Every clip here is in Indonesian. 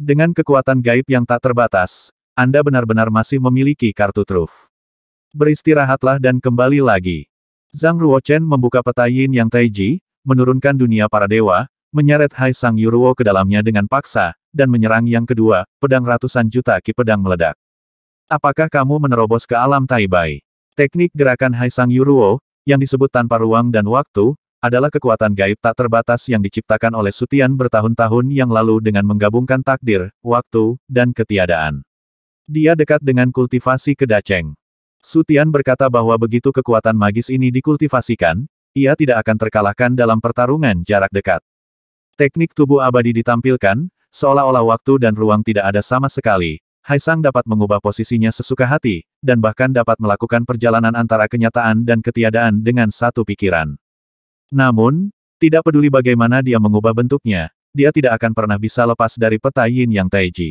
Dengan kekuatan gaib yang tak terbatas, Anda benar-benar masih memiliki kartu truf. Beristirahatlah dan kembali lagi. Zhang Ruochen membuka peta yin yang Taiji, menurunkan dunia para dewa, menyeret Hai Sang Yuruo ke dalamnya dengan paksa, dan menyerang yang kedua, pedang ratusan juta ki pedang meledak. Apakah kamu menerobos ke alam Taibai? Teknik gerakan Hai Sang Yuruo, yang disebut tanpa ruang dan waktu, adalah kekuatan gaib tak terbatas yang diciptakan oleh Sutian bertahun-tahun yang lalu dengan menggabungkan takdir, waktu, dan ketiadaan. Dia dekat dengan kultivasi kedaceng. Sutian berkata bahwa begitu kekuatan magis ini dikultivasikan, ia tidak akan terkalahkan dalam pertarungan jarak dekat. Teknik tubuh abadi ditampilkan, seolah-olah waktu dan ruang tidak ada sama sekali, Haisang dapat mengubah posisinya sesuka hati, dan bahkan dapat melakukan perjalanan antara kenyataan dan ketiadaan dengan satu pikiran. Namun, tidak peduli bagaimana dia mengubah bentuknya, dia tidak akan pernah bisa lepas dari peta Yin Yang Taiji.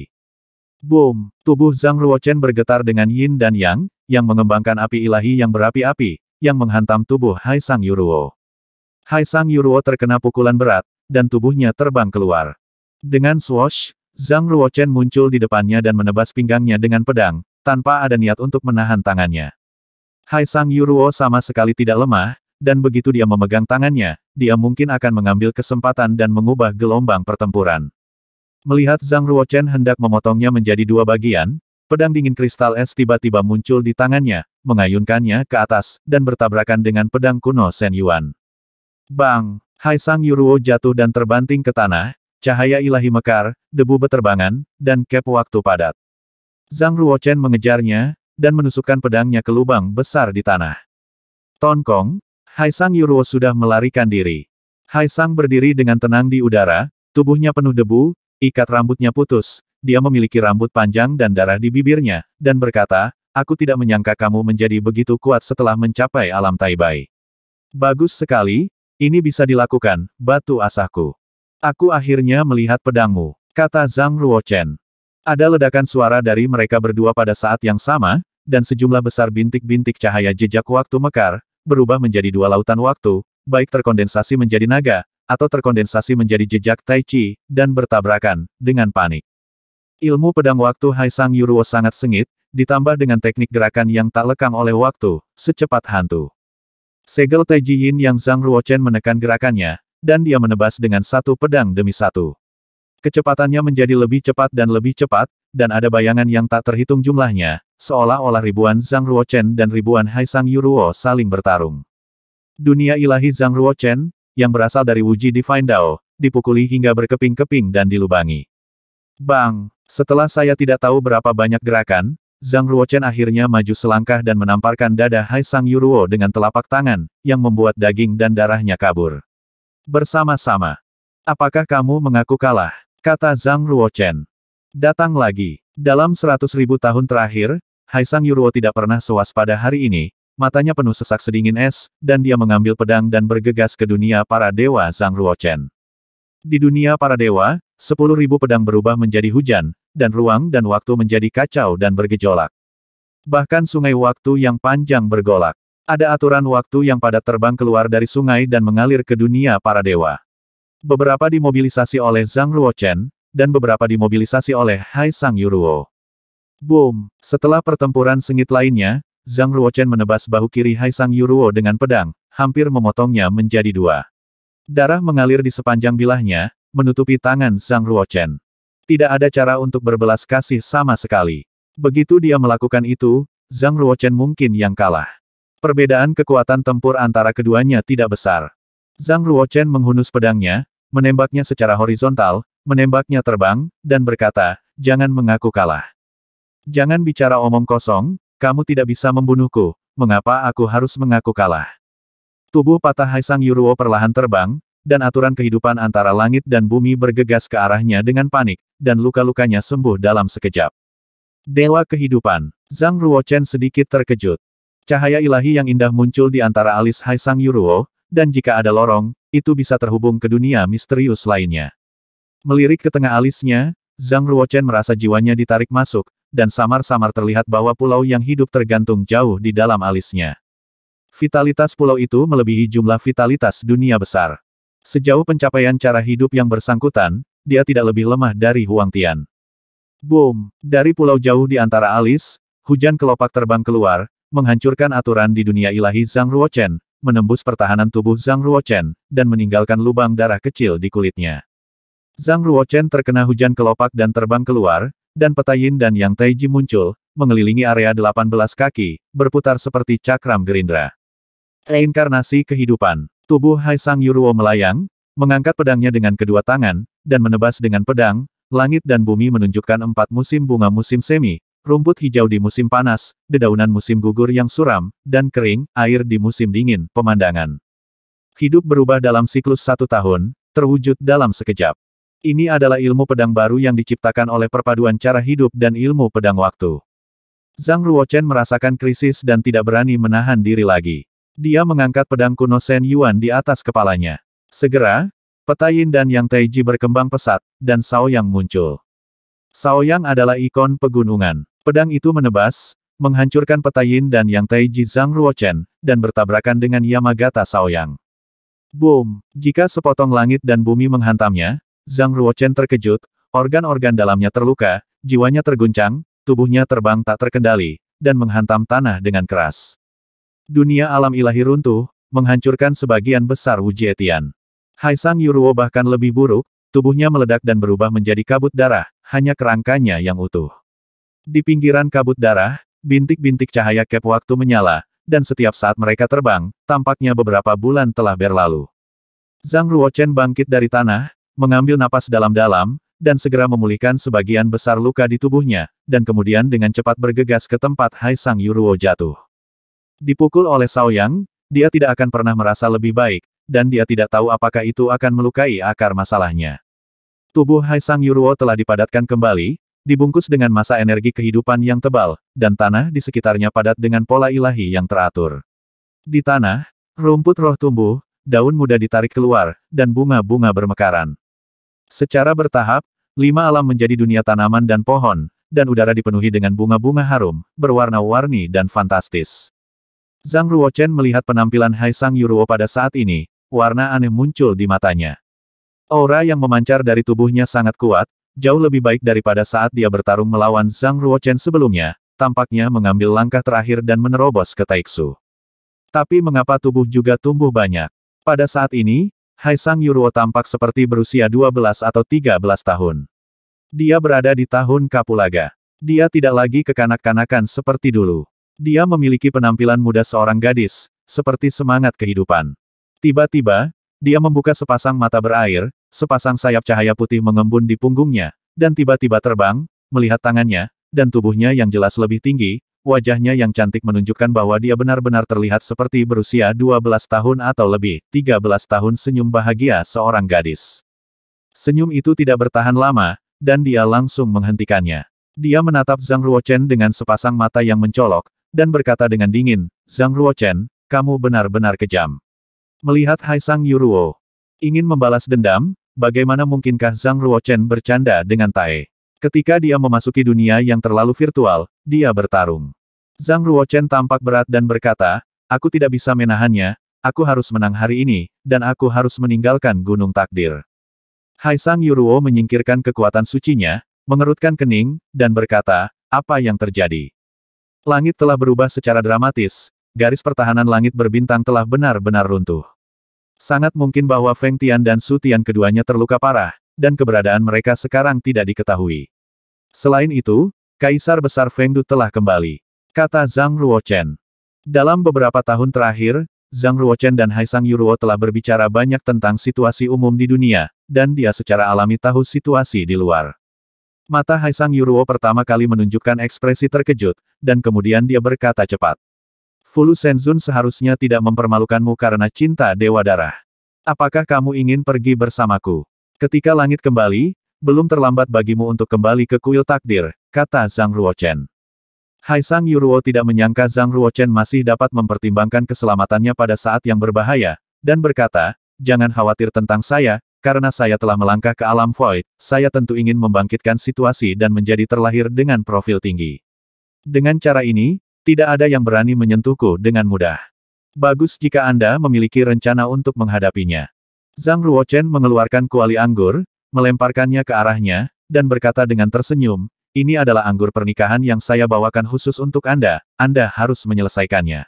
Boom! Tubuh Zhang Ruochen bergetar dengan Yin dan Yang, yang mengembangkan api ilahi yang berapi-api, yang menghantam tubuh Hai Sang Yuruo. Hai Sang Yuruo terkena pukulan berat, dan tubuhnya terbang keluar. Dengan swash, Zhang Ruochen muncul di depannya dan menebas pinggangnya dengan pedang, tanpa ada niat untuk menahan tangannya. Hai Sang Yuruo sama sekali tidak lemah, dan begitu dia memegang tangannya, dia mungkin akan mengambil kesempatan dan mengubah gelombang pertempuran. Melihat Zhang Ruochen hendak memotongnya menjadi dua bagian, pedang dingin kristal es tiba-tiba muncul di tangannya, mengayunkannya ke atas, dan bertabrakan dengan pedang kuno Shen Yuan. Bang! Hai Sang Yuruo jatuh dan terbanting ke tanah, cahaya ilahi mekar, debu beterbangan, dan kep waktu padat. Zhang Ruochen mengejarnya, dan menusukkan pedangnya ke lubang besar di tanah. Tonkong, Hai Sang Yuruo sudah melarikan diri. Hai Sang berdiri dengan tenang di udara, tubuhnya penuh debu, ikat rambutnya putus, dia memiliki rambut panjang dan darah di bibirnya, dan berkata, aku tidak menyangka kamu menjadi begitu kuat setelah mencapai alam Taibai. Bagus sekali, ini bisa dilakukan, batu asahku. Aku akhirnya melihat pedangmu, kata Zhang Ruochen. Ada ledakan suara dari mereka berdua pada saat yang sama, dan sejumlah besar bintik-bintik cahaya jejak waktu mekar, berubah menjadi dua lautan waktu, baik terkondensasi menjadi naga, atau terkondensasi menjadi jejak Tai Chi, dan bertabrakan, dengan panik. Ilmu pedang waktu Hai Sang Yuruo sangat sengit, ditambah dengan teknik gerakan yang tak lekang oleh waktu, secepat hantu. Segel Tai Ji Yin yang Zhang Ruochen menekan gerakannya, dan dia menebas dengan satu pedang demi satu. Kecepatannya menjadi lebih cepat dan lebih cepat, dan ada bayangan yang tak terhitung jumlahnya, seolah-olah ribuan Zhang Ruochen dan ribuan Hai Sang Yuruo saling bertarung. Dunia ilahi Zhang Ruochen, yang berasal dari Wuji Divine Dao, dipukuli hingga berkeping-keping dan dilubangi. Bang! Setelah saya tidak tahu berapa banyak gerakan, Zhang Ruochen akhirnya maju selangkah dan menamparkan dada Hai Sang Yuruo dengan telapak tangan, yang membuat daging dan darahnya kabur. Bersama-sama. Apakah kamu mengaku kalah? Kata Zhang Ruochen. Datang lagi. Dalam seratus ribu tahun terakhir, Hai Sang Yuruo tidak pernah sewaspada hari ini, matanya penuh sesak sedingin es, dan dia mengambil pedang dan bergegas ke dunia para dewa Zhang Ruochen. Di dunia para dewa, sepuluh ribu pedang berubah menjadi hujan, dan ruang dan waktu menjadi kacau dan bergejolak. Bahkan sungai waktu yang panjang bergolak. Ada aturan waktu yang padat terbang keluar dari sungai dan mengalir ke dunia para dewa. Beberapa dimobilisasi oleh Zhang Ruochen, dan beberapa dimobilisasi oleh Hai Sang Yuruo. Boom! Setelah pertempuran sengit lainnya, Zhang Ruochen menebas bahu kiri Hai Sang Yuruo dengan pedang, hampir memotongnya menjadi dua. Darah mengalir di sepanjang bilahnya, menutupi tangan Zhang Ruochen. Tidak ada cara untuk berbelas kasih sama sekali. Begitu dia melakukan itu, Zhang Ruochen mungkin yang kalah. Perbedaan kekuatan tempur antara keduanya tidak besar. Zhang Ruochen menghunus pedangnya, menembaknya secara horizontal, menembaknya terbang, dan berkata, jangan mengaku kalah. Jangan bicara omong kosong, kamu tidak bisa membunuhku, mengapa aku harus mengaku kalah? Tubuh patah Haisang Yuruo perlahan terbang, dan aturan kehidupan antara langit dan bumi bergegas ke arahnya dengan panik, dan luka-lukanya sembuh dalam sekejap. Dewa Kehidupan, Zhang Ruochen sedikit terkejut. Cahaya ilahi yang indah muncul di antara alis Haisang Yuruo, dan jika ada lorong, itu bisa terhubung ke dunia misterius lainnya. Melirik ke tengah alisnya, Zhang Ruochen merasa jiwanya ditarik masuk, dan samar-samar terlihat bahwa pulau yang hidup tergantung jauh di dalam alisnya. Vitalitas pulau itu melebihi jumlah vitalitas dunia besar. Sejauh pencapaian cara hidup yang bersangkutan, dia tidak lebih lemah dari Huang Tian. Boom! Dari pulau jauh di antara alis, hujan kelopak terbang keluar, menghancurkan aturan di dunia ilahi Zhang Ruochen, menembus pertahanan tubuh Zhang Ruochen, dan meninggalkan lubang darah kecil di kulitnya. Zhang Ruochen terkena hujan kelopak dan terbang keluar, dan Petayin dan Yang Taiji muncul, mengelilingi area 18 kaki, berputar seperti cakram gerindra. Reinkarnasi kehidupan. Tubuh Hai Sang Yuruo melayang, mengangkat pedangnya dengan kedua tangan, dan menebas dengan pedang, langit dan bumi menunjukkan empat musim bunga musim semi, rumput hijau di musim panas, dedaunan musim gugur yang suram, dan kering, air di musim dingin, pemandangan. Hidup berubah dalam siklus satu tahun, terwujud dalam sekejap. Ini adalah ilmu pedang baru yang diciptakan oleh perpaduan cara hidup dan ilmu pedang waktu. Zhang Ruochen merasakan krisis dan tidak berani menahan diri lagi. Dia mengangkat pedang kuno Shen Yuan di atas kepalanya. Segera, Petayin dan Yang Taiji berkembang pesat, dan Sao Yang muncul. Sao Yang adalah ikon pegunungan. Pedang itu menebas, menghancurkan Petayin dan Yang Taiji Zhang Ruochen, dan bertabrakan dengan Yamagata Sao Yang. Boom! Jika sepotong langit dan bumi menghantamnya, Zhang Ruochen terkejut, organ-organ dalamnya terluka, jiwanya terguncang, tubuhnya terbang tak terkendali, dan menghantam tanah dengan keras. Dunia alam ilahi runtuh, menghancurkan sebagian besar Wu Jietian. Sang Yuruo bahkan lebih buruk, tubuhnya meledak dan berubah menjadi kabut darah, hanya kerangkanya yang utuh. Di pinggiran kabut darah, bintik-bintik cahaya kep waktu menyala, dan setiap saat mereka terbang, tampaknya beberapa bulan telah berlalu. Zhang Ruochen bangkit dari tanah, mengambil napas dalam-dalam, dan segera memulihkan sebagian besar luka di tubuhnya, dan kemudian dengan cepat bergegas ke tempat Hai Sang Yuruo jatuh. Dipukul oleh Sao Yang, dia tidak akan pernah merasa lebih baik, dan dia tidak tahu apakah itu akan melukai akar masalahnya. Tubuh Hai Sang Yuruo telah dipadatkan kembali, dibungkus dengan masa energi kehidupan yang tebal, dan tanah di sekitarnya padat dengan pola ilahi yang teratur. Di tanah, rumput roh tumbuh, daun muda ditarik keluar, dan bunga-bunga bermekaran. Secara bertahap, lima alam menjadi dunia tanaman dan pohon, dan udara dipenuhi dengan bunga-bunga harum, berwarna-warni dan fantastis. Zhang Ruochen melihat penampilan Hai Sang Yuruo pada saat ini, warna aneh muncul di matanya. Aura yang memancar dari tubuhnya sangat kuat, jauh lebih baik daripada saat dia bertarung melawan Zhang Ruochen sebelumnya, tampaknya mengambil langkah terakhir dan menerobos ke Taiksu. Tapi mengapa tubuh juga tumbuh banyak? Pada saat ini, Hai Sang Yuruo tampak seperti berusia 12 atau 13 tahun. Dia berada di tahun kapulaga. Dia tidak lagi kekanak-kanakan seperti dulu. Dia memiliki penampilan muda seorang gadis, seperti semangat kehidupan. Tiba-tiba, dia membuka sepasang mata berair, sepasang sayap cahaya putih mengembun di punggungnya, dan tiba-tiba terbang, melihat tangannya, dan tubuhnya yang jelas lebih tinggi, wajahnya yang cantik menunjukkan bahwa dia benar-benar terlihat seperti berusia 12 tahun atau lebih, 13 tahun senyum bahagia seorang gadis. Senyum itu tidak bertahan lama, dan dia langsung menghentikannya. Dia menatap Zhang Ruochen dengan sepasang mata yang mencolok, dan berkata dengan dingin, Zhang Ruochen, kamu benar-benar kejam. Melihat Hai Sang Yuruo, ingin membalas dendam, bagaimana mungkinkah Zhang Ruochen bercanda dengan Tai? Ketika dia memasuki dunia yang terlalu virtual, dia bertarung. Zhang Ruochen tampak berat dan berkata, aku tidak bisa menahannya, aku harus menang hari ini, dan aku harus meninggalkan gunung takdir. Hai Sang Yuruo menyingkirkan kekuatan sucinya, mengerutkan kening, dan berkata, apa yang terjadi? Langit telah berubah secara dramatis, garis pertahanan langit berbintang telah benar-benar runtuh. Sangat mungkin bahwa Feng Tian dan Su Tian keduanya terluka parah, dan keberadaan mereka sekarang tidak diketahui. Selain itu, Kaisar Besar Fengdu telah kembali. Kata Zhang Ruochen. Dalam beberapa tahun terakhir, Zhang Ruochen dan Haisang Yuruo telah berbicara banyak tentang situasi umum di dunia, dan dia secara alami tahu situasi di luar. Mata Haisang Yuruo pertama kali menunjukkan ekspresi terkejut, dan kemudian dia berkata cepat. Fulu Senzun seharusnya tidak mempermalukanmu karena cinta Dewa Darah. Apakah kamu ingin pergi bersamaku? Ketika langit kembali, belum terlambat bagimu untuk kembali ke kuil takdir, kata Zhang Ruochen. Hai Sang Yuruo tidak menyangka Zhang Ruochen masih dapat mempertimbangkan keselamatannya pada saat yang berbahaya, dan berkata, jangan khawatir tentang saya, karena saya telah melangkah ke alam void, saya tentu ingin membangkitkan situasi dan menjadi terlahir dengan profil tinggi. Dengan cara ini, tidak ada yang berani menyentuhku dengan mudah. Bagus jika Anda memiliki rencana untuk menghadapinya. Zhang Ruochen mengeluarkan kuali anggur, melemparkannya ke arahnya, dan berkata dengan tersenyum, ini adalah anggur pernikahan yang saya bawakan khusus untuk Anda, Anda harus menyelesaikannya.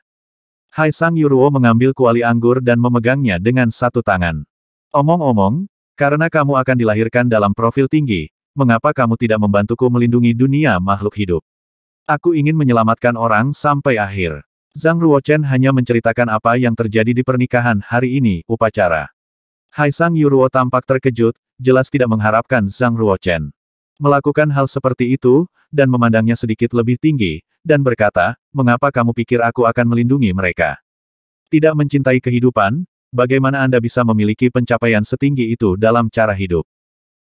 Hai Sang Yuruo mengambil kuali anggur dan memegangnya dengan satu tangan. Omong-omong, karena kamu akan dilahirkan dalam profil tinggi, mengapa kamu tidak membantuku melindungi dunia makhluk hidup? Aku ingin menyelamatkan orang sampai akhir. Zhang Ruochen hanya menceritakan apa yang terjadi di pernikahan hari ini, upacara. Hai Sang Yuruo tampak terkejut, jelas tidak mengharapkan Zhang Ruochen. Melakukan hal seperti itu, dan memandangnya sedikit lebih tinggi, dan berkata, mengapa kamu pikir aku akan melindungi mereka? Tidak mencintai kehidupan, bagaimana Anda bisa memiliki pencapaian setinggi itu dalam cara hidup?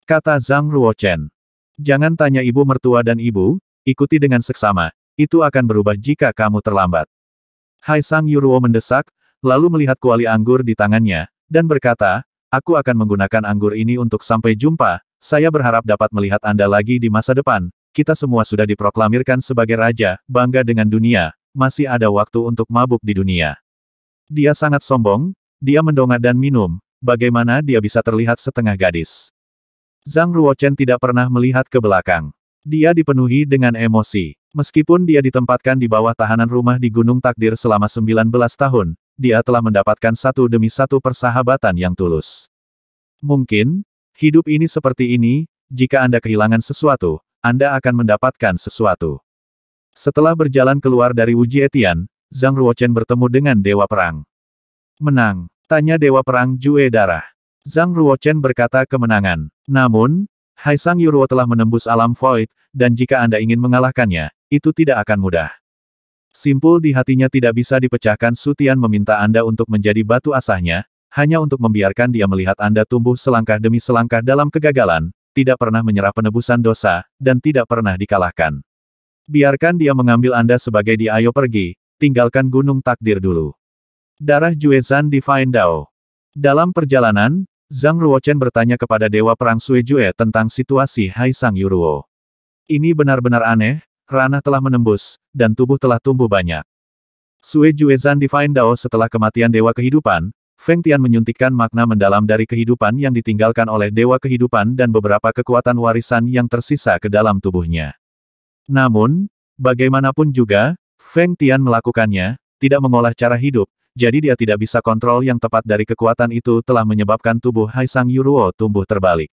Kata Zhang Ruochen. Jangan tanya ibu mertua dan ibu, ikuti dengan seksama, itu akan berubah jika kamu terlambat. Hai Sang Yuruo mendesak, lalu melihat kuali anggur di tangannya, dan berkata, Aku akan menggunakan anggur ini untuk sampai jumpa, saya berharap dapat melihat Anda lagi di masa depan, kita semua sudah diproklamirkan sebagai raja, bangga dengan dunia, masih ada waktu untuk mabuk di dunia. Dia sangat sombong, dia mendongak dan minum, bagaimana dia bisa terlihat setengah gadis. Zhang Ruochen tidak pernah melihat ke belakang. Dia dipenuhi dengan emosi. Meskipun dia ditempatkan di bawah tahanan rumah di Gunung Takdir selama 19 tahun, dia telah mendapatkan satu demi satu persahabatan yang tulus. Mungkin, hidup ini seperti ini, jika Anda kehilangan sesuatu, Anda akan mendapatkan sesuatu. Setelah berjalan keluar dari Uji Etian, Zhang Ruochen bertemu dengan Dewa Perang. Menang, tanya Dewa Perang Jue Darah. Zhang Ruochen berkata kemenangan. Namun, Hai Sang Yuruo telah menembus alam void, dan jika Anda ingin mengalahkannya, itu tidak akan mudah. Simpul di hatinya tidak bisa dipecahkan Sutian meminta Anda untuk menjadi batu asahnya, hanya untuk membiarkan dia melihat Anda tumbuh selangkah demi selangkah dalam kegagalan, tidak pernah menyerah penebusan dosa, dan tidak pernah dikalahkan. Biarkan dia mengambil Anda sebagai di ayo pergi, tinggalkan gunung takdir dulu. Darah Juezan di Fine Dao. Dalam perjalanan, Zhang Ruochen bertanya kepada Dewa Perang Sui Jue tentang situasi Hai Sang Yuruo. Ini benar-benar aneh, Ranah telah menembus, dan tubuh telah tumbuh banyak. Sue Juezan Divine Dao setelah kematian Dewa Kehidupan, Feng Tian menyuntikkan makna mendalam dari kehidupan yang ditinggalkan oleh Dewa Kehidupan dan beberapa kekuatan warisan yang tersisa ke dalam tubuhnya. Namun, bagaimanapun juga, Feng Tian melakukannya, tidak mengolah cara hidup, jadi dia tidak bisa kontrol yang tepat dari kekuatan itu telah menyebabkan tubuh Hai Sang Yuruo tumbuh terbalik.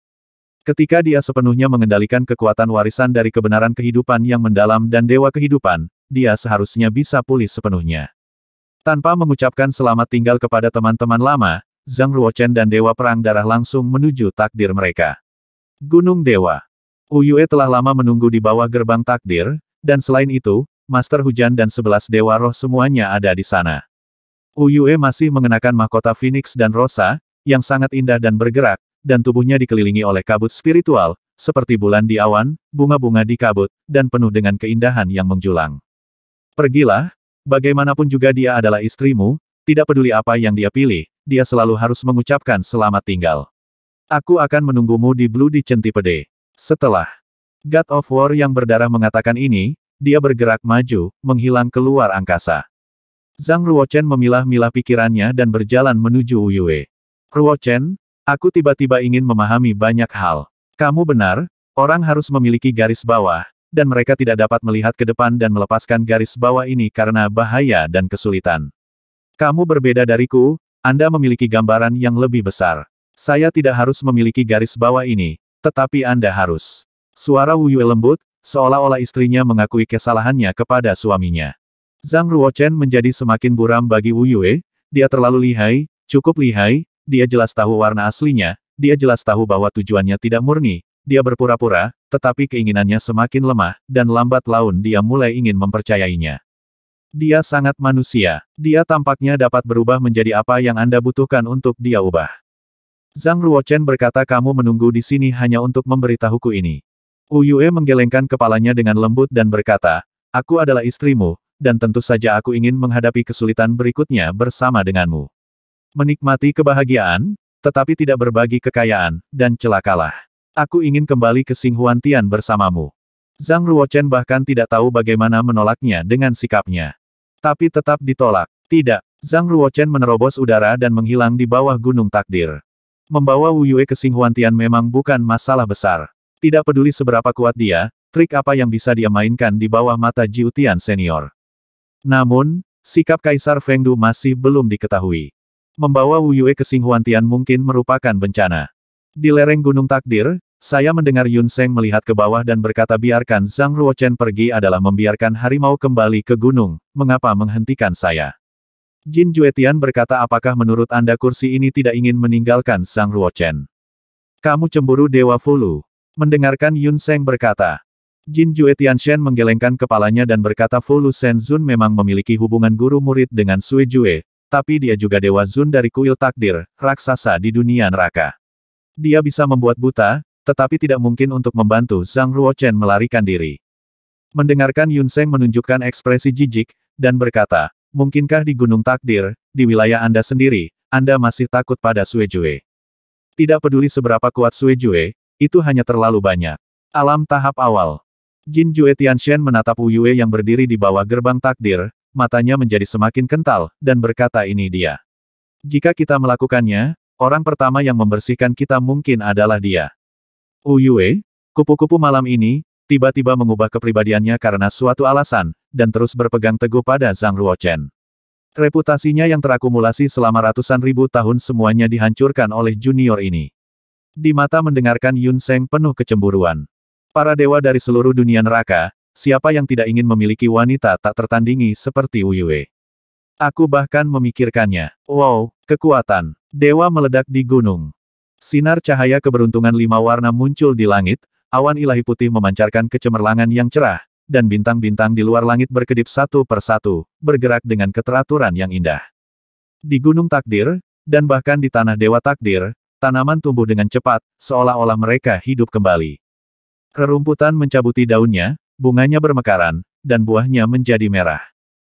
Ketika dia sepenuhnya mengendalikan kekuatan warisan dari kebenaran kehidupan yang mendalam dan dewa kehidupan, dia seharusnya bisa pulih sepenuhnya. Tanpa mengucapkan selamat tinggal kepada teman-teman lama, Zhang Ruochen dan Dewa Perang Darah langsung menuju takdir mereka. Gunung Dewa Uyue telah lama menunggu di bawah gerbang takdir, dan selain itu, Master Hujan dan sebelas Dewa Roh semuanya ada di sana. Uyue masih mengenakan mahkota Phoenix dan Rosa, yang sangat indah dan bergerak, dan tubuhnya dikelilingi oleh kabut spiritual, seperti bulan di awan, bunga-bunga di kabut, dan penuh dengan keindahan yang menjulang. Pergilah, bagaimanapun juga dia adalah istrimu, tidak peduli apa yang dia pilih, dia selalu harus mengucapkan selamat tinggal. Aku akan menunggumu di Blue di Centipede. Setelah God of War yang berdarah mengatakan ini, dia bergerak maju, menghilang keluar angkasa. Zhang Ruochen memilah-milah pikirannya dan berjalan menuju Uyue. Ruochen, Aku tiba-tiba ingin memahami banyak hal. Kamu benar, orang harus memiliki garis bawah, dan mereka tidak dapat melihat ke depan dan melepaskan garis bawah ini karena bahaya dan kesulitan. Kamu berbeda dariku, Anda memiliki gambaran yang lebih besar. Saya tidak harus memiliki garis bawah ini, tetapi Anda harus. Suara Wuyue lembut, seolah-olah istrinya mengakui kesalahannya kepada suaminya. Zhang Ruochen menjadi semakin buram bagi Wuyue, dia terlalu lihai, cukup lihai, dia jelas tahu warna aslinya, dia jelas tahu bahwa tujuannya tidak murni, dia berpura-pura, tetapi keinginannya semakin lemah, dan lambat laun dia mulai ingin mempercayainya. Dia sangat manusia, dia tampaknya dapat berubah menjadi apa yang Anda butuhkan untuk dia ubah. Zhang Ruochen berkata kamu menunggu di sini hanya untuk memberitahuku ini. Uyue menggelengkan kepalanya dengan lembut dan berkata, Aku adalah istrimu, dan tentu saja aku ingin menghadapi kesulitan berikutnya bersama denganmu menikmati kebahagiaan, tetapi tidak berbagi kekayaan, dan celakalah. Aku ingin kembali ke Singhuan Tian bersamamu. Zhang Ruochen bahkan tidak tahu bagaimana menolaknya dengan sikapnya. Tapi tetap ditolak. Tidak, Zhang Ruochen menerobos udara dan menghilang di bawah gunung takdir. Membawa Wu Yue ke Singhuan Tian memang bukan masalah besar. Tidak peduli seberapa kuat dia, trik apa yang bisa dia mainkan di bawah mata Jiu Tian senior. Namun, sikap Kaisar Fengdu masih belum diketahui. Membawa Wu Yue ke Singhuantian mungkin merupakan bencana. Di lereng Gunung Takdir, saya mendengar Yun Seng melihat ke bawah dan berkata biarkan Zhang Ruochen pergi adalah membiarkan harimau kembali ke gunung, mengapa menghentikan saya? Jin Juetian berkata apakah menurut Anda kursi ini tidak ingin meninggalkan Zhang Ruochen? Kamu cemburu Dewa Fulu. Mendengarkan Yun Seng berkata, Jin Jue Shen menggelengkan kepalanya dan berkata Fulu Shen Zun memang memiliki hubungan guru murid dengan Sui Jue, tapi dia juga Dewa Zun dari kuil takdir, raksasa di dunia neraka. Dia bisa membuat buta, tetapi tidak mungkin untuk membantu Zhang Ruochen melarikan diri. Mendengarkan Yun Seng menunjukkan ekspresi jijik, dan berkata, Mungkinkah di Gunung Takdir, di wilayah Anda sendiri, Anda masih takut pada Jue? Tidak peduli seberapa kuat Jue, itu hanya terlalu banyak. Alam tahap awal. Jin Jue Tianxian menatap Wu Yue yang berdiri di bawah gerbang takdir, matanya menjadi semakin kental, dan berkata ini dia. Jika kita melakukannya, orang pertama yang membersihkan kita mungkin adalah dia. Uyue, kupu-kupu malam ini, tiba-tiba mengubah kepribadiannya karena suatu alasan, dan terus berpegang teguh pada Zhang Ruochen. Reputasinya yang terakumulasi selama ratusan ribu tahun semuanya dihancurkan oleh junior ini. Di mata mendengarkan Yun Seng penuh kecemburuan. Para dewa dari seluruh dunia neraka, siapa yang tidak ingin memiliki wanita tak tertandingi seperti Uyue? Aku bahkan memikirkannya. Wow, kekuatan. Dewa meledak di gunung. Sinar cahaya keberuntungan lima warna muncul di langit, awan ilahi putih memancarkan kecemerlangan yang cerah, dan bintang-bintang di luar langit berkedip satu per satu, bergerak dengan keteraturan yang indah. Di gunung takdir, dan bahkan di tanah dewa takdir, tanaman tumbuh dengan cepat, seolah-olah mereka hidup kembali. Rerumputan mencabuti daunnya, Bunganya bermekaran, dan buahnya menjadi merah.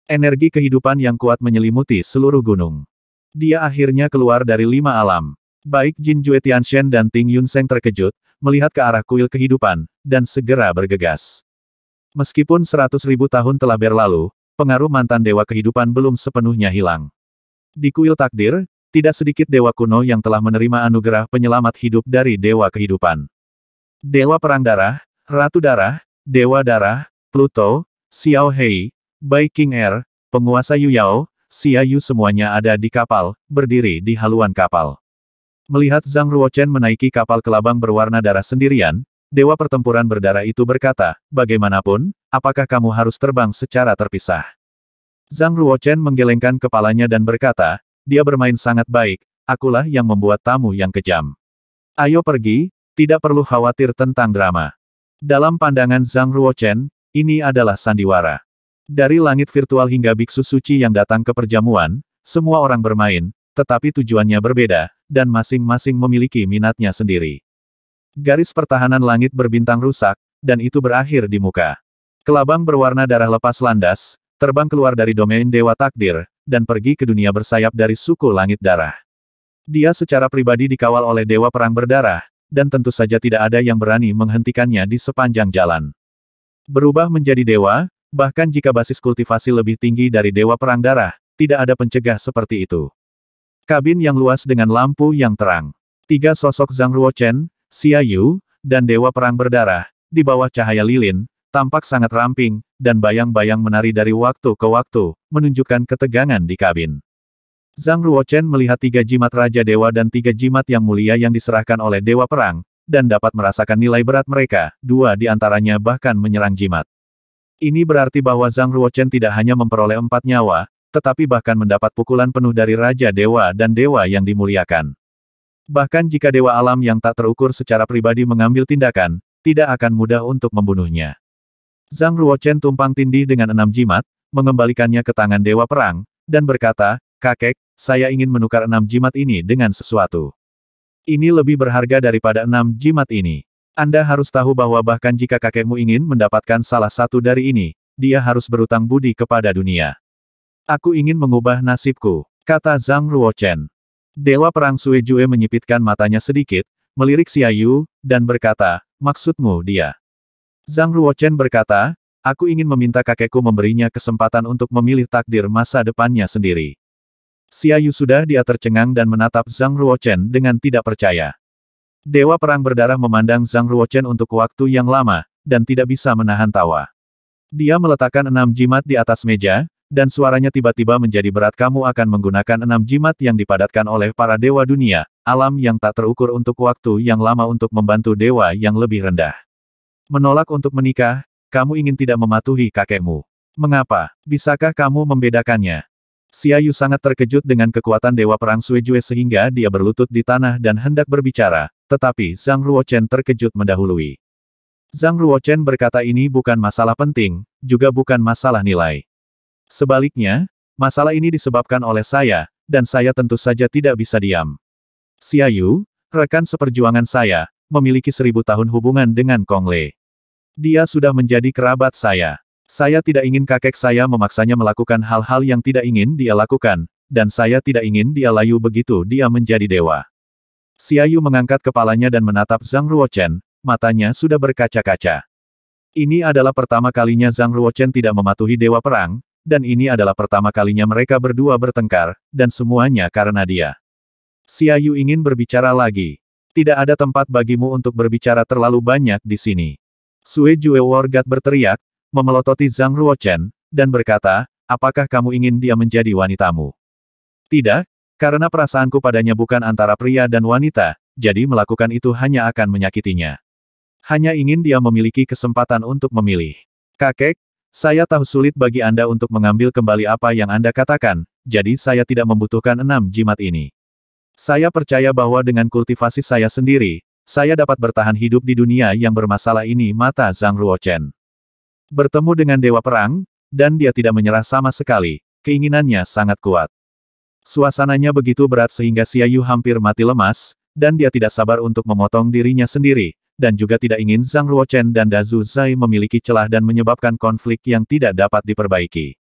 Energi kehidupan yang kuat menyelimuti seluruh gunung. Dia akhirnya keluar dari lima alam. Baik Jin Jue Tianshen dan Ting Yun Seng terkejut, melihat ke arah kuil kehidupan, dan segera bergegas. Meskipun seratus ribu tahun telah berlalu, pengaruh mantan dewa kehidupan belum sepenuhnya hilang. Di kuil takdir, tidak sedikit dewa kuno yang telah menerima anugerah penyelamat hidup dari dewa kehidupan. Dewa Perang Darah, Ratu Darah, Dewa Darah, Pluto, Xiao Hei, Bai King Air, er, penguasa Yu Yao, Xia Yu semuanya ada di kapal, berdiri di haluan kapal. Melihat Zhang Ruochen menaiki kapal kelabang berwarna darah sendirian, Dewa pertempuran berdarah itu berkata, bagaimanapun, apakah kamu harus terbang secara terpisah? Zhang Ruochen menggelengkan kepalanya dan berkata, dia bermain sangat baik, akulah yang membuat tamu yang kejam. Ayo pergi, tidak perlu khawatir tentang drama. Dalam pandangan Zhang Ruochen, ini adalah sandiwara. Dari langit virtual hingga biksu suci yang datang ke perjamuan, semua orang bermain, tetapi tujuannya berbeda, dan masing-masing memiliki minatnya sendiri. Garis pertahanan langit berbintang rusak, dan itu berakhir di muka. Kelabang berwarna darah lepas landas, terbang keluar dari domain Dewa Takdir, dan pergi ke dunia bersayap dari suku langit darah. Dia secara pribadi dikawal oleh Dewa Perang Berdarah, dan tentu saja tidak ada yang berani menghentikannya di sepanjang jalan. Berubah menjadi dewa, bahkan jika basis kultivasi lebih tinggi dari dewa perang darah, tidak ada pencegah seperti itu. Kabin yang luas dengan lampu yang terang. Tiga sosok Zhang Ruochen, Xia Yu, dan dewa perang berdarah, di bawah cahaya lilin, tampak sangat ramping, dan bayang-bayang menari dari waktu ke waktu, menunjukkan ketegangan di kabin. Zhang Ruochen melihat tiga jimat Raja Dewa dan tiga jimat yang mulia yang diserahkan oleh Dewa Perang, dan dapat merasakan nilai berat mereka, dua di antaranya bahkan menyerang jimat. Ini berarti bahwa Zhang Ruochen tidak hanya memperoleh empat nyawa, tetapi bahkan mendapat pukulan penuh dari Raja Dewa dan Dewa yang dimuliakan. Bahkan jika Dewa Alam yang tak terukur secara pribadi mengambil tindakan, tidak akan mudah untuk membunuhnya. Zhang Ruochen tumpang tindih dengan enam jimat, mengembalikannya ke tangan Dewa Perang, dan berkata, Kakek, saya ingin menukar enam jimat ini dengan sesuatu. Ini lebih berharga daripada enam jimat ini. Anda harus tahu bahwa bahkan jika kakekmu ingin mendapatkan salah satu dari ini, dia harus berutang budi kepada dunia. Aku ingin mengubah nasibku, kata Zhang Ruochen. Dewa Perang Sui Jue menyipitkan matanya sedikit, melirik Xia Yu, dan berkata, maksudmu dia. Zhang Ruochen berkata, aku ingin meminta kakekku memberinya kesempatan untuk memilih takdir masa depannya sendiri. Yu sudah dia tercengang dan menatap Zhang Ruochen dengan tidak percaya. Dewa Perang Berdarah memandang Zhang Ruochen untuk waktu yang lama, dan tidak bisa menahan tawa. Dia meletakkan enam jimat di atas meja, dan suaranya tiba-tiba menjadi berat kamu akan menggunakan enam jimat yang dipadatkan oleh para dewa dunia, alam yang tak terukur untuk waktu yang lama untuk membantu dewa yang lebih rendah. Menolak untuk menikah, kamu ingin tidak mematuhi kakekmu. Mengapa? Bisakah kamu membedakannya? Yu sangat terkejut dengan kekuatan Dewa Perang Jue sehingga dia berlutut di tanah dan hendak berbicara, tetapi Zhang Ruochen terkejut mendahului. Zhang Ruochen berkata ini bukan masalah penting, juga bukan masalah nilai. Sebaliknya, masalah ini disebabkan oleh saya, dan saya tentu saja tidak bisa diam. Yu, rekan seperjuangan saya, memiliki seribu tahun hubungan dengan Kong Le. Dia sudah menjadi kerabat saya. Saya tidak ingin kakek saya memaksanya melakukan hal-hal yang tidak ingin dia lakukan, dan saya tidak ingin dia layu begitu dia menjadi dewa. Siayu mengangkat kepalanya dan menatap Zhang Ruochen, matanya sudah berkaca-kaca. Ini adalah pertama kalinya Zhang Ruochen tidak mematuhi dewa perang, dan ini adalah pertama kalinya mereka berdua bertengkar, dan semuanya karena dia. Siayu ingin berbicara lagi. Tidak ada tempat bagimu untuk berbicara terlalu banyak di sini. Sue Jue Wargat berteriak, memelototi Zhang Ruochen, dan berkata, apakah kamu ingin dia menjadi wanitamu? Tidak, karena perasaanku padanya bukan antara pria dan wanita, jadi melakukan itu hanya akan menyakitinya. Hanya ingin dia memiliki kesempatan untuk memilih. Kakek, saya tahu sulit bagi Anda untuk mengambil kembali apa yang Anda katakan, jadi saya tidak membutuhkan enam jimat ini. Saya percaya bahwa dengan kultivasi saya sendiri, saya dapat bertahan hidup di dunia yang bermasalah ini mata Zhang Ruochen. Bertemu dengan Dewa Perang, dan dia tidak menyerah sama sekali, keinginannya sangat kuat. Suasananya begitu berat sehingga Siayu hampir mati lemas, dan dia tidak sabar untuk memotong dirinya sendiri, dan juga tidak ingin Zhang Ruochen dan Dazu Zai memiliki celah dan menyebabkan konflik yang tidak dapat diperbaiki.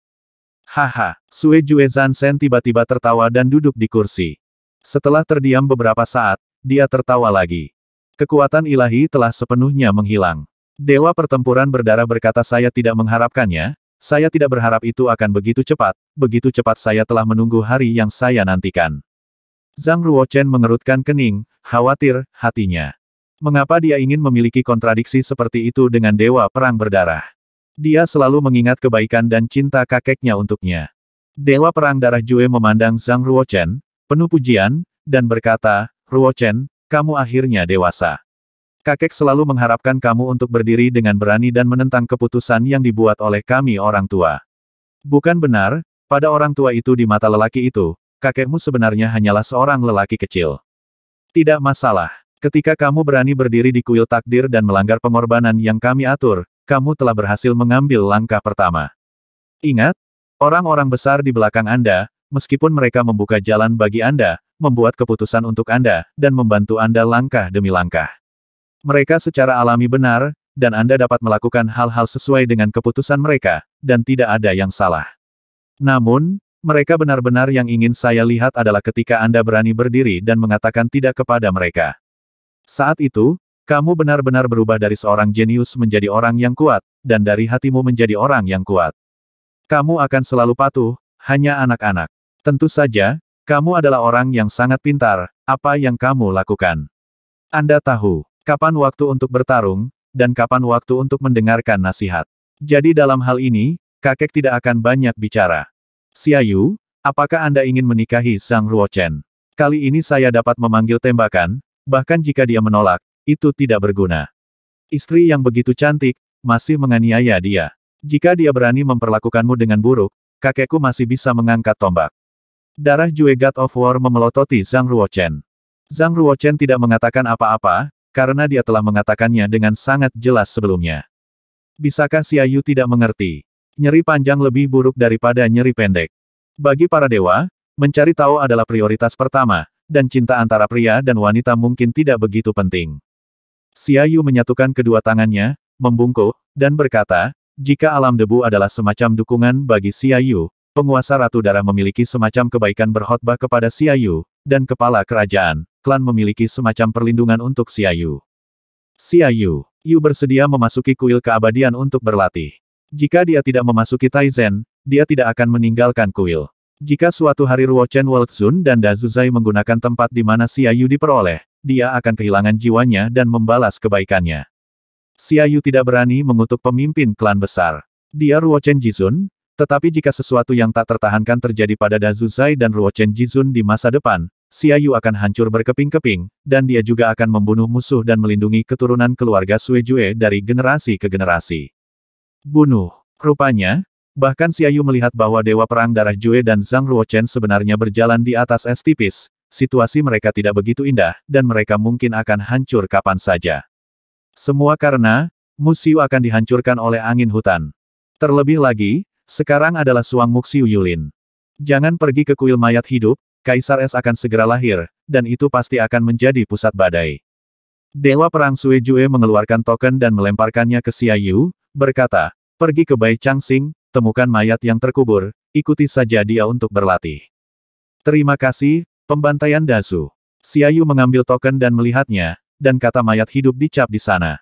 Haha, Sui Jue Zansen tiba-tiba tertawa dan duduk di kursi. Setelah terdiam beberapa saat, dia tertawa lagi. Kekuatan ilahi telah sepenuhnya menghilang. Dewa pertempuran berdarah berkata saya tidak mengharapkannya, saya tidak berharap itu akan begitu cepat, begitu cepat saya telah menunggu hari yang saya nantikan. Zhang Ruochen mengerutkan kening, khawatir, hatinya. Mengapa dia ingin memiliki kontradiksi seperti itu dengan Dewa Perang Berdarah? Dia selalu mengingat kebaikan dan cinta kakeknya untuknya. Dewa Perang Darah Jue memandang Zhang Ruochen, penuh pujian, dan berkata, Ruochen, kamu akhirnya dewasa. Kakek selalu mengharapkan kamu untuk berdiri dengan berani dan menentang keputusan yang dibuat oleh kami orang tua. Bukan benar, pada orang tua itu di mata lelaki itu, kakekmu sebenarnya hanyalah seorang lelaki kecil. Tidak masalah. Ketika kamu berani berdiri di kuil takdir dan melanggar pengorbanan yang kami atur, kamu telah berhasil mengambil langkah pertama. Ingat, orang-orang besar di belakang Anda, meskipun mereka membuka jalan bagi Anda, membuat keputusan untuk Anda, dan membantu Anda langkah demi langkah. Mereka secara alami benar, dan Anda dapat melakukan hal-hal sesuai dengan keputusan mereka, dan tidak ada yang salah. Namun, mereka benar-benar yang ingin saya lihat adalah ketika Anda berani berdiri dan mengatakan tidak kepada mereka. Saat itu, kamu benar-benar berubah dari seorang jenius menjadi orang yang kuat, dan dari hatimu menjadi orang yang kuat. Kamu akan selalu patuh, hanya anak-anak. Tentu saja, kamu adalah orang yang sangat pintar, apa yang kamu lakukan. Anda tahu, Kapan waktu untuk bertarung, dan kapan waktu untuk mendengarkan nasihat. Jadi dalam hal ini, kakek tidak akan banyak bicara. Siayu, apakah Anda ingin menikahi Sang Ruochen? Kali ini saya dapat memanggil tembakan, bahkan jika dia menolak, itu tidak berguna. Istri yang begitu cantik, masih menganiaya dia. Jika dia berani memperlakukanmu dengan buruk, kakekku masih bisa mengangkat tombak. Darah Jue God of War memelototi Zhang Ruochen. Zhang Ruochen tidak mengatakan apa-apa, karena dia telah mengatakannya dengan sangat jelas sebelumnya. Bisakah si Ayu tidak mengerti? Nyeri panjang lebih buruk daripada nyeri pendek. Bagi para dewa, mencari tahu adalah prioritas pertama, dan cinta antara pria dan wanita mungkin tidak begitu penting. Si Ayu menyatukan kedua tangannya, membungkuk, dan berkata, jika alam debu adalah semacam dukungan bagi si Ayu, penguasa Ratu Darah memiliki semacam kebaikan berkhotbah kepada Ayu, dan kepala kerajaan, klan memiliki semacam perlindungan untuk Siayu. Siayu, Yu bersedia memasuki kuil keabadian untuk berlatih. Jika dia tidak memasuki Taizen, dia tidak akan meninggalkan kuil. Jika suatu hari Ruo Chen Wolzun dan Dazuzai menggunakan tempat di mana Siayu diperoleh, dia akan kehilangan jiwanya dan membalas kebaikannya. Siayu tidak berani mengutuk pemimpin klan besar. Dia Ruo Chen Jizun, tetapi jika sesuatu yang tak tertahankan terjadi pada Dazuzai dan Ruochen Jizun di masa depan, Xiaoyu akan hancur berkeping-keping, dan dia juga akan membunuh musuh dan melindungi keturunan keluarga Suejue dari generasi ke generasi. Bunuh. Rupanya, bahkan Xiaoyu melihat bahwa Dewa Perang Darah Jue dan Zhang Ruochen sebenarnya berjalan di atas es tipis, situasi mereka tidak begitu indah, dan mereka mungkin akan hancur kapan saja. Semua karena, Musiu akan dihancurkan oleh angin hutan. Terlebih lagi, sekarang adalah Suang Muxiu Yulin. Jangan pergi ke kuil mayat hidup, Kaisar Es akan segera lahir, dan itu pasti akan menjadi pusat badai. Dewa Perang Sui Jue mengeluarkan token dan melemparkannya ke Xia Yu, berkata, pergi ke Bai Changxing, temukan mayat yang terkubur, ikuti saja dia untuk berlatih. Terima kasih, pembantaian Xia Yu mengambil token dan melihatnya, dan kata mayat hidup dicap di sana.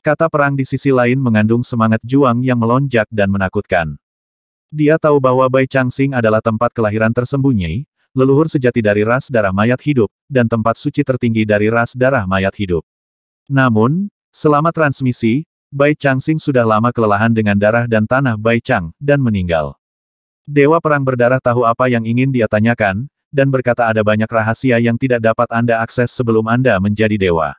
Kata perang di sisi lain mengandung semangat juang yang melonjak dan menakutkan. Dia tahu bahwa Bai Changxing adalah tempat kelahiran tersembunyi, leluhur sejati dari ras darah mayat hidup, dan tempat suci tertinggi dari ras darah mayat hidup. Namun, selama transmisi, Bai Changxing sudah lama kelelahan dengan darah dan tanah Bai Chang, dan meninggal. Dewa Perang Berdarah tahu apa yang ingin dia tanyakan, dan berkata ada banyak rahasia yang tidak dapat Anda akses sebelum Anda menjadi dewa.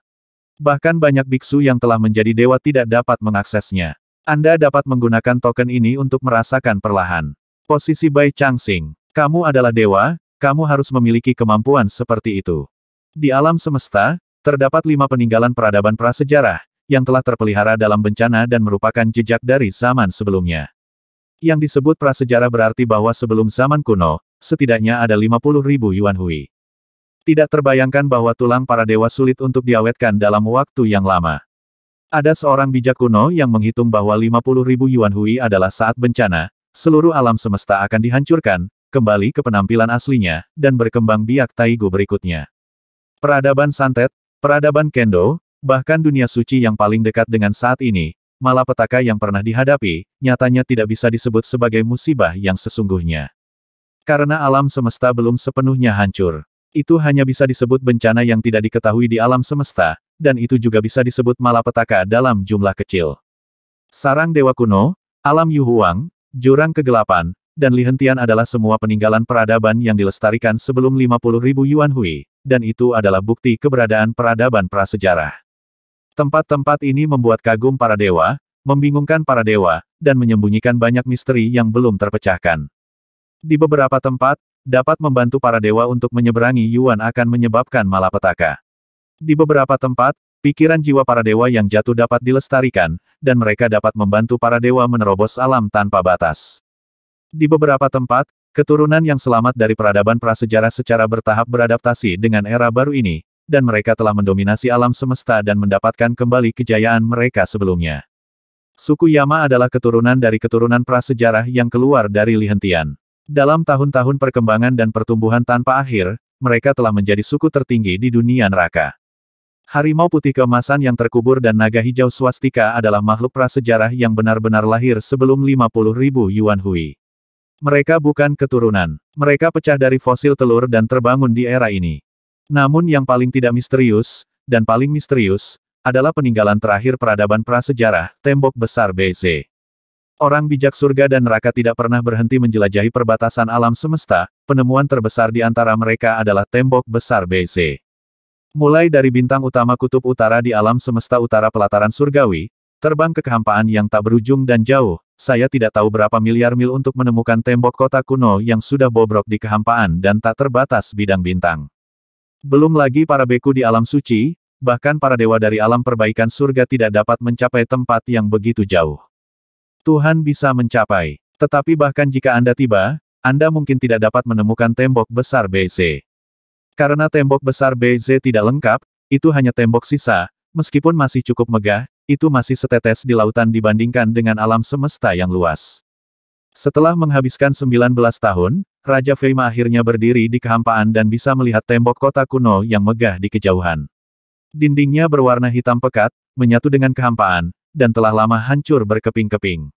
Bahkan banyak biksu yang telah menjadi dewa tidak dapat mengaksesnya. Anda dapat menggunakan token ini untuk merasakan perlahan. Posisi Bai Changxing, Kamu adalah dewa, kamu harus memiliki kemampuan seperti itu. Di alam semesta, terdapat lima peninggalan peradaban prasejarah, yang telah terpelihara dalam bencana dan merupakan jejak dari zaman sebelumnya. Yang disebut prasejarah berarti bahwa sebelum zaman kuno, setidaknya ada 50 ribu Yuan Hui. Tidak terbayangkan bahwa tulang para dewa sulit untuk diawetkan dalam waktu yang lama. Ada seorang bijak kuno yang menghitung bahwa 50 ribu Yuan Hui adalah saat bencana, seluruh alam semesta akan dihancurkan, kembali ke penampilan aslinya, dan berkembang biak Taigu berikutnya. Peradaban santet, peradaban kendo, bahkan dunia suci yang paling dekat dengan saat ini, malapetaka yang pernah dihadapi, nyatanya tidak bisa disebut sebagai musibah yang sesungguhnya. Karena alam semesta belum sepenuhnya hancur. Itu hanya bisa disebut bencana yang tidak diketahui di alam semesta, dan itu juga bisa disebut malapetaka dalam jumlah kecil. Sarang Dewa Kuno, Alam Yuhuang, Jurang Kegelapan, dan Lihentian adalah semua peninggalan peradaban yang dilestarikan sebelum 50.000 Yuan Hui, dan itu adalah bukti keberadaan peradaban prasejarah. Tempat-tempat ini membuat kagum para dewa, membingungkan para dewa, dan menyembunyikan banyak misteri yang belum terpecahkan. Di beberapa tempat, dapat membantu para dewa untuk menyeberangi Yuan akan menyebabkan malapetaka. Di beberapa tempat, pikiran jiwa para dewa yang jatuh dapat dilestarikan, dan mereka dapat membantu para dewa menerobos alam tanpa batas. Di beberapa tempat, keturunan yang selamat dari peradaban prasejarah secara bertahap beradaptasi dengan era baru ini, dan mereka telah mendominasi alam semesta dan mendapatkan kembali kejayaan mereka sebelumnya. Suku Yama adalah keturunan dari keturunan prasejarah yang keluar dari Lihentian. Dalam tahun-tahun perkembangan dan pertumbuhan tanpa akhir, mereka telah menjadi suku tertinggi di dunia neraka. Harimau putih keemasan yang terkubur dan naga hijau swastika adalah makhluk prasejarah yang benar-benar lahir sebelum 50 ribu Yuan Hui. Mereka bukan keturunan. Mereka pecah dari fosil telur dan terbangun di era ini. Namun yang paling tidak misterius, dan paling misterius, adalah peninggalan terakhir peradaban prasejarah, tembok besar BC. Orang bijak surga dan neraka tidak pernah berhenti menjelajahi perbatasan alam semesta, penemuan terbesar di antara mereka adalah tembok besar BC. Mulai dari bintang utama kutub utara di alam semesta utara pelataran surgawi, terbang ke kehampaan yang tak berujung dan jauh, saya tidak tahu berapa miliar mil untuk menemukan tembok kota kuno yang sudah bobrok di kehampaan dan tak terbatas bidang bintang. Belum lagi para beku di alam suci, bahkan para dewa dari alam perbaikan surga tidak dapat mencapai tempat yang begitu jauh. Tuhan bisa mencapai, tetapi bahkan jika Anda tiba, Anda mungkin tidak dapat menemukan tembok besar BC. Karena tembok besar BZ tidak lengkap, itu hanya tembok sisa, meskipun masih cukup megah, itu masih setetes di lautan dibandingkan dengan alam semesta yang luas. Setelah menghabiskan 19 tahun, Raja Feima akhirnya berdiri di kehampaan dan bisa melihat tembok kota kuno yang megah di kejauhan. Dindingnya berwarna hitam pekat, menyatu dengan kehampaan, dan telah lama hancur berkeping-keping.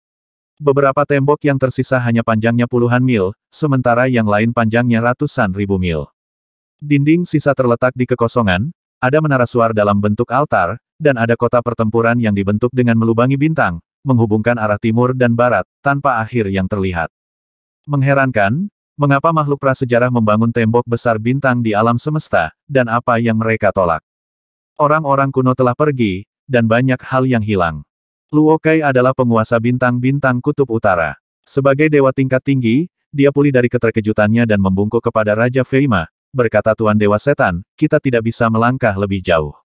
Beberapa tembok yang tersisa hanya panjangnya puluhan mil, sementara yang lain panjangnya ratusan ribu mil. Dinding sisa terletak di kekosongan, ada menara suar dalam bentuk altar, dan ada kota pertempuran yang dibentuk dengan melubangi bintang, menghubungkan arah timur dan barat, tanpa akhir yang terlihat. Mengherankan, mengapa makhluk prasejarah membangun tembok besar bintang di alam semesta, dan apa yang mereka tolak. Orang-orang kuno telah pergi, dan banyak hal yang hilang. Luokai adalah penguasa bintang-bintang kutub utara. Sebagai dewa tingkat tinggi, dia pulih dari keterkejutannya dan membungkuk kepada Raja Feima, berkata Tuan Dewa Setan, kita tidak bisa melangkah lebih jauh.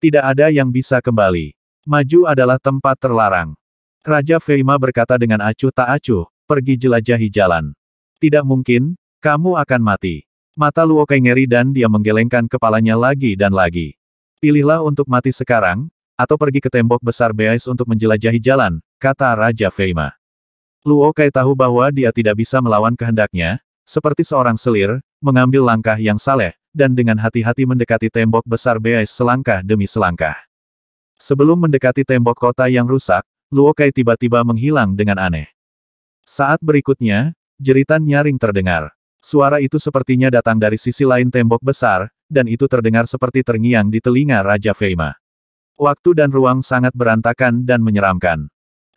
Tidak ada yang bisa kembali. Maju adalah tempat terlarang. Raja Feima berkata dengan acuh tak acuh, pergi jelajahi jalan. Tidak mungkin, kamu akan mati. Mata Luo Kengeri dan dia menggelengkan kepalanya lagi dan lagi. Pilihlah untuk mati sekarang, atau pergi ke tembok besar Beis untuk menjelajahi jalan, kata Raja Feima. Luo Kai tahu bahwa dia tidak bisa melawan kehendaknya, seperti seorang selir, mengambil langkah yang saleh, dan dengan hati-hati mendekati tembok besar Beais selangkah demi selangkah. Sebelum mendekati tembok kota yang rusak, Luo Kai tiba-tiba menghilang dengan aneh. Saat berikutnya, jeritan nyaring terdengar. Suara itu sepertinya datang dari sisi lain tembok besar, dan itu terdengar seperti terngiang di telinga Raja Feima. Waktu dan ruang sangat berantakan dan menyeramkan.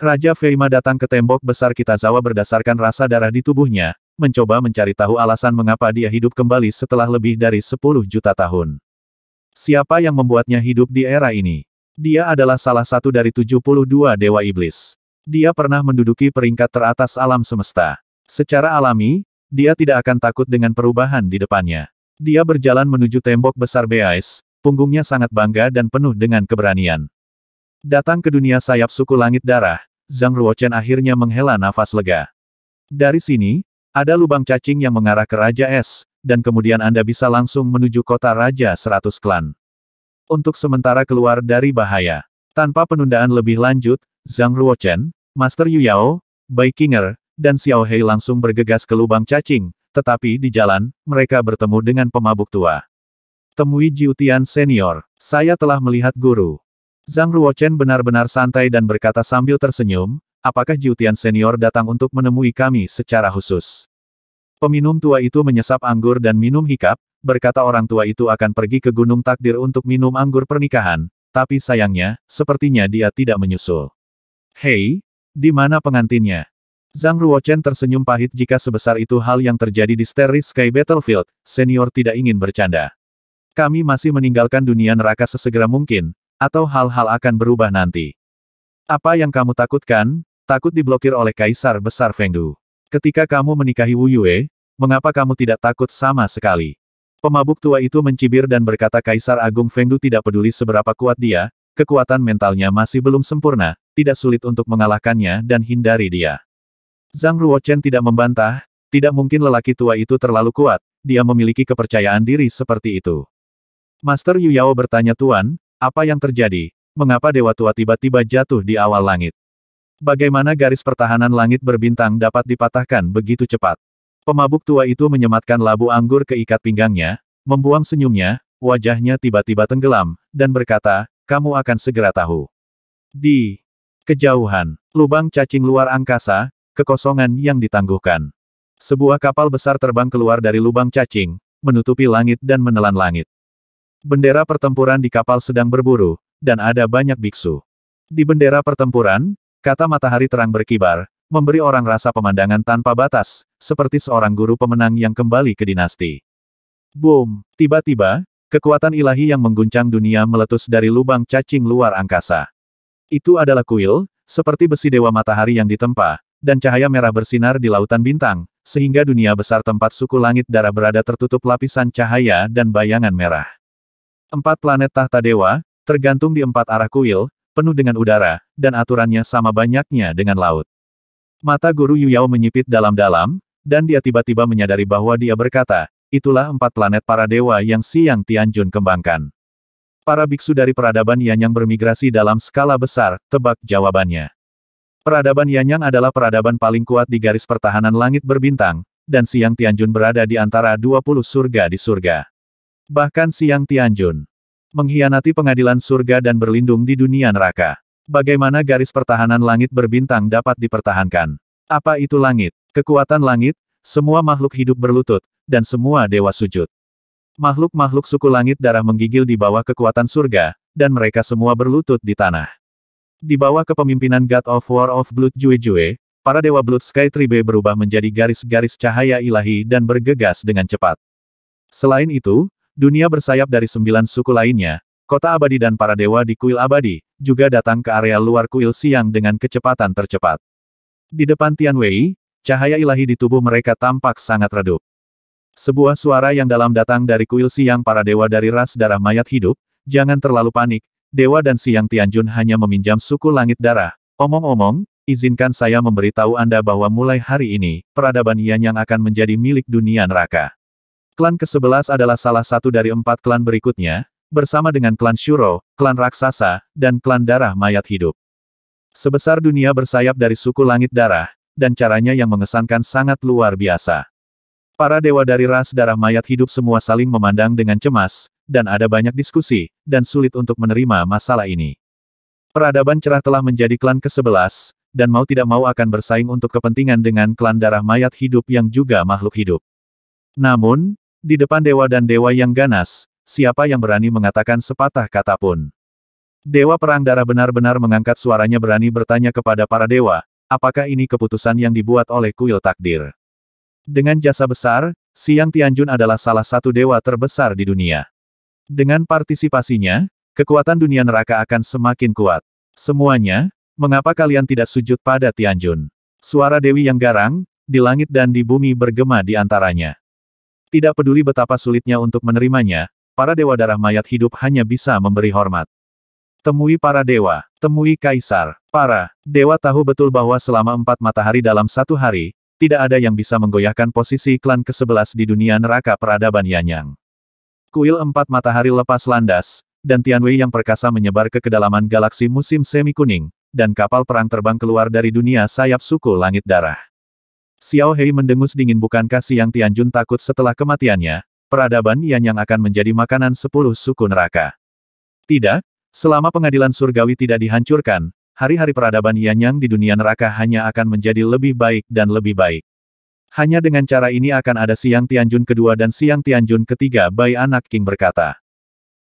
Raja Feima datang ke tembok besar Kitazawa berdasarkan rasa darah di tubuhnya, mencoba mencari tahu alasan mengapa dia hidup kembali setelah lebih dari 10 juta tahun. Siapa yang membuatnya hidup di era ini? Dia adalah salah satu dari 72 Dewa Iblis. Dia pernah menduduki peringkat teratas alam semesta. Secara alami, dia tidak akan takut dengan perubahan di depannya. Dia berjalan menuju tembok besar Beais, punggungnya sangat bangga dan penuh dengan keberanian. Datang ke dunia sayap suku langit darah, Zhang Ruochen akhirnya menghela nafas lega. Dari sini, ada lubang cacing yang mengarah ke Raja Es, dan kemudian Anda bisa langsung menuju kota Raja Seratus Klan. Untuk sementara keluar dari bahaya. Tanpa penundaan lebih lanjut, Zhang Ruochen, Master Yu Yao, Bai King'er, dan Xiao Hei langsung bergegas ke lubang cacing, tetapi di jalan, mereka bertemu dengan pemabuk tua. Temui Jiutian Senior, saya telah melihat guru. Zhang Ruochen benar-benar santai dan berkata sambil tersenyum, apakah Jiutian senior datang untuk menemui kami secara khusus? Peminum tua itu menyesap anggur dan minum hikap, berkata orang tua itu akan pergi ke Gunung Takdir untuk minum anggur pernikahan, tapi sayangnya, sepertinya dia tidak menyusul. Hei, di mana pengantinnya? Zhang Ruochen tersenyum pahit jika sebesar itu hal yang terjadi di Starry Sky Battlefield, senior tidak ingin bercanda. Kami masih meninggalkan dunia neraka sesegera mungkin, atau hal-hal akan berubah nanti. Apa yang kamu takutkan, takut diblokir oleh Kaisar Besar Fengdu. Ketika kamu menikahi Wu Yue, mengapa kamu tidak takut sama sekali? Pemabuk tua itu mencibir dan berkata Kaisar Agung Fengdu tidak peduli seberapa kuat dia, kekuatan mentalnya masih belum sempurna, tidak sulit untuk mengalahkannya dan hindari dia. Zhang Ruochen tidak membantah, tidak mungkin lelaki tua itu terlalu kuat, dia memiliki kepercayaan diri seperti itu. Master Yu Yao bertanya Tuan, apa yang terjadi? Mengapa Dewa Tua tiba-tiba jatuh di awal langit? Bagaimana garis pertahanan langit berbintang dapat dipatahkan begitu cepat? Pemabuk tua itu menyematkan labu anggur ke ikat pinggangnya, membuang senyumnya, wajahnya tiba-tiba tenggelam, dan berkata, kamu akan segera tahu. Di kejauhan, lubang cacing luar angkasa, kekosongan yang ditangguhkan. Sebuah kapal besar terbang keluar dari lubang cacing, menutupi langit dan menelan langit. Bendera pertempuran di kapal sedang berburu, dan ada banyak biksu. Di bendera pertempuran, kata matahari terang berkibar, memberi orang rasa pemandangan tanpa batas, seperti seorang guru pemenang yang kembali ke dinasti. Boom! Tiba-tiba, kekuatan ilahi yang mengguncang dunia meletus dari lubang cacing luar angkasa. Itu adalah kuil, seperti besi dewa matahari yang ditempa, dan cahaya merah bersinar di lautan bintang, sehingga dunia besar tempat suku langit darah berada tertutup lapisan cahaya dan bayangan merah. Empat planet tahta dewa, tergantung di empat arah kuil, penuh dengan udara, dan aturannya sama banyaknya dengan laut. Mata Guru Yuyao menyipit dalam-dalam, dan dia tiba-tiba menyadari bahwa dia berkata, itulah empat planet para dewa yang Siang Tianjun kembangkan. Para biksu dari peradaban Yanyang bermigrasi dalam skala besar, tebak jawabannya. Peradaban Yanyang adalah peradaban paling kuat di garis pertahanan langit berbintang, dan Siang Tianjun berada di antara 20 surga di surga. Bahkan Siang Tianjun mengkhianati pengadilan surga dan berlindung di dunia neraka. Bagaimana garis pertahanan langit berbintang dapat dipertahankan? Apa itu langit? Kekuatan langit, semua makhluk hidup berlutut, dan semua dewa sujud. Makhluk-makhluk suku langit darah menggigil di bawah kekuatan surga, dan mereka semua berlutut di tanah. Di bawah kepemimpinan God of War of Blood Jue Jue, para dewa Blood Sky Tribe berubah menjadi garis-garis cahaya ilahi dan bergegas dengan cepat. Selain itu, Dunia bersayap dari sembilan suku lainnya, kota abadi dan para dewa di kuil abadi, juga datang ke area luar kuil siang dengan kecepatan tercepat. Di depan Tian Wei, cahaya ilahi di tubuh mereka tampak sangat redup. Sebuah suara yang dalam datang dari kuil siang para dewa dari ras darah mayat hidup, jangan terlalu panik, dewa dan siang Tianjun hanya meminjam suku langit darah. Omong-omong, izinkan saya memberitahu Anda bahwa mulai hari ini, peradaban Yan yang akan menjadi milik dunia neraka. Klan ke-11 adalah salah satu dari empat klan berikutnya, bersama dengan klan Shuro, klan Raksasa, dan klan Darah Mayat Hidup. Sebesar dunia bersayap dari suku Langit Darah, dan caranya yang mengesankan sangat luar biasa. Para dewa dari ras darah mayat hidup semua saling memandang dengan cemas, dan ada banyak diskusi, dan sulit untuk menerima masalah ini. Peradaban cerah telah menjadi klan ke-11, dan mau tidak mau akan bersaing untuk kepentingan dengan klan darah mayat hidup yang juga makhluk hidup. Namun, di depan dewa dan dewa yang ganas, siapa yang berani mengatakan sepatah kata pun. Dewa Perang Darah benar-benar mengangkat suaranya berani bertanya kepada para dewa, apakah ini keputusan yang dibuat oleh kuil takdir. Dengan jasa besar, Siang Tianjun adalah salah satu dewa terbesar di dunia. Dengan partisipasinya, kekuatan dunia neraka akan semakin kuat. Semuanya, mengapa kalian tidak sujud pada Tianjun? Suara Dewi yang garang, di langit dan di bumi bergema di antaranya. Tidak peduli betapa sulitnya untuk menerimanya, para dewa darah mayat hidup hanya bisa memberi hormat. Temui para dewa, temui kaisar, para dewa tahu betul bahwa selama empat matahari dalam satu hari, tidak ada yang bisa menggoyahkan posisi klan ke-11 di dunia neraka peradaban Yanyang. Kuil empat matahari lepas landas, dan Tianwei yang perkasa menyebar ke kedalaman galaksi musim semi kuning, dan kapal perang terbang keluar dari dunia sayap suku langit darah. Xiao Hei mendengus dingin bukankah Siang Tianjun takut setelah kematiannya, peradaban Yan yang akan menjadi makanan sepuluh suku neraka. Tidak, selama pengadilan surgawi tidak dihancurkan, hari-hari peradaban Yan yang di dunia neraka hanya akan menjadi lebih baik dan lebih baik. Hanya dengan cara ini akan ada Siang Tianjun kedua dan Siang Tianjun ketiga Bayi Anak King berkata.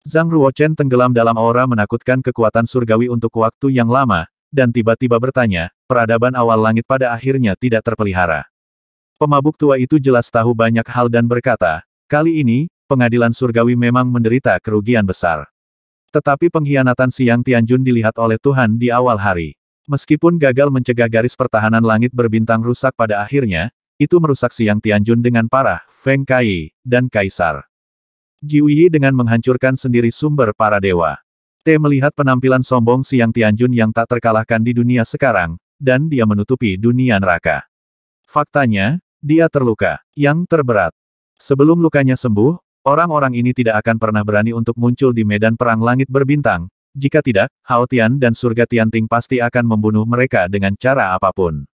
Zhang Ruochen tenggelam dalam aura menakutkan kekuatan surgawi untuk waktu yang lama, dan tiba-tiba bertanya, peradaban awal langit pada akhirnya tidak terpelihara. Pemabuk tua itu jelas tahu banyak hal dan berkata, kali ini, pengadilan surgawi memang menderita kerugian besar. Tetapi pengkhianatan Siang Tianjun dilihat oleh Tuhan di awal hari. Meskipun gagal mencegah garis pertahanan langit berbintang rusak pada akhirnya, itu merusak Siang Tianjun dengan parah, Feng Kai, dan Kaisar. Jiuyi dengan menghancurkan sendiri sumber para dewa. T melihat penampilan sombong Siang Tianjun yang tak terkalahkan di dunia sekarang, dan dia menutupi dunia neraka. Faktanya, dia terluka. Yang terberat. Sebelum lukanya sembuh, orang-orang ini tidak akan pernah berani untuk muncul di medan perang langit berbintang. Jika tidak, Hao Tian dan surga Tianting pasti akan membunuh mereka dengan cara apapun.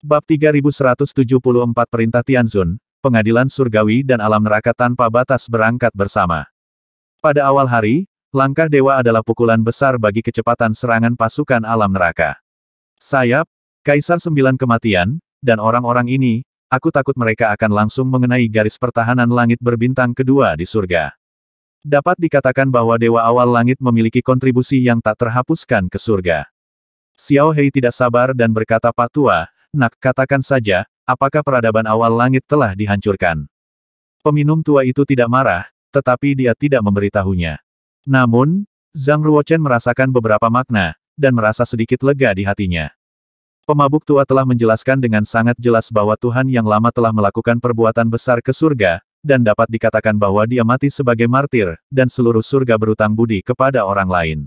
Bab 3174 Perintah Tianzun, Pengadilan Surgawi dan Alam Neraka Tanpa Batas berangkat bersama. Pada awal hari, langkah dewa adalah pukulan besar bagi kecepatan serangan pasukan alam neraka. Sayap, Kaisar Sembilan Kematian, dan orang-orang ini, Aku takut mereka akan langsung mengenai garis pertahanan langit berbintang kedua di surga. Dapat dikatakan bahwa Dewa Awal Langit memiliki kontribusi yang tak terhapuskan ke surga. Xiao Hei tidak sabar dan berkata patua, nak katakan saja, apakah peradaban awal langit telah dihancurkan. Peminum tua itu tidak marah, tetapi dia tidak memberitahunya. Namun, Zhang Ruochen merasakan beberapa makna, dan merasa sedikit lega di hatinya. Pemabuk tua telah menjelaskan dengan sangat jelas bahwa Tuhan yang lama telah melakukan perbuatan besar ke surga, dan dapat dikatakan bahwa dia mati sebagai martir, dan seluruh surga berutang budi kepada orang lain.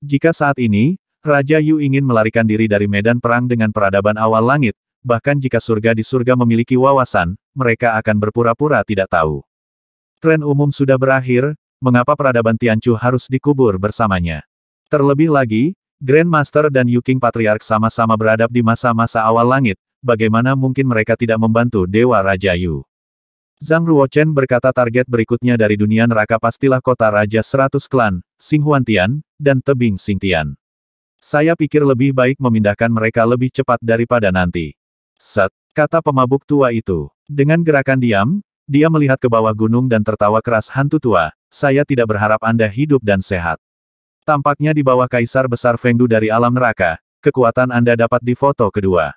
Jika saat ini, Raja Yu ingin melarikan diri dari medan perang dengan peradaban awal langit, bahkan jika surga di surga memiliki wawasan, mereka akan berpura-pura tidak tahu. Tren umum sudah berakhir, mengapa peradaban Tianchu harus dikubur bersamanya? Terlebih lagi, Grandmaster dan Yuking Patriark sama-sama beradab di masa-masa awal langit, bagaimana mungkin mereka tidak membantu Dewa Raja Yu? Zhang Ruochen berkata target berikutnya dari dunia neraka pastilah kota Raja Seratus Klan, Singhuantian, dan Tebing Singtian. Saya pikir lebih baik memindahkan mereka lebih cepat daripada nanti. Set, kata pemabuk tua itu. Dengan gerakan diam, dia melihat ke bawah gunung dan tertawa keras hantu tua, saya tidak berharap Anda hidup dan sehat. Tampaknya di bawah kaisar besar Fengdu dari alam neraka, kekuatan Anda dapat difoto kedua.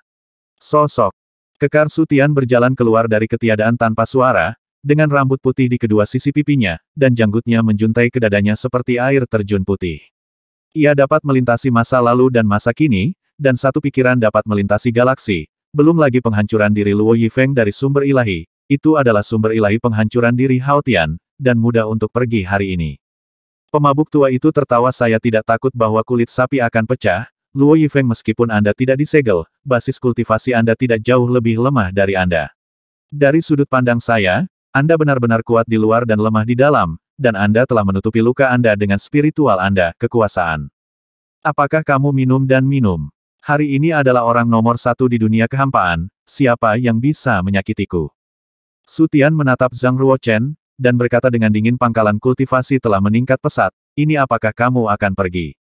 Sosok. Kekar Sutian berjalan keluar dari ketiadaan tanpa suara, dengan rambut putih di kedua sisi pipinya, dan janggutnya menjuntai ke dadanya seperti air terjun putih. Ia dapat melintasi masa lalu dan masa kini, dan satu pikiran dapat melintasi galaksi, belum lagi penghancuran diri Luo Yifeng dari sumber ilahi, itu adalah sumber ilahi penghancuran diri Hao Tian, dan mudah untuk pergi hari ini. Pemabuk tua itu tertawa saya tidak takut bahwa kulit sapi akan pecah, Luo Yifeng meskipun Anda tidak disegel, basis kultivasi Anda tidak jauh lebih lemah dari Anda. Dari sudut pandang saya, Anda benar-benar kuat di luar dan lemah di dalam, dan Anda telah menutupi luka Anda dengan spiritual Anda, kekuasaan. Apakah kamu minum dan minum? Hari ini adalah orang nomor satu di dunia kehampaan, siapa yang bisa menyakitiku? Sutian menatap Zhang Ruochen, dan berkata dengan dingin pangkalan kultivasi telah meningkat pesat, ini apakah kamu akan pergi?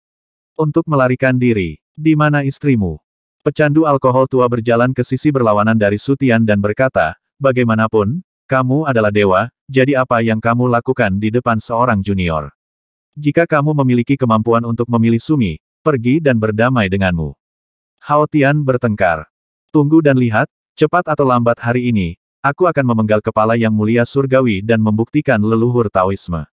Untuk melarikan diri, di mana istrimu? Pecandu alkohol tua berjalan ke sisi berlawanan dari Sutian dan berkata, bagaimanapun, kamu adalah dewa, jadi apa yang kamu lakukan di depan seorang junior? Jika kamu memiliki kemampuan untuk memilih Sumi, pergi dan berdamai denganmu. Hao Tian bertengkar. Tunggu dan lihat, cepat atau lambat hari ini, Aku akan memenggal kepala yang mulia surgawi dan membuktikan leluhur Taoisme.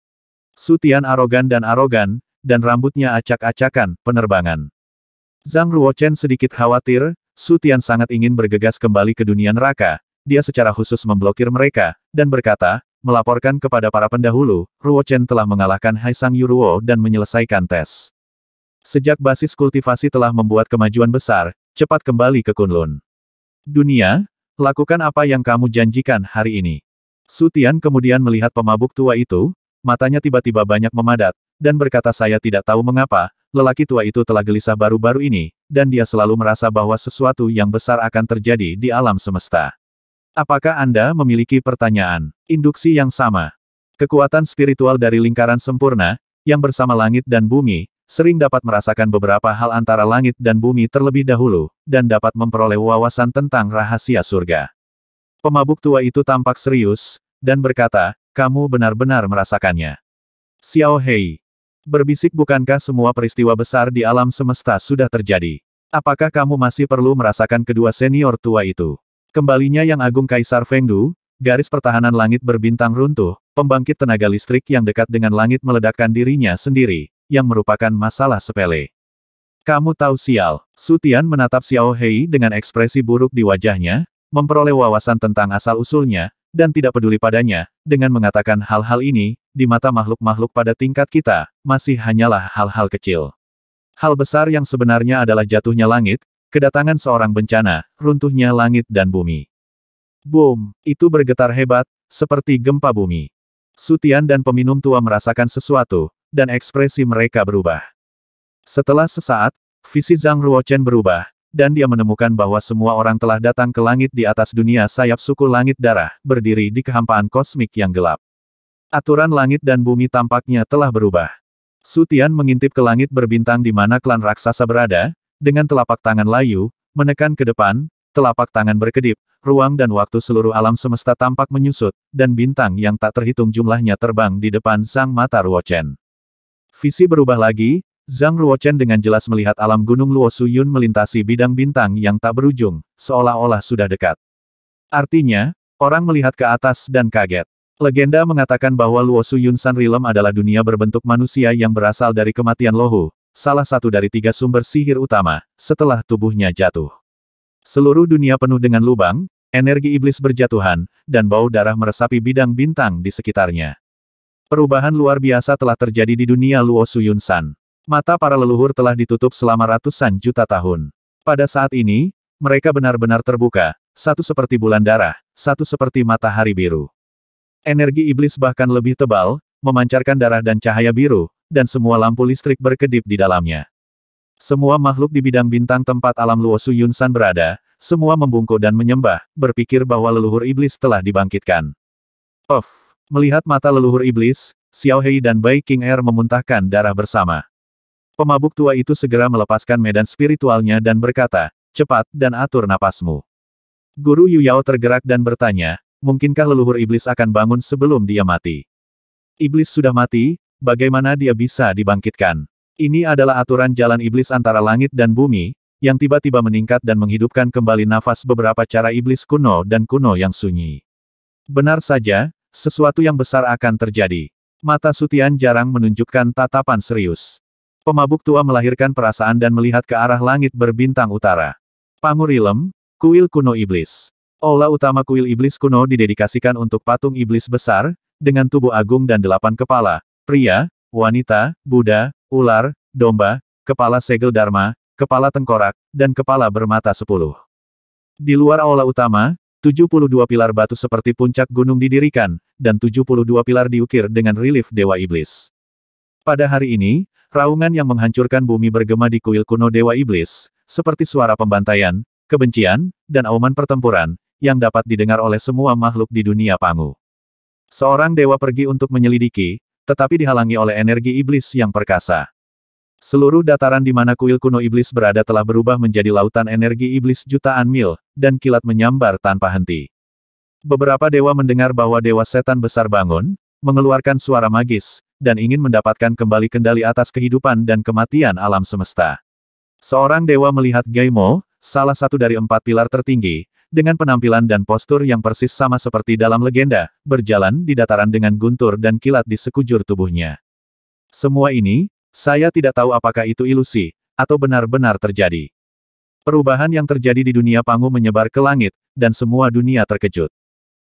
Sutian arogan dan arogan, dan rambutnya acak-acakan, penerbangan. Zhang Ruochen sedikit khawatir, Sutian sangat ingin bergegas kembali ke dunia neraka, dia secara khusus memblokir mereka, dan berkata, melaporkan kepada para pendahulu, Ruochen telah mengalahkan Haisang Yuruo dan menyelesaikan tes. Sejak basis kultivasi telah membuat kemajuan besar, cepat kembali ke Kunlun. Dunia, Lakukan apa yang kamu janjikan hari ini. Sutian kemudian melihat pemabuk tua itu, matanya tiba-tiba banyak memadat, dan berkata saya tidak tahu mengapa, lelaki tua itu telah gelisah baru-baru ini, dan dia selalu merasa bahwa sesuatu yang besar akan terjadi di alam semesta. Apakah Anda memiliki pertanyaan? Induksi yang sama. Kekuatan spiritual dari lingkaran sempurna, yang bersama langit dan bumi, sering dapat merasakan beberapa hal antara langit dan bumi terlebih dahulu, dan dapat memperoleh wawasan tentang rahasia surga. Pemabuk tua itu tampak serius, dan berkata, kamu benar-benar merasakannya. Xiao Hei. Berbisik bukankah semua peristiwa besar di alam semesta sudah terjadi? Apakah kamu masih perlu merasakan kedua senior tua itu? Kembalinya yang agung Kaisar Fengdu, garis pertahanan langit berbintang runtuh, pembangkit tenaga listrik yang dekat dengan langit meledakkan dirinya sendiri, yang merupakan masalah sepele. Kamu tahu sial, Sutian menatap Xiao Hei dengan ekspresi buruk di wajahnya, memperoleh wawasan tentang asal-usulnya, dan tidak peduli padanya, dengan mengatakan hal-hal ini, di mata makhluk-makhluk pada tingkat kita, masih hanyalah hal-hal kecil. Hal besar yang sebenarnya adalah jatuhnya langit, kedatangan seorang bencana, runtuhnya langit dan bumi. Boom, itu bergetar hebat, seperti gempa bumi. Sutian dan peminum tua merasakan sesuatu, dan ekspresi mereka berubah. Setelah sesaat, visi Zhang Ruochen berubah, dan dia menemukan bahwa semua orang telah datang ke langit di atas dunia sayap suku langit darah, berdiri di kehampaan kosmik yang gelap. Aturan langit dan bumi tampaknya telah berubah. Sutian mengintip ke langit berbintang di mana klan raksasa berada, dengan telapak tangan layu, menekan ke depan, telapak tangan berkedip, ruang dan waktu seluruh alam semesta tampak menyusut, dan bintang yang tak terhitung jumlahnya terbang di depan sang mata Ruochen. Visi berubah lagi, Zhang Ruochen dengan jelas melihat alam gunung Luo Suyun melintasi bidang bintang yang tak berujung, seolah-olah sudah dekat. Artinya, orang melihat ke atas dan kaget. Legenda mengatakan bahwa Luo Suyun San Rilem adalah dunia berbentuk manusia yang berasal dari kematian Lohu, salah satu dari tiga sumber sihir utama, setelah tubuhnya jatuh. Seluruh dunia penuh dengan lubang, energi iblis berjatuhan, dan bau darah meresapi bidang bintang di sekitarnya. Perubahan luar biasa telah terjadi di dunia Luo Suyunsan. Mata para leluhur telah ditutup selama ratusan juta tahun. Pada saat ini, mereka benar-benar terbuka, satu seperti bulan darah, satu seperti matahari biru. Energi iblis bahkan lebih tebal, memancarkan darah dan cahaya biru, dan semua lampu listrik berkedip di dalamnya. Semua makhluk di bidang bintang tempat alam Luo Suyunsan berada, semua membungkuk dan menyembah, berpikir bahwa leluhur iblis telah dibangkitkan. Of. Melihat mata leluhur iblis, Xiao Hei dan Bai King Er memuntahkan darah bersama. Pemabuk tua itu segera melepaskan medan spiritualnya dan berkata, cepat dan atur napasmu. Guru Yu Yao tergerak dan bertanya, mungkinkah leluhur iblis akan bangun sebelum dia mati? Iblis sudah mati, bagaimana dia bisa dibangkitkan? Ini adalah aturan jalan iblis antara langit dan bumi, yang tiba-tiba meningkat dan menghidupkan kembali nafas beberapa cara iblis kuno dan kuno yang sunyi. Benar saja, sesuatu yang besar akan terjadi. Mata Sutian jarang menunjukkan tatapan serius. Pemabuk tua melahirkan perasaan dan melihat ke arah langit berbintang utara. Pangurilem, Kuil Kuno Iblis. Aula utama Kuil Iblis Kuno didedikasikan untuk patung iblis besar, dengan tubuh agung dan delapan kepala, pria, wanita, Buddha, ular, domba, kepala segel dharma, kepala tengkorak, dan kepala bermata sepuluh. Di luar aula utama, 72 pilar batu seperti puncak gunung didirikan, dan 72 pilar diukir dengan relief Dewa Iblis. Pada hari ini, raungan yang menghancurkan bumi bergema di kuil kuno Dewa Iblis, seperti suara pembantaian, kebencian, dan auman pertempuran, yang dapat didengar oleh semua makhluk di dunia pangu. Seorang dewa pergi untuk menyelidiki, tetapi dihalangi oleh energi iblis yang perkasa. Seluruh dataran di mana kuil kuno iblis berada telah berubah menjadi lautan energi iblis jutaan mil, dan kilat menyambar tanpa henti. Beberapa dewa mendengar bahwa dewa setan besar bangun, mengeluarkan suara magis, dan ingin mendapatkan kembali kendali atas kehidupan dan kematian alam semesta. Seorang dewa melihat Gaimo, salah satu dari empat pilar tertinggi, dengan penampilan dan postur yang persis sama seperti dalam legenda, berjalan di dataran dengan guntur dan kilat di sekujur tubuhnya. Semua ini, saya tidak tahu apakah itu ilusi, atau benar-benar terjadi. Perubahan yang terjadi di dunia Pangu menyebar ke langit, dan semua dunia terkejut.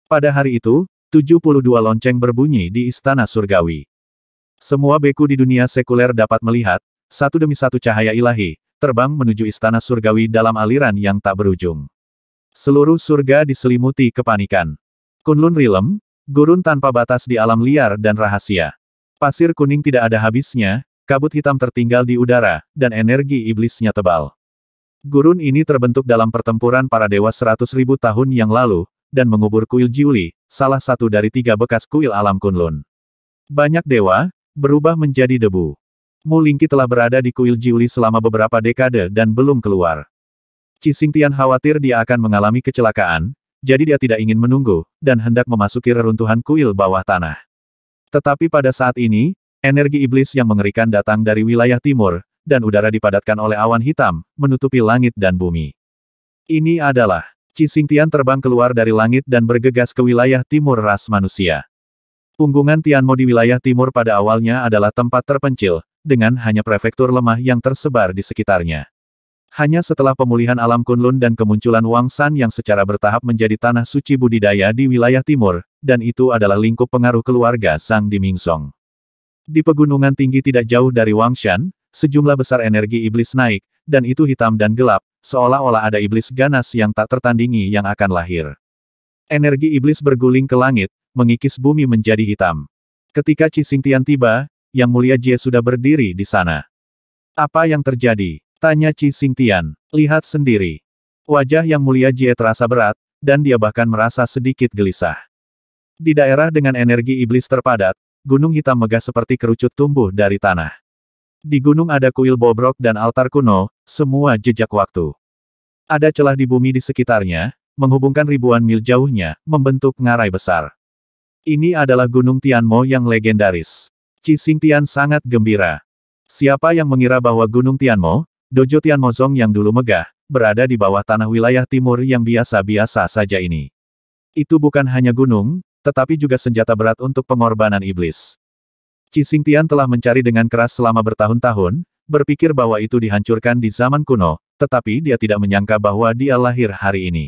Pada hari itu, 72 lonceng berbunyi di istana surgawi. Semua beku di dunia sekuler dapat melihat, satu demi satu cahaya ilahi, terbang menuju istana surgawi dalam aliran yang tak berujung. Seluruh surga diselimuti kepanikan. Kunlun rilem, gurun tanpa batas di alam liar dan rahasia. Pasir kuning tidak ada habisnya, kabut hitam tertinggal di udara, dan energi iblisnya tebal. Gurun ini terbentuk dalam pertempuran para dewa seratus ribu tahun yang lalu, dan mengubur kuil Jiuli, salah satu dari tiga bekas kuil alam Kunlun. Banyak dewa, berubah menjadi debu. Mu Lingqi telah berada di kuil Jiuli selama beberapa dekade dan belum keluar. Cising Tian khawatir dia akan mengalami kecelakaan, jadi dia tidak ingin menunggu, dan hendak memasuki reruntuhan kuil bawah tanah. Tetapi pada saat ini, energi iblis yang mengerikan datang dari wilayah timur, dan udara dipadatkan oleh awan hitam, menutupi langit dan bumi. Ini adalah Tian terbang keluar dari langit dan bergegas ke wilayah timur ras manusia. Punggungan Tianmo di wilayah timur pada awalnya adalah tempat terpencil, dengan hanya prefektur lemah yang tersebar di sekitarnya. Hanya setelah pemulihan alam Kunlun dan kemunculan Wang San yang secara bertahap menjadi tanah suci budidaya di wilayah timur, dan itu adalah lingkup pengaruh keluarga Sang di Mingsong. Di pegunungan tinggi tidak jauh dari Wang Shan, sejumlah besar energi iblis naik, dan itu hitam dan gelap, seolah-olah ada iblis ganas yang tak tertandingi yang akan lahir. Energi iblis berguling ke langit, mengikis bumi menjadi hitam. Ketika Ci Tian tiba, Yang Mulia Jie sudah berdiri di sana. Apa yang terjadi? Tanya Ci Tian. Lihat sendiri. Wajah Yang Mulia Jie terasa berat, dan dia bahkan merasa sedikit gelisah. Di daerah dengan energi iblis terpadat, gunung hitam megah seperti kerucut tumbuh dari tanah. Di gunung ada kuil bobrok dan altar kuno, semua jejak waktu. Ada celah di bumi di sekitarnya, menghubungkan ribuan mil jauhnya, membentuk ngarai besar. Ini adalah Gunung Tianmo yang legendaris. Cisintian Tian sangat gembira. Siapa yang mengira bahwa Gunung Tianmo, Dojo Tianmozong yang dulu megah, berada di bawah tanah wilayah timur yang biasa-biasa saja ini. Itu bukan hanya gunung, tetapi juga senjata berat untuk pengorbanan iblis. Xingtian telah mencari dengan keras selama bertahun-tahun, berpikir bahwa itu dihancurkan di zaman kuno, tetapi dia tidak menyangka bahwa dia lahir hari ini.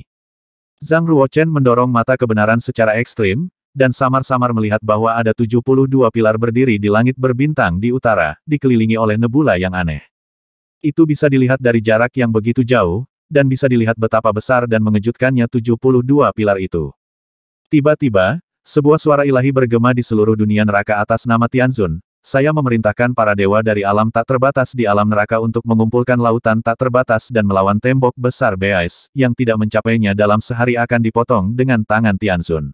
Zhang Ruochen mendorong mata kebenaran secara ekstrim, dan samar-samar melihat bahwa ada 72 pilar berdiri di langit berbintang di utara, dikelilingi oleh nebula yang aneh. Itu bisa dilihat dari jarak yang begitu jauh, dan bisa dilihat betapa besar dan mengejutkannya 72 pilar itu. Tiba-tiba, sebuah suara ilahi bergema di seluruh dunia neraka atas nama Tianzun. Saya memerintahkan para dewa dari alam tak terbatas di alam neraka untuk mengumpulkan lautan tak terbatas dan melawan tembok besar Beais, yang tidak mencapainya dalam sehari akan dipotong dengan tangan Tianzun.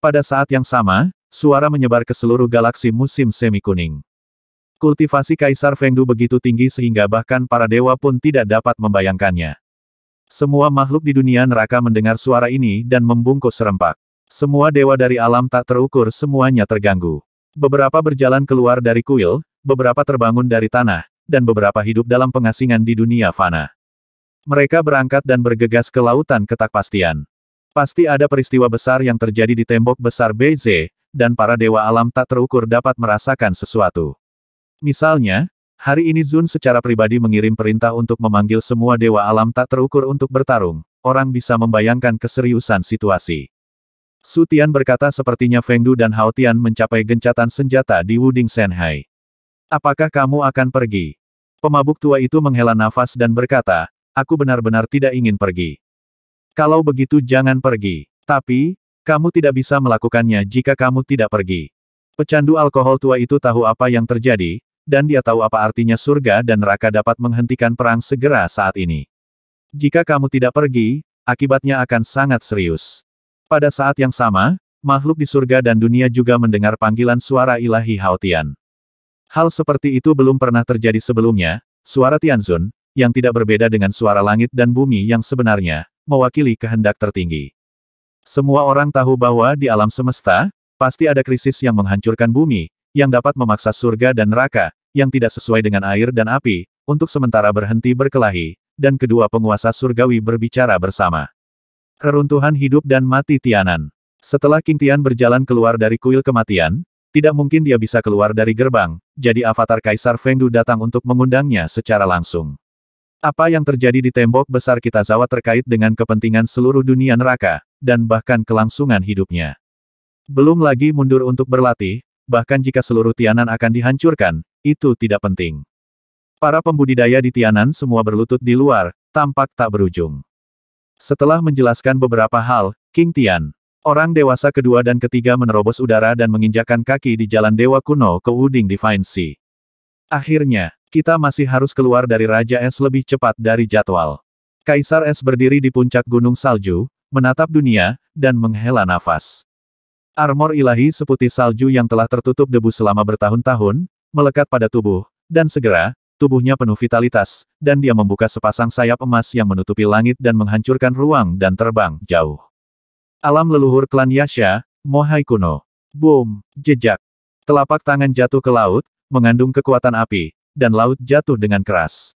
Pada saat yang sama, suara menyebar ke seluruh galaksi musim semi kuning. Kultivasi Kaisar Fengdu begitu tinggi sehingga bahkan para dewa pun tidak dapat membayangkannya. Semua makhluk di dunia neraka mendengar suara ini dan membungkus serempak. Semua dewa dari alam tak terukur semuanya terganggu. Beberapa berjalan keluar dari kuil, beberapa terbangun dari tanah, dan beberapa hidup dalam pengasingan di dunia fana. Mereka berangkat dan bergegas ke lautan ketakpastian. Pasti ada peristiwa besar yang terjadi di tembok besar Beze, dan para dewa alam tak terukur dapat merasakan sesuatu. Misalnya, hari ini Zun secara pribadi mengirim perintah untuk memanggil semua dewa alam tak terukur untuk bertarung, orang bisa membayangkan keseriusan situasi. Sutian berkata sepertinya Feng Du dan Hao Tian mencapai gencatan senjata di Wuding Shanghai. Apakah kamu akan pergi? Pemabuk tua itu menghela nafas dan berkata, aku benar-benar tidak ingin pergi. Kalau begitu jangan pergi. Tapi, kamu tidak bisa melakukannya jika kamu tidak pergi. Pecandu alkohol tua itu tahu apa yang terjadi, dan dia tahu apa artinya surga dan neraka dapat menghentikan perang segera saat ini. Jika kamu tidak pergi, akibatnya akan sangat serius. Pada saat yang sama, makhluk di surga dan dunia juga mendengar panggilan suara ilahi Haotian. Hal seperti itu belum pernah terjadi sebelumnya, suara Tianzun, yang tidak berbeda dengan suara langit dan bumi yang sebenarnya, mewakili kehendak tertinggi. Semua orang tahu bahwa di alam semesta, pasti ada krisis yang menghancurkan bumi, yang dapat memaksa surga dan neraka, yang tidak sesuai dengan air dan api, untuk sementara berhenti berkelahi, dan kedua penguasa surgawi berbicara bersama. Reruntuhan hidup dan mati Tianan. Setelah King Tian berjalan keluar dari kuil kematian, tidak mungkin dia bisa keluar dari gerbang, jadi avatar Kaisar Fengdu datang untuk mengundangnya secara langsung. Apa yang terjadi di tembok besar kita Zawa terkait dengan kepentingan seluruh dunia neraka, dan bahkan kelangsungan hidupnya. Belum lagi mundur untuk berlatih, bahkan jika seluruh Tianan akan dihancurkan, itu tidak penting. Para pembudidaya di Tianan semua berlutut di luar, tampak tak berujung. Setelah menjelaskan beberapa hal, King Tian, orang dewasa kedua dan ketiga menerobos udara dan menginjakan kaki di jalan dewa kuno ke Wuding Divine Sea. Akhirnya, kita masih harus keluar dari Raja Es lebih cepat dari jadwal. Kaisar Es berdiri di puncak gunung salju, menatap dunia, dan menghela nafas. Armor ilahi seputih salju yang telah tertutup debu selama bertahun-tahun, melekat pada tubuh, dan segera, tubuhnya penuh vitalitas, dan dia membuka sepasang sayap emas yang menutupi langit dan menghancurkan ruang dan terbang jauh. Alam leluhur klan Yasha, Mohai kuno. Boom, jejak. Telapak tangan jatuh ke laut, mengandung kekuatan api, dan laut jatuh dengan keras.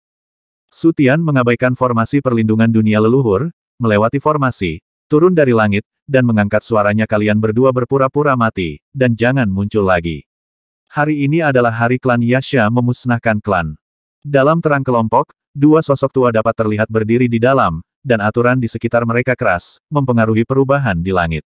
Sutian mengabaikan formasi perlindungan dunia leluhur, melewati formasi, turun dari langit, dan mengangkat suaranya kalian berdua berpura-pura mati, dan jangan muncul lagi. Hari ini adalah hari klan Yasha memusnahkan klan. Dalam terang kelompok, dua sosok tua dapat terlihat berdiri di dalam, dan aturan di sekitar mereka keras, mempengaruhi perubahan di langit.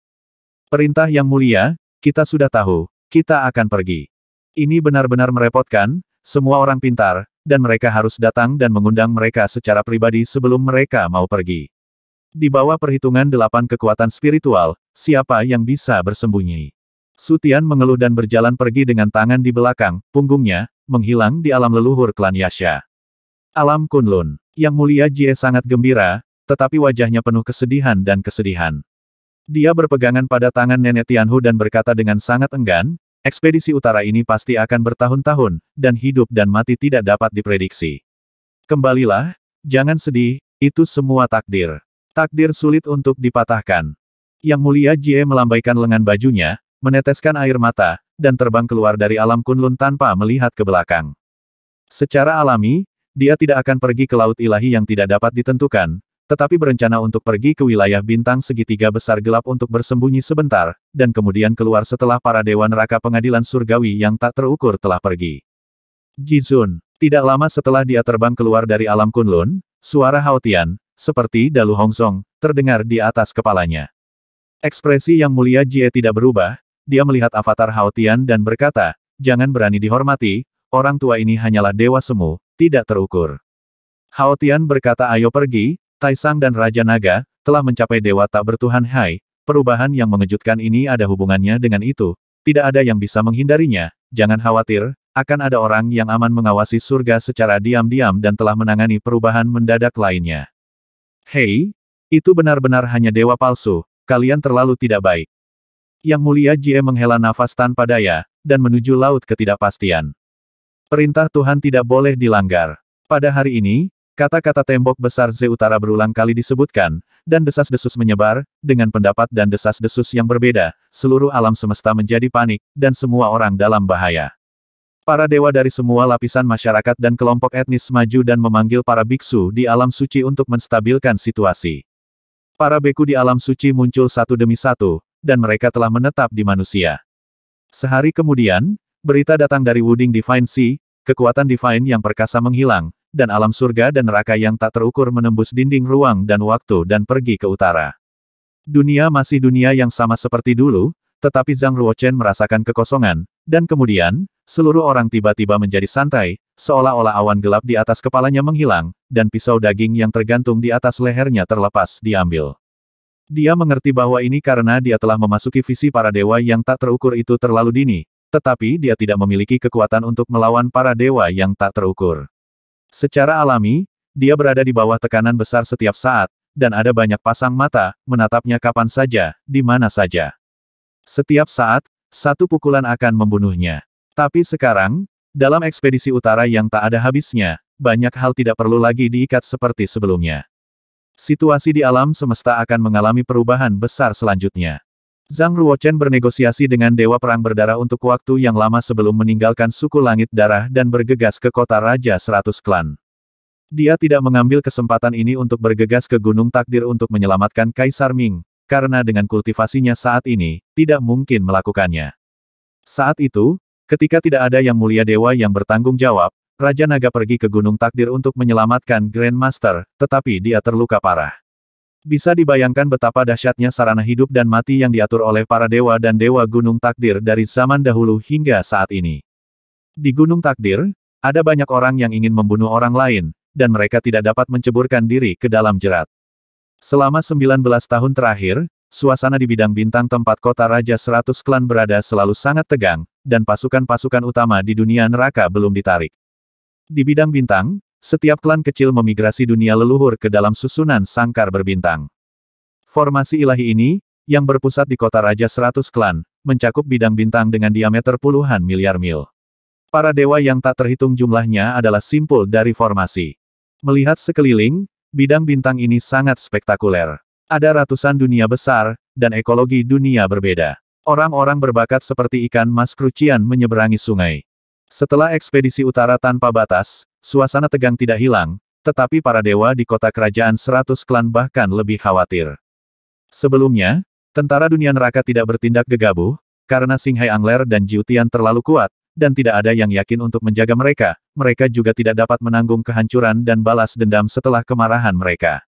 Perintah yang mulia, kita sudah tahu, kita akan pergi. Ini benar-benar merepotkan, semua orang pintar, dan mereka harus datang dan mengundang mereka secara pribadi sebelum mereka mau pergi. Di bawah perhitungan delapan kekuatan spiritual, siapa yang bisa bersembunyi? Sutian mengeluh dan berjalan pergi dengan tangan di belakang, punggungnya, menghilang di alam leluhur klan Yasha. Alam Kunlun. Yang mulia Jie sangat gembira, tetapi wajahnya penuh kesedihan dan kesedihan. Dia berpegangan pada tangan nenek Tianhu dan berkata dengan sangat enggan, ekspedisi utara ini pasti akan bertahun-tahun, dan hidup dan mati tidak dapat diprediksi. Kembalilah, jangan sedih, itu semua takdir. Takdir sulit untuk dipatahkan. Yang mulia Jie melambaikan lengan bajunya, meneteskan air mata, dan terbang keluar dari alam Kunlun tanpa melihat ke belakang. Secara alami, dia tidak akan pergi ke Laut Ilahi yang tidak dapat ditentukan, tetapi berencana untuk pergi ke wilayah bintang segitiga besar gelap untuk bersembunyi sebentar, dan kemudian keluar setelah para dewa neraka pengadilan surgawi yang tak terukur telah pergi. Jizun, tidak lama setelah dia terbang keluar dari alam Kunlun, suara Haotian, seperti Dalu Hongzong, terdengar di atas kepalanya. Ekspresi yang mulia Jie tidak berubah, dia melihat avatar Haotian dan berkata, jangan berani dihormati, orang tua ini hanyalah dewa semu, tidak terukur. Haotian berkata ayo pergi, Taisang dan Raja Naga, telah mencapai dewa tak bertuhan Hai, perubahan yang mengejutkan ini ada hubungannya dengan itu, tidak ada yang bisa menghindarinya, jangan khawatir, akan ada orang yang aman mengawasi surga secara diam-diam dan telah menangani perubahan mendadak lainnya. Hei, itu benar-benar hanya dewa palsu, kalian terlalu tidak baik. Yang Mulia Jie menghela nafas tanpa daya, dan menuju laut ketidakpastian. Perintah Tuhan tidak boleh dilanggar. Pada hari ini, kata-kata tembok besar Z Utara berulang kali disebutkan, dan desas-desus menyebar, dengan pendapat dan desas-desus yang berbeda, seluruh alam semesta menjadi panik, dan semua orang dalam bahaya. Para dewa dari semua lapisan masyarakat dan kelompok etnis maju dan memanggil para biksu di alam suci untuk menstabilkan situasi. Para beku di alam suci muncul satu demi satu, dan mereka telah menetap di manusia. Sehari kemudian, berita datang dari Wuding Divine Sea, kekuatan Divine yang perkasa menghilang, dan alam surga dan neraka yang tak terukur menembus dinding ruang dan waktu dan pergi ke utara. Dunia masih dunia yang sama seperti dulu, tetapi Zhang Ruochen merasakan kekosongan, dan kemudian, seluruh orang tiba-tiba menjadi santai, seolah-olah awan gelap di atas kepalanya menghilang, dan pisau daging yang tergantung di atas lehernya terlepas diambil. Dia mengerti bahwa ini karena dia telah memasuki visi para dewa yang tak terukur itu terlalu dini, tetapi dia tidak memiliki kekuatan untuk melawan para dewa yang tak terukur. Secara alami, dia berada di bawah tekanan besar setiap saat, dan ada banyak pasang mata, menatapnya kapan saja, di mana saja. Setiap saat, satu pukulan akan membunuhnya. Tapi sekarang, dalam ekspedisi utara yang tak ada habisnya, banyak hal tidak perlu lagi diikat seperti sebelumnya situasi di alam semesta akan mengalami perubahan besar selanjutnya. Zhang Ruochen bernegosiasi dengan Dewa Perang Berdarah untuk waktu yang lama sebelum meninggalkan suku Langit Darah dan bergegas ke kota Raja Seratus Klan. Dia tidak mengambil kesempatan ini untuk bergegas ke Gunung Takdir untuk menyelamatkan Kaisar Ming, karena dengan kultivasinya saat ini, tidak mungkin melakukannya. Saat itu, ketika tidak ada yang mulia dewa yang bertanggung jawab, Raja Naga pergi ke Gunung Takdir untuk menyelamatkan Grandmaster, tetapi dia terluka parah. Bisa dibayangkan betapa dahsyatnya sarana hidup dan mati yang diatur oleh para dewa dan dewa Gunung Takdir dari zaman dahulu hingga saat ini. Di Gunung Takdir, ada banyak orang yang ingin membunuh orang lain, dan mereka tidak dapat menceburkan diri ke dalam jerat. Selama 19 tahun terakhir, suasana di bidang bintang tempat kota Raja 100 Klan berada selalu sangat tegang, dan pasukan-pasukan utama di dunia neraka belum ditarik. Di bidang bintang, setiap klan kecil memigrasi dunia leluhur ke dalam susunan sangkar berbintang. Formasi ilahi ini, yang berpusat di kota Raja Seratus Klan, mencakup bidang bintang dengan diameter puluhan miliar mil. Para dewa yang tak terhitung jumlahnya adalah simpul dari formasi. Melihat sekeliling, bidang bintang ini sangat spektakuler. Ada ratusan dunia besar, dan ekologi dunia berbeda. Orang-orang berbakat seperti ikan mas krucian menyeberangi sungai. Setelah ekspedisi utara tanpa batas, suasana tegang tidak hilang, tetapi para dewa di kota kerajaan seratus klan bahkan lebih khawatir. Sebelumnya, tentara dunia neraka tidak bertindak gegabah, karena Singhai Angler dan Jiutian terlalu kuat, dan tidak ada yang yakin untuk menjaga mereka, mereka juga tidak dapat menanggung kehancuran dan balas dendam setelah kemarahan mereka.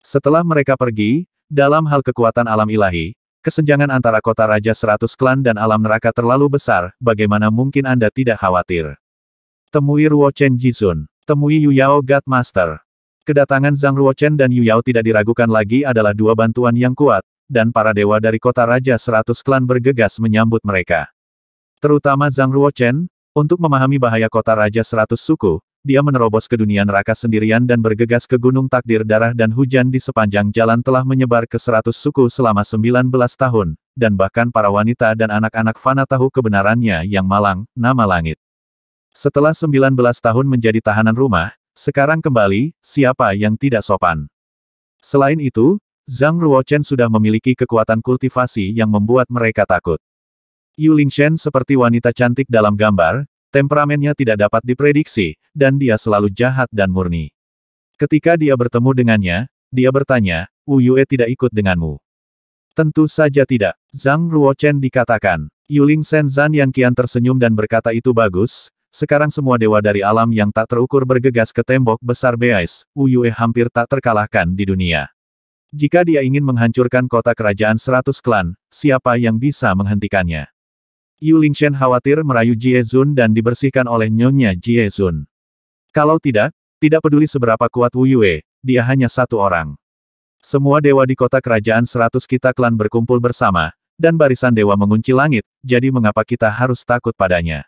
Setelah mereka pergi, dalam hal kekuatan alam ilahi, Kesenjangan antara kota Raja Seratus Klan dan alam neraka terlalu besar, bagaimana mungkin Anda tidak khawatir? Temui Ruo Chen Jizun. Temui Yu Yao God Master. Kedatangan Zhang Ruo Chen dan Yu Yao tidak diragukan lagi adalah dua bantuan yang kuat, dan para dewa dari kota Raja Seratus Klan bergegas menyambut mereka. Terutama Zhang Ruo Chen, untuk memahami bahaya kota Raja Seratus Suku, dia menerobos ke dunia neraka sendirian dan bergegas ke Gunung Takdir Darah dan hujan di sepanjang jalan telah menyebar ke seratus suku selama 19 tahun, dan bahkan para wanita dan anak-anak fana tahu kebenarannya yang malang, nama langit. Setelah 19 tahun menjadi tahanan rumah, sekarang kembali, siapa yang tidak sopan? Selain itu, Zhang Ruochen sudah memiliki kekuatan kultivasi yang membuat mereka takut. Yu Lingshen seperti wanita cantik dalam gambar, temperamennya tidak dapat diprediksi, dan dia selalu jahat dan murni. Ketika dia bertemu dengannya, dia bertanya, Wu Yue tidak ikut denganmu. Tentu saja tidak. Zhang Ruochen dikatakan. Yuling Shen Yan kian tersenyum dan berkata itu bagus, sekarang semua dewa dari alam yang tak terukur bergegas ke tembok besar Beais, Yue hampir tak terkalahkan di dunia. Jika dia ingin menghancurkan kota kerajaan seratus klan, siapa yang bisa menghentikannya? Yu Lingchen khawatir merayu Jie Zun dan dibersihkan oleh nyonya Jie Zun. Kalau tidak, tidak peduli seberapa kuat Wu Yue, dia hanya satu orang. Semua dewa di kota kerajaan seratus kita klan berkumpul bersama, dan barisan dewa mengunci langit, jadi mengapa kita harus takut padanya?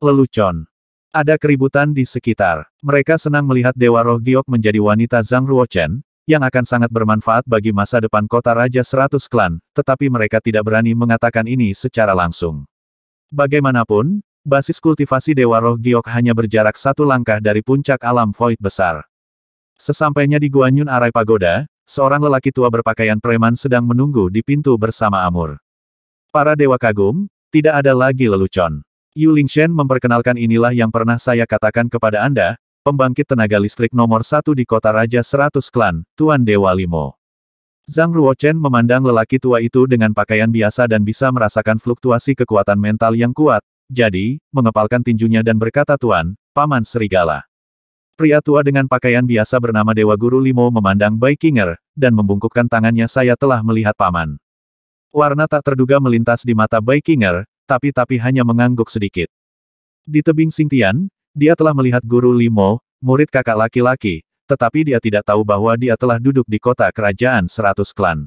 Lelucon. Ada keributan di sekitar. Mereka senang melihat Dewa Roh Giok menjadi wanita Zhang Ruochen, yang akan sangat bermanfaat bagi masa depan kota Raja Seratus Klan, tetapi mereka tidak berani mengatakan ini secara langsung. Bagaimanapun, basis kultivasi Dewa Roh Giok hanya berjarak satu langkah dari puncak alam void besar. Sesampainya di Guanyun Arai Pagoda, seorang lelaki tua berpakaian preman sedang menunggu di pintu bersama Amur. Para dewa kagum, tidak ada lagi lelucon. Yu Lingshen memperkenalkan inilah yang pernah saya katakan kepada Anda, pembangkit tenaga listrik nomor satu di kota Raja Seratus Klan, Tuan Dewa Limo. Zhang Ruochen memandang lelaki tua itu dengan pakaian biasa dan bisa merasakan fluktuasi kekuatan mental yang kuat, jadi, mengepalkan tinjunya dan berkata Tuan, Paman Serigala. Pria tua dengan pakaian biasa bernama Dewa Guru Limo memandang Bai Kinger, dan membungkukkan tangannya saya telah melihat Paman. Warna tak terduga melintas di mata Baikinger, tapi-tapi hanya mengangguk sedikit. Di tebing Singtian, dia telah melihat Guru Limo, murid kakak laki-laki, tetapi dia tidak tahu bahwa dia telah duduk di kota kerajaan seratus klan.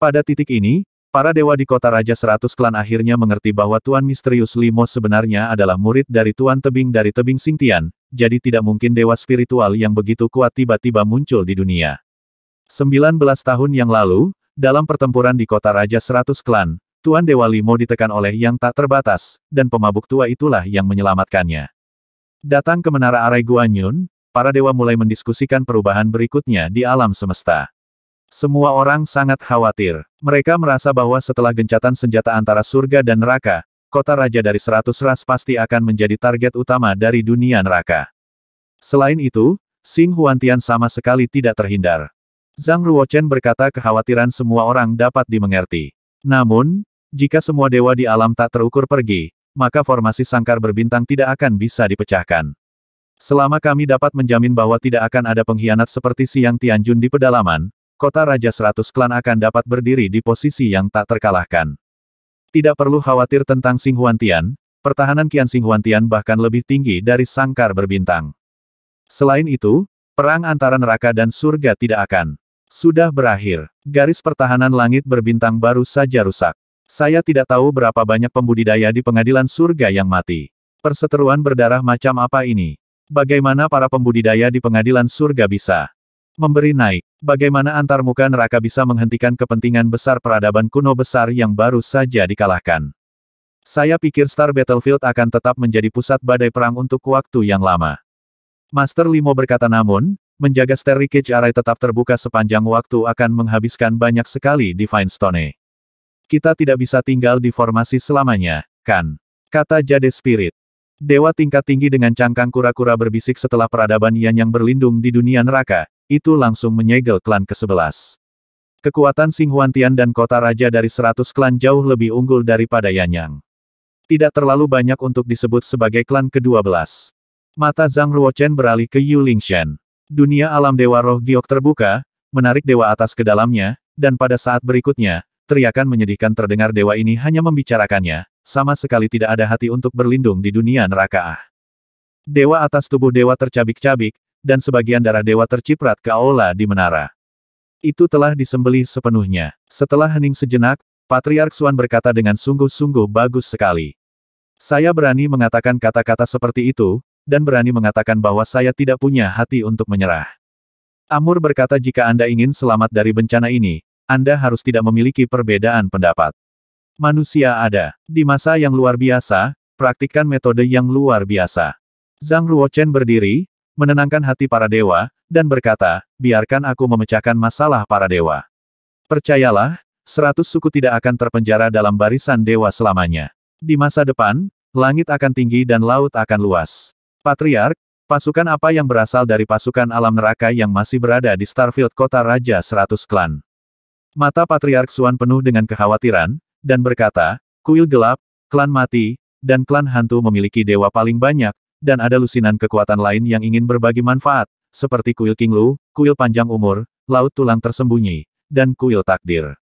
Pada titik ini, para dewa di kota Raja seratus klan akhirnya mengerti bahwa Tuan Misterius Limo sebenarnya adalah murid dari Tuan Tebing dari Tebing Singtian, jadi tidak mungkin dewa spiritual yang begitu kuat tiba-tiba muncul di dunia. 19 tahun yang lalu, dalam pertempuran di kota Raja seratus klan, Tuan Dewa Limo ditekan oleh yang tak terbatas, dan pemabuk tua itulah yang menyelamatkannya. Datang ke menara Arai Guanyun, para dewa mulai mendiskusikan perubahan berikutnya di alam semesta. Semua orang sangat khawatir. Mereka merasa bahwa setelah gencatan senjata antara surga dan neraka, kota raja dari seratus ras pasti akan menjadi target utama dari dunia neraka. Selain itu, Sing Huantian sama sekali tidak terhindar. Zhang Ruochen berkata kekhawatiran semua orang dapat dimengerti. Namun, jika semua dewa di alam tak terukur pergi, maka formasi sangkar berbintang tidak akan bisa dipecahkan. Selama kami dapat menjamin bahwa tidak akan ada pengkhianat seperti Siang Tianjun di pedalaman, kota Raja Seratus Klan akan dapat berdiri di posisi yang tak terkalahkan. Tidak perlu khawatir tentang Sing Huantian, pertahanan Kian Sing Huantian bahkan lebih tinggi dari sangkar berbintang. Selain itu, perang antara neraka dan surga tidak akan sudah berakhir. Garis pertahanan langit berbintang baru saja rusak. Saya tidak tahu berapa banyak pembudidaya di pengadilan surga yang mati. Perseteruan berdarah macam apa ini? Bagaimana para pembudidaya di pengadilan surga bisa memberi naik? Bagaimana antar muka neraka bisa menghentikan kepentingan besar peradaban kuno besar yang baru saja dikalahkan? Saya pikir Star Battlefield akan tetap menjadi pusat badai perang untuk waktu yang lama. Master Limo berkata namun, menjaga Cage Array tetap terbuka sepanjang waktu akan menghabiskan banyak sekali Divine Stone. Kita tidak bisa tinggal di formasi selamanya, kan? Kata Jade Spirit. Dewa tingkat tinggi dengan cangkang kura-kura berbisik setelah peradaban Yan yang berlindung di dunia neraka, itu langsung menyegel klan ke-11. Kekuatan Singhuantian dan kota raja dari seratus klan jauh lebih unggul daripada Yan Yang. Tidak terlalu banyak untuk disebut sebagai klan ke-12. Mata Zhang Ruochen beralih ke Yu Lingxian. Dunia alam Dewa Roh Giok terbuka, menarik Dewa atas ke dalamnya, dan pada saat berikutnya, teriakan menyedihkan terdengar Dewa ini hanya membicarakannya, sama sekali tidak ada hati untuk berlindung di dunia neraka ah. Dewa atas tubuh dewa tercabik-cabik, dan sebagian darah dewa terciprat ke aula di menara. Itu telah disembelih sepenuhnya. Setelah hening sejenak, Patriark Suan berkata dengan sungguh-sungguh bagus sekali. Saya berani mengatakan kata-kata seperti itu, dan berani mengatakan bahwa saya tidak punya hati untuk menyerah. Amur berkata jika Anda ingin selamat dari bencana ini, Anda harus tidak memiliki perbedaan pendapat. Manusia ada. Di masa yang luar biasa, Praktikan metode yang luar biasa. Zhang Ruochen berdiri, menenangkan hati para dewa, dan berkata, biarkan aku memecahkan masalah para dewa. Percayalah, seratus suku tidak akan terpenjara dalam barisan dewa selamanya. Di masa depan, langit akan tinggi dan laut akan luas. Patriark, pasukan apa yang berasal dari pasukan alam neraka yang masih berada di Starfield kota Raja Seratus Klan. Mata Patriark Suan penuh dengan kekhawatiran, dan berkata, Kuil Gelap, Klan Mati, dan Klan Hantu memiliki dewa paling banyak, dan ada lusinan kekuatan lain yang ingin berbagi manfaat, seperti Kuil King Lu, Kuil Panjang Umur, Laut Tulang Tersembunyi, dan Kuil Takdir.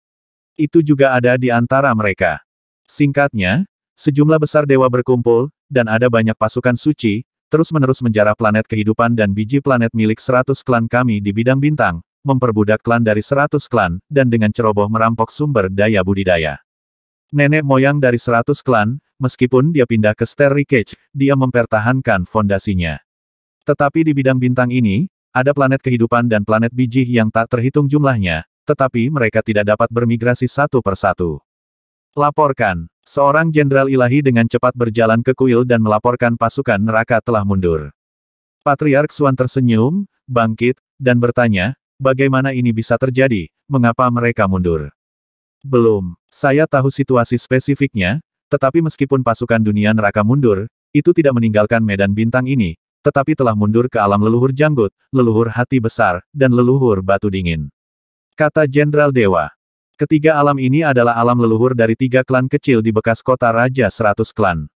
Itu juga ada di antara mereka. Singkatnya, sejumlah besar dewa berkumpul, dan ada banyak pasukan suci, terus-menerus menjarah planet kehidupan dan biji planet milik seratus klan kami di bidang bintang, memperbudak klan dari seratus klan, dan dengan ceroboh merampok sumber daya budidaya. Nenek moyang dari seratus klan, meskipun dia pindah ke Starry Cage, dia mempertahankan fondasinya. Tetapi di bidang bintang ini, ada planet kehidupan dan planet biji yang tak terhitung jumlahnya, tetapi mereka tidak dapat bermigrasi satu persatu. Laporkan, seorang jenderal ilahi dengan cepat berjalan ke kuil dan melaporkan pasukan neraka telah mundur. Patriark Suan tersenyum, bangkit, dan bertanya, bagaimana ini bisa terjadi, mengapa mereka mundur? Belum. Saya tahu situasi spesifiknya, tetapi meskipun pasukan dunia neraka mundur, itu tidak meninggalkan medan bintang ini, tetapi telah mundur ke alam leluhur janggut, leluhur hati besar, dan leluhur batu dingin. Kata Jenderal Dewa. Ketiga alam ini adalah alam leluhur dari tiga klan kecil di bekas kota Raja Seratus Klan.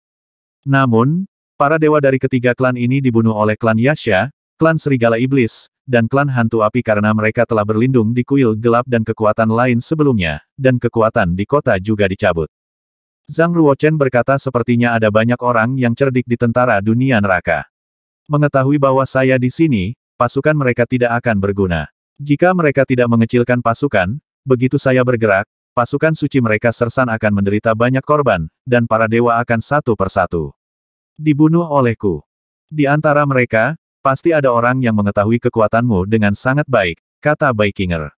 Namun, para dewa dari ketiga klan ini dibunuh oleh klan Yasha, klan Serigala Iblis, dan klan hantu api karena mereka telah berlindung di kuil gelap dan kekuatan lain sebelumnya, dan kekuatan di kota juga dicabut. Zhang Ruochen berkata sepertinya ada banyak orang yang cerdik di tentara dunia neraka. Mengetahui bahwa saya di sini, pasukan mereka tidak akan berguna. Jika mereka tidak mengecilkan pasukan, begitu saya bergerak, pasukan suci mereka sersan akan menderita banyak korban, dan para dewa akan satu persatu dibunuh olehku. Di antara mereka, Pasti ada orang yang mengetahui kekuatanmu dengan sangat baik, kata Baikinger.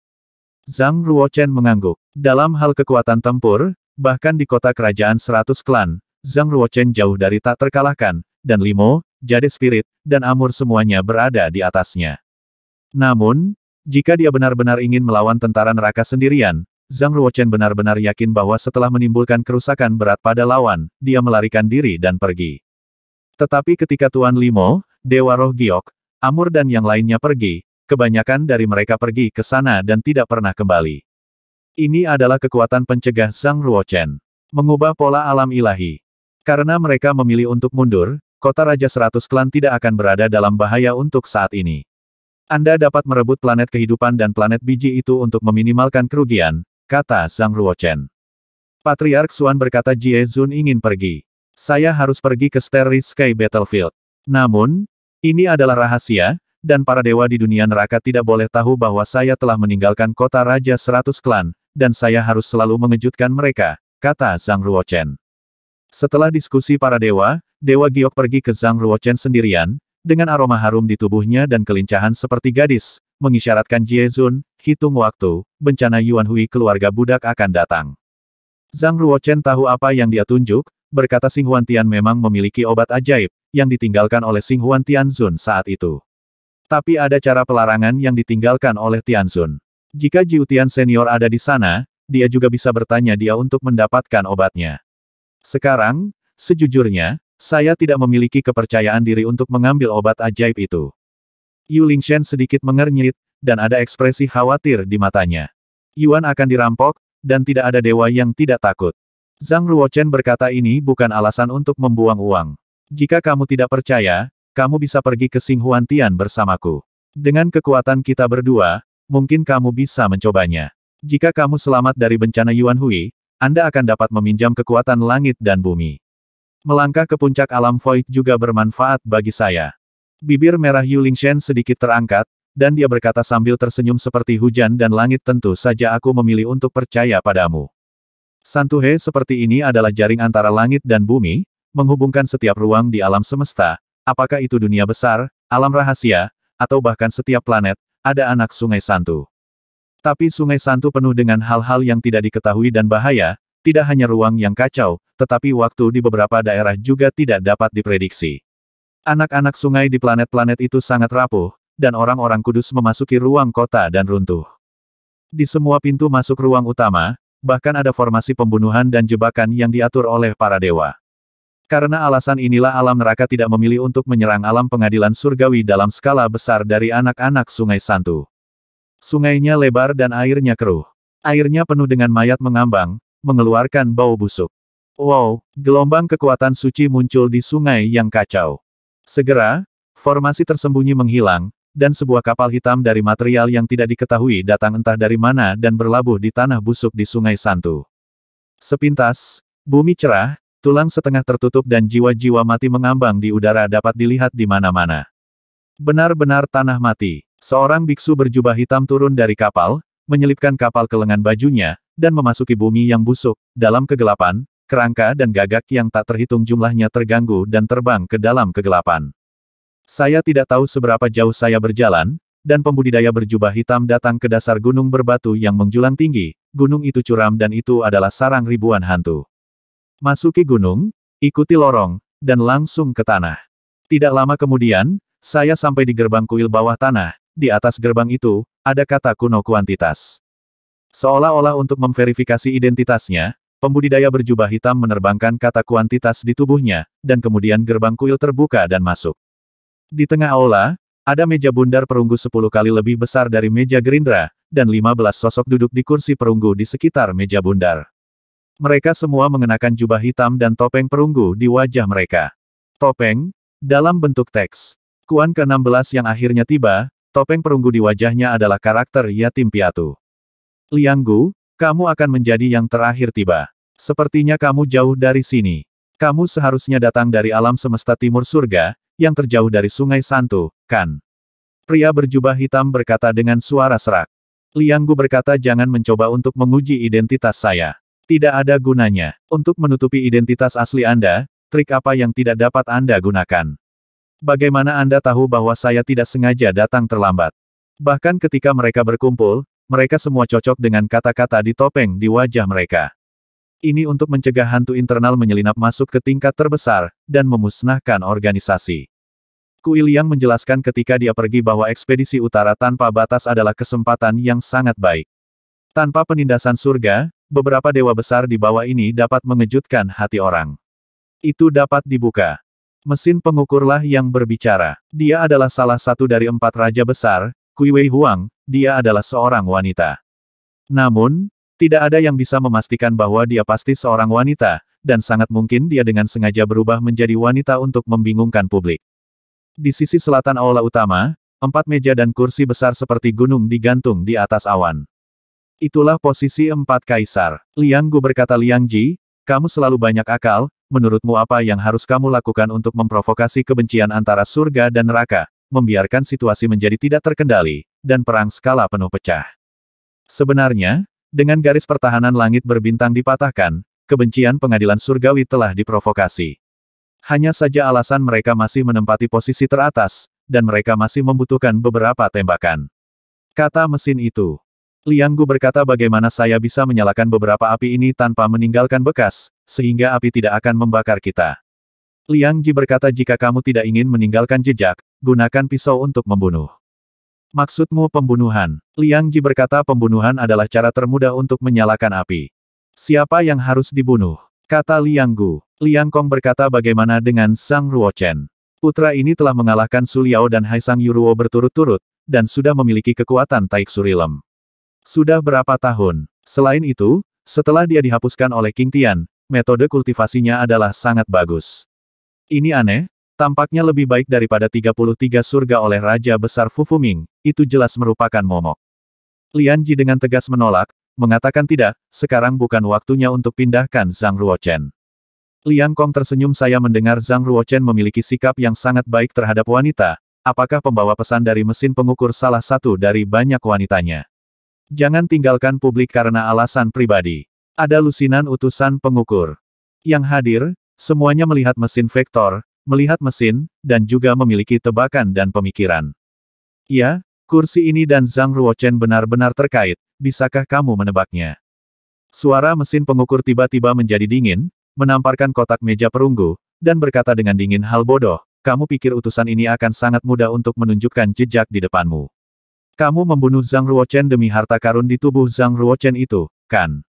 Zhang Ruochen mengangguk. Dalam hal kekuatan tempur, bahkan di kota kerajaan seratus klan, Zhang Ruochen jauh dari tak terkalahkan, dan Limo, Jade Spirit, dan Amur semuanya berada di atasnya. Namun, jika dia benar-benar ingin melawan tentara neraka sendirian, Zhang Ruochen benar-benar yakin bahwa setelah menimbulkan kerusakan berat pada lawan, dia melarikan diri dan pergi. Tetapi ketika Tuan Limo, Dewa Roh Giok, Amur dan yang lainnya pergi, kebanyakan dari mereka pergi ke sana dan tidak pernah kembali. Ini adalah kekuatan pencegah Zhang Ruochen. Mengubah pola alam ilahi. Karena mereka memilih untuk mundur, kota Raja Seratus Klan tidak akan berada dalam bahaya untuk saat ini. Anda dapat merebut planet kehidupan dan planet biji itu untuk meminimalkan kerugian, kata Zhang Ruochen. Patriark Xuan berkata Jie Zun ingin pergi. Saya harus pergi ke Sterry Sky Battlefield. Namun, ini adalah rahasia, dan para dewa di dunia neraka tidak boleh tahu bahwa saya telah meninggalkan kota Raja Seratus Klan, dan saya harus selalu mengejutkan mereka, kata Zhang Ruochen. Setelah diskusi para dewa, Dewa Giok pergi ke Zhang Ruochen sendirian, dengan aroma harum di tubuhnya dan kelincahan seperti gadis, mengisyaratkan Jie Zun, hitung waktu, bencana Yuan Hui keluarga budak akan datang. Zhang Ruochen tahu apa yang dia tunjuk, berkata Singhuan Tian memang memiliki obat ajaib, yang ditinggalkan oleh Sing Huan Tianzun saat itu. Tapi ada cara pelarangan yang ditinggalkan oleh Tianzun. Jika Jiutian senior ada di sana, dia juga bisa bertanya dia untuk mendapatkan obatnya. Sekarang, sejujurnya, saya tidak memiliki kepercayaan diri untuk mengambil obat ajaib itu. Yu Lingshen sedikit mengernyit, dan ada ekspresi khawatir di matanya. Yuan akan dirampok, dan tidak ada dewa yang tidak takut. Zhang Ruochen berkata ini bukan alasan untuk membuang uang. Jika kamu tidak percaya, kamu bisa pergi ke Singhuan Tian bersamaku. Dengan kekuatan kita berdua, mungkin kamu bisa mencobanya. Jika kamu selamat dari bencana Yuan Hui, Anda akan dapat meminjam kekuatan langit dan bumi. Melangkah ke puncak alam void juga bermanfaat bagi saya. Bibir merah Yu Lingshen sedikit terangkat, dan dia berkata sambil tersenyum seperti hujan dan langit tentu saja aku memilih untuk percaya padamu. Santuhe seperti ini adalah jaring antara langit dan bumi, menghubungkan setiap ruang di alam semesta, apakah itu dunia besar, alam rahasia, atau bahkan setiap planet, ada anak sungai Santu. Tapi sungai Santu penuh dengan hal-hal yang tidak diketahui dan bahaya, tidak hanya ruang yang kacau, tetapi waktu di beberapa daerah juga tidak dapat diprediksi. Anak-anak sungai di planet-planet itu sangat rapuh, dan orang-orang kudus memasuki ruang kota dan runtuh. Di semua pintu masuk ruang utama, bahkan ada formasi pembunuhan dan jebakan yang diatur oleh para dewa. Karena alasan inilah alam neraka tidak memilih untuk menyerang alam pengadilan surgawi dalam skala besar dari anak-anak sungai Santu. Sungainya lebar dan airnya keruh. Airnya penuh dengan mayat mengambang, mengeluarkan bau busuk. Wow, gelombang kekuatan suci muncul di sungai yang kacau. Segera, formasi tersembunyi menghilang, dan sebuah kapal hitam dari material yang tidak diketahui datang entah dari mana dan berlabuh di tanah busuk di sungai Santu. Sepintas, bumi cerah, Tulang setengah tertutup dan jiwa-jiwa mati mengambang di udara dapat dilihat di mana-mana. Benar-benar tanah mati. Seorang biksu berjubah hitam turun dari kapal, menyelipkan kapal ke lengan bajunya, dan memasuki bumi yang busuk. Dalam kegelapan, kerangka dan gagak yang tak terhitung jumlahnya terganggu dan terbang ke dalam kegelapan. Saya tidak tahu seberapa jauh saya berjalan, dan pembudidaya berjubah hitam datang ke dasar gunung berbatu yang menjulang tinggi, gunung itu curam dan itu adalah sarang ribuan hantu. Masuki gunung, ikuti lorong, dan langsung ke tanah. Tidak lama kemudian, saya sampai di gerbang kuil bawah tanah, di atas gerbang itu, ada kata kuno kuantitas. Seolah-olah untuk memverifikasi identitasnya, pembudidaya berjubah hitam menerbangkan kata kuantitas di tubuhnya, dan kemudian gerbang kuil terbuka dan masuk. Di tengah aula, ada meja bundar perunggu sepuluh kali lebih besar dari meja gerindra, dan 15 sosok duduk di kursi perunggu di sekitar meja bundar. Mereka semua mengenakan jubah hitam dan topeng perunggu di wajah mereka. Topeng, dalam bentuk teks. Kuan ke-16 yang akhirnya tiba, topeng perunggu di wajahnya adalah karakter yatim piatu. Liang Gu, kamu akan menjadi yang terakhir tiba. Sepertinya kamu jauh dari sini. Kamu seharusnya datang dari alam semesta timur surga, yang terjauh dari sungai Santu, kan? Pria berjubah hitam berkata dengan suara serak. Liang Gu berkata jangan mencoba untuk menguji identitas saya. Tidak ada gunanya. Untuk menutupi identitas asli Anda, trik apa yang tidak dapat Anda gunakan? Bagaimana Anda tahu bahwa saya tidak sengaja datang terlambat? Bahkan ketika mereka berkumpul, mereka semua cocok dengan kata-kata di topeng di wajah mereka. Ini untuk mencegah hantu internal menyelinap masuk ke tingkat terbesar, dan memusnahkan organisasi. Kuil yang menjelaskan ketika dia pergi bahwa ekspedisi utara tanpa batas adalah kesempatan yang sangat baik. Tanpa penindasan surga, beberapa dewa besar di bawah ini dapat mengejutkan hati orang. Itu dapat dibuka. Mesin pengukurlah yang berbicara. Dia adalah salah satu dari empat raja besar, Kui Wei Huang, dia adalah seorang wanita. Namun, tidak ada yang bisa memastikan bahwa dia pasti seorang wanita, dan sangat mungkin dia dengan sengaja berubah menjadi wanita untuk membingungkan publik. Di sisi selatan aula utama, empat meja dan kursi besar seperti gunung digantung di atas awan. Itulah posisi empat kaisar. Liang Gu berkata Liang Ji, kamu selalu banyak akal, menurutmu apa yang harus kamu lakukan untuk memprovokasi kebencian antara surga dan neraka, membiarkan situasi menjadi tidak terkendali, dan perang skala penuh pecah. Sebenarnya, dengan garis pertahanan langit berbintang dipatahkan, kebencian pengadilan surgawi telah diprovokasi. Hanya saja alasan mereka masih menempati posisi teratas, dan mereka masih membutuhkan beberapa tembakan. Kata mesin itu. Liang Gu berkata bagaimana saya bisa menyalakan beberapa api ini tanpa meninggalkan bekas, sehingga api tidak akan membakar kita. Liang Ji berkata jika kamu tidak ingin meninggalkan jejak, gunakan pisau untuk membunuh. Maksudmu pembunuhan? Liang Ji berkata pembunuhan adalah cara termudah untuk menyalakan api. Siapa yang harus dibunuh? Kata Liang Gu. Liang Kong berkata bagaimana dengan Sang Ruochen. Putra ini telah mengalahkan Su dan Hai Sang Yuruo berturut-turut, dan sudah memiliki kekuatan Taik Surilem. Sudah berapa tahun? Selain itu, setelah dia dihapuskan oleh King Tian, metode kultivasinya adalah sangat bagus. Ini aneh, tampaknya lebih baik daripada 33 surga oleh Raja Besar Fufuming, itu jelas merupakan momok. Lian Ji dengan tegas menolak, mengatakan tidak, sekarang bukan waktunya untuk pindahkan Zhang Ruochen. Liang Kong tersenyum saya mendengar Zhang Ruochen memiliki sikap yang sangat baik terhadap wanita, apakah pembawa pesan dari mesin pengukur salah satu dari banyak wanitanya. Jangan tinggalkan publik karena alasan pribadi. Ada lusinan utusan pengukur. Yang hadir, semuanya melihat mesin vektor, melihat mesin, dan juga memiliki tebakan dan pemikiran. Ya, kursi ini dan Zhang Ruochen benar-benar terkait, bisakah kamu menebaknya? Suara mesin pengukur tiba-tiba menjadi dingin, menamparkan kotak meja perunggu, dan berkata dengan dingin hal bodoh, kamu pikir utusan ini akan sangat mudah untuk menunjukkan jejak di depanmu. Kamu membunuh Zhang Ruochen demi harta karun di tubuh Zhang Ruochen itu, kan?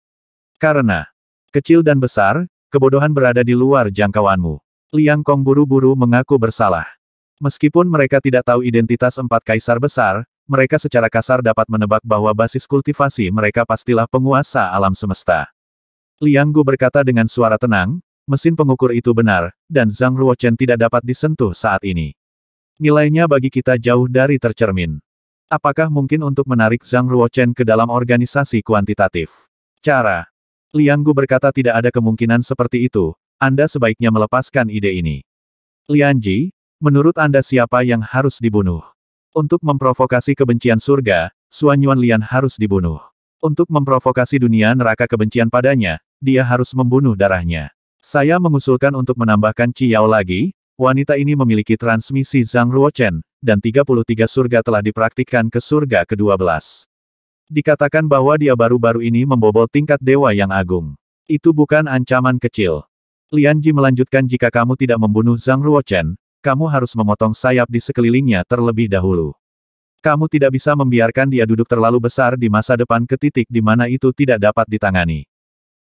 Karena kecil dan besar, kebodohan berada di luar jangkauanmu. Liang Kong buru-buru mengaku bersalah. Meskipun mereka tidak tahu identitas empat kaisar besar, mereka secara kasar dapat menebak bahwa basis kultivasi mereka pastilah penguasa alam semesta. Liang Gu berkata dengan suara tenang, mesin pengukur itu benar, dan Zhang Ruochen tidak dapat disentuh saat ini. Nilainya bagi kita jauh dari tercermin. Apakah mungkin untuk menarik Zhang Ruochen ke dalam organisasi kuantitatif? Cara. Liang Gu berkata tidak ada kemungkinan seperti itu, Anda sebaiknya melepaskan ide ini. Lian Ji, menurut Anda siapa yang harus dibunuh? Untuk memprovokasi kebencian surga, Xuan Yuan Lian harus dibunuh. Untuk memprovokasi dunia neraka kebencian padanya, dia harus membunuh darahnya. Saya mengusulkan untuk menambahkan Ciau lagi, wanita ini memiliki transmisi Zhang Ruochen, dan 33 surga telah dipraktikkan ke surga ke-12. Dikatakan bahwa dia baru-baru ini membobol tingkat dewa yang agung. Itu bukan ancaman kecil. Lian Ji melanjutkan jika kamu tidak membunuh Zhang Ruochen, kamu harus memotong sayap di sekelilingnya terlebih dahulu. Kamu tidak bisa membiarkan dia duduk terlalu besar di masa depan ke titik di mana itu tidak dapat ditangani.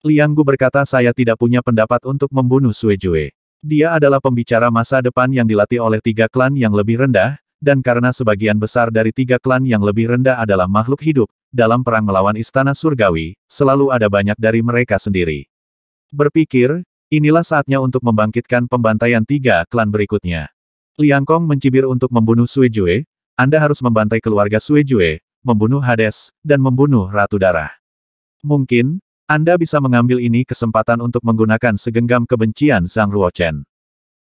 Liang Gu berkata saya tidak punya pendapat untuk membunuh Sue Jue. Dia adalah pembicara masa depan yang dilatih oleh tiga klan yang lebih rendah, dan karena sebagian besar dari tiga klan yang lebih rendah adalah makhluk hidup, dalam perang melawan istana surgawi, selalu ada banyak dari mereka sendiri. Berpikir, inilah saatnya untuk membangkitkan pembantaian tiga klan berikutnya. Liang Kong mencibir untuk membunuh Sui Jue. Anda harus membantai keluarga Sui Jue, membunuh Hades, dan membunuh Ratu Darah. Mungkin, anda bisa mengambil ini kesempatan untuk menggunakan segenggam kebencian Zhang Ruochen.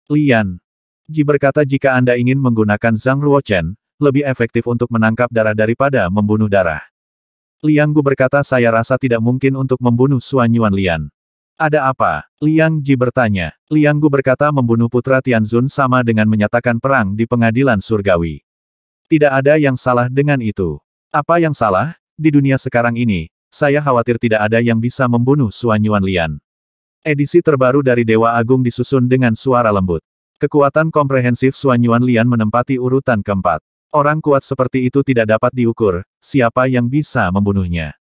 Lian. Ji berkata jika Anda ingin menggunakan Zhang Ruochen, lebih efektif untuk menangkap darah daripada membunuh darah. Liang Gu berkata saya rasa tidak mungkin untuk membunuh Suan Yuan Lian. Ada apa? Liang Ji bertanya. Liang Gu berkata membunuh putra Tianzun sama dengan menyatakan perang di pengadilan surgawi. Tidak ada yang salah dengan itu. Apa yang salah? Di dunia sekarang ini, saya khawatir tidak ada yang bisa membunuh Suan Yuan Lian. Edisi terbaru dari Dewa Agung disusun dengan suara lembut. Kekuatan komprehensif Suan Yuan Lian menempati urutan keempat. Orang kuat seperti itu tidak dapat diukur, siapa yang bisa membunuhnya.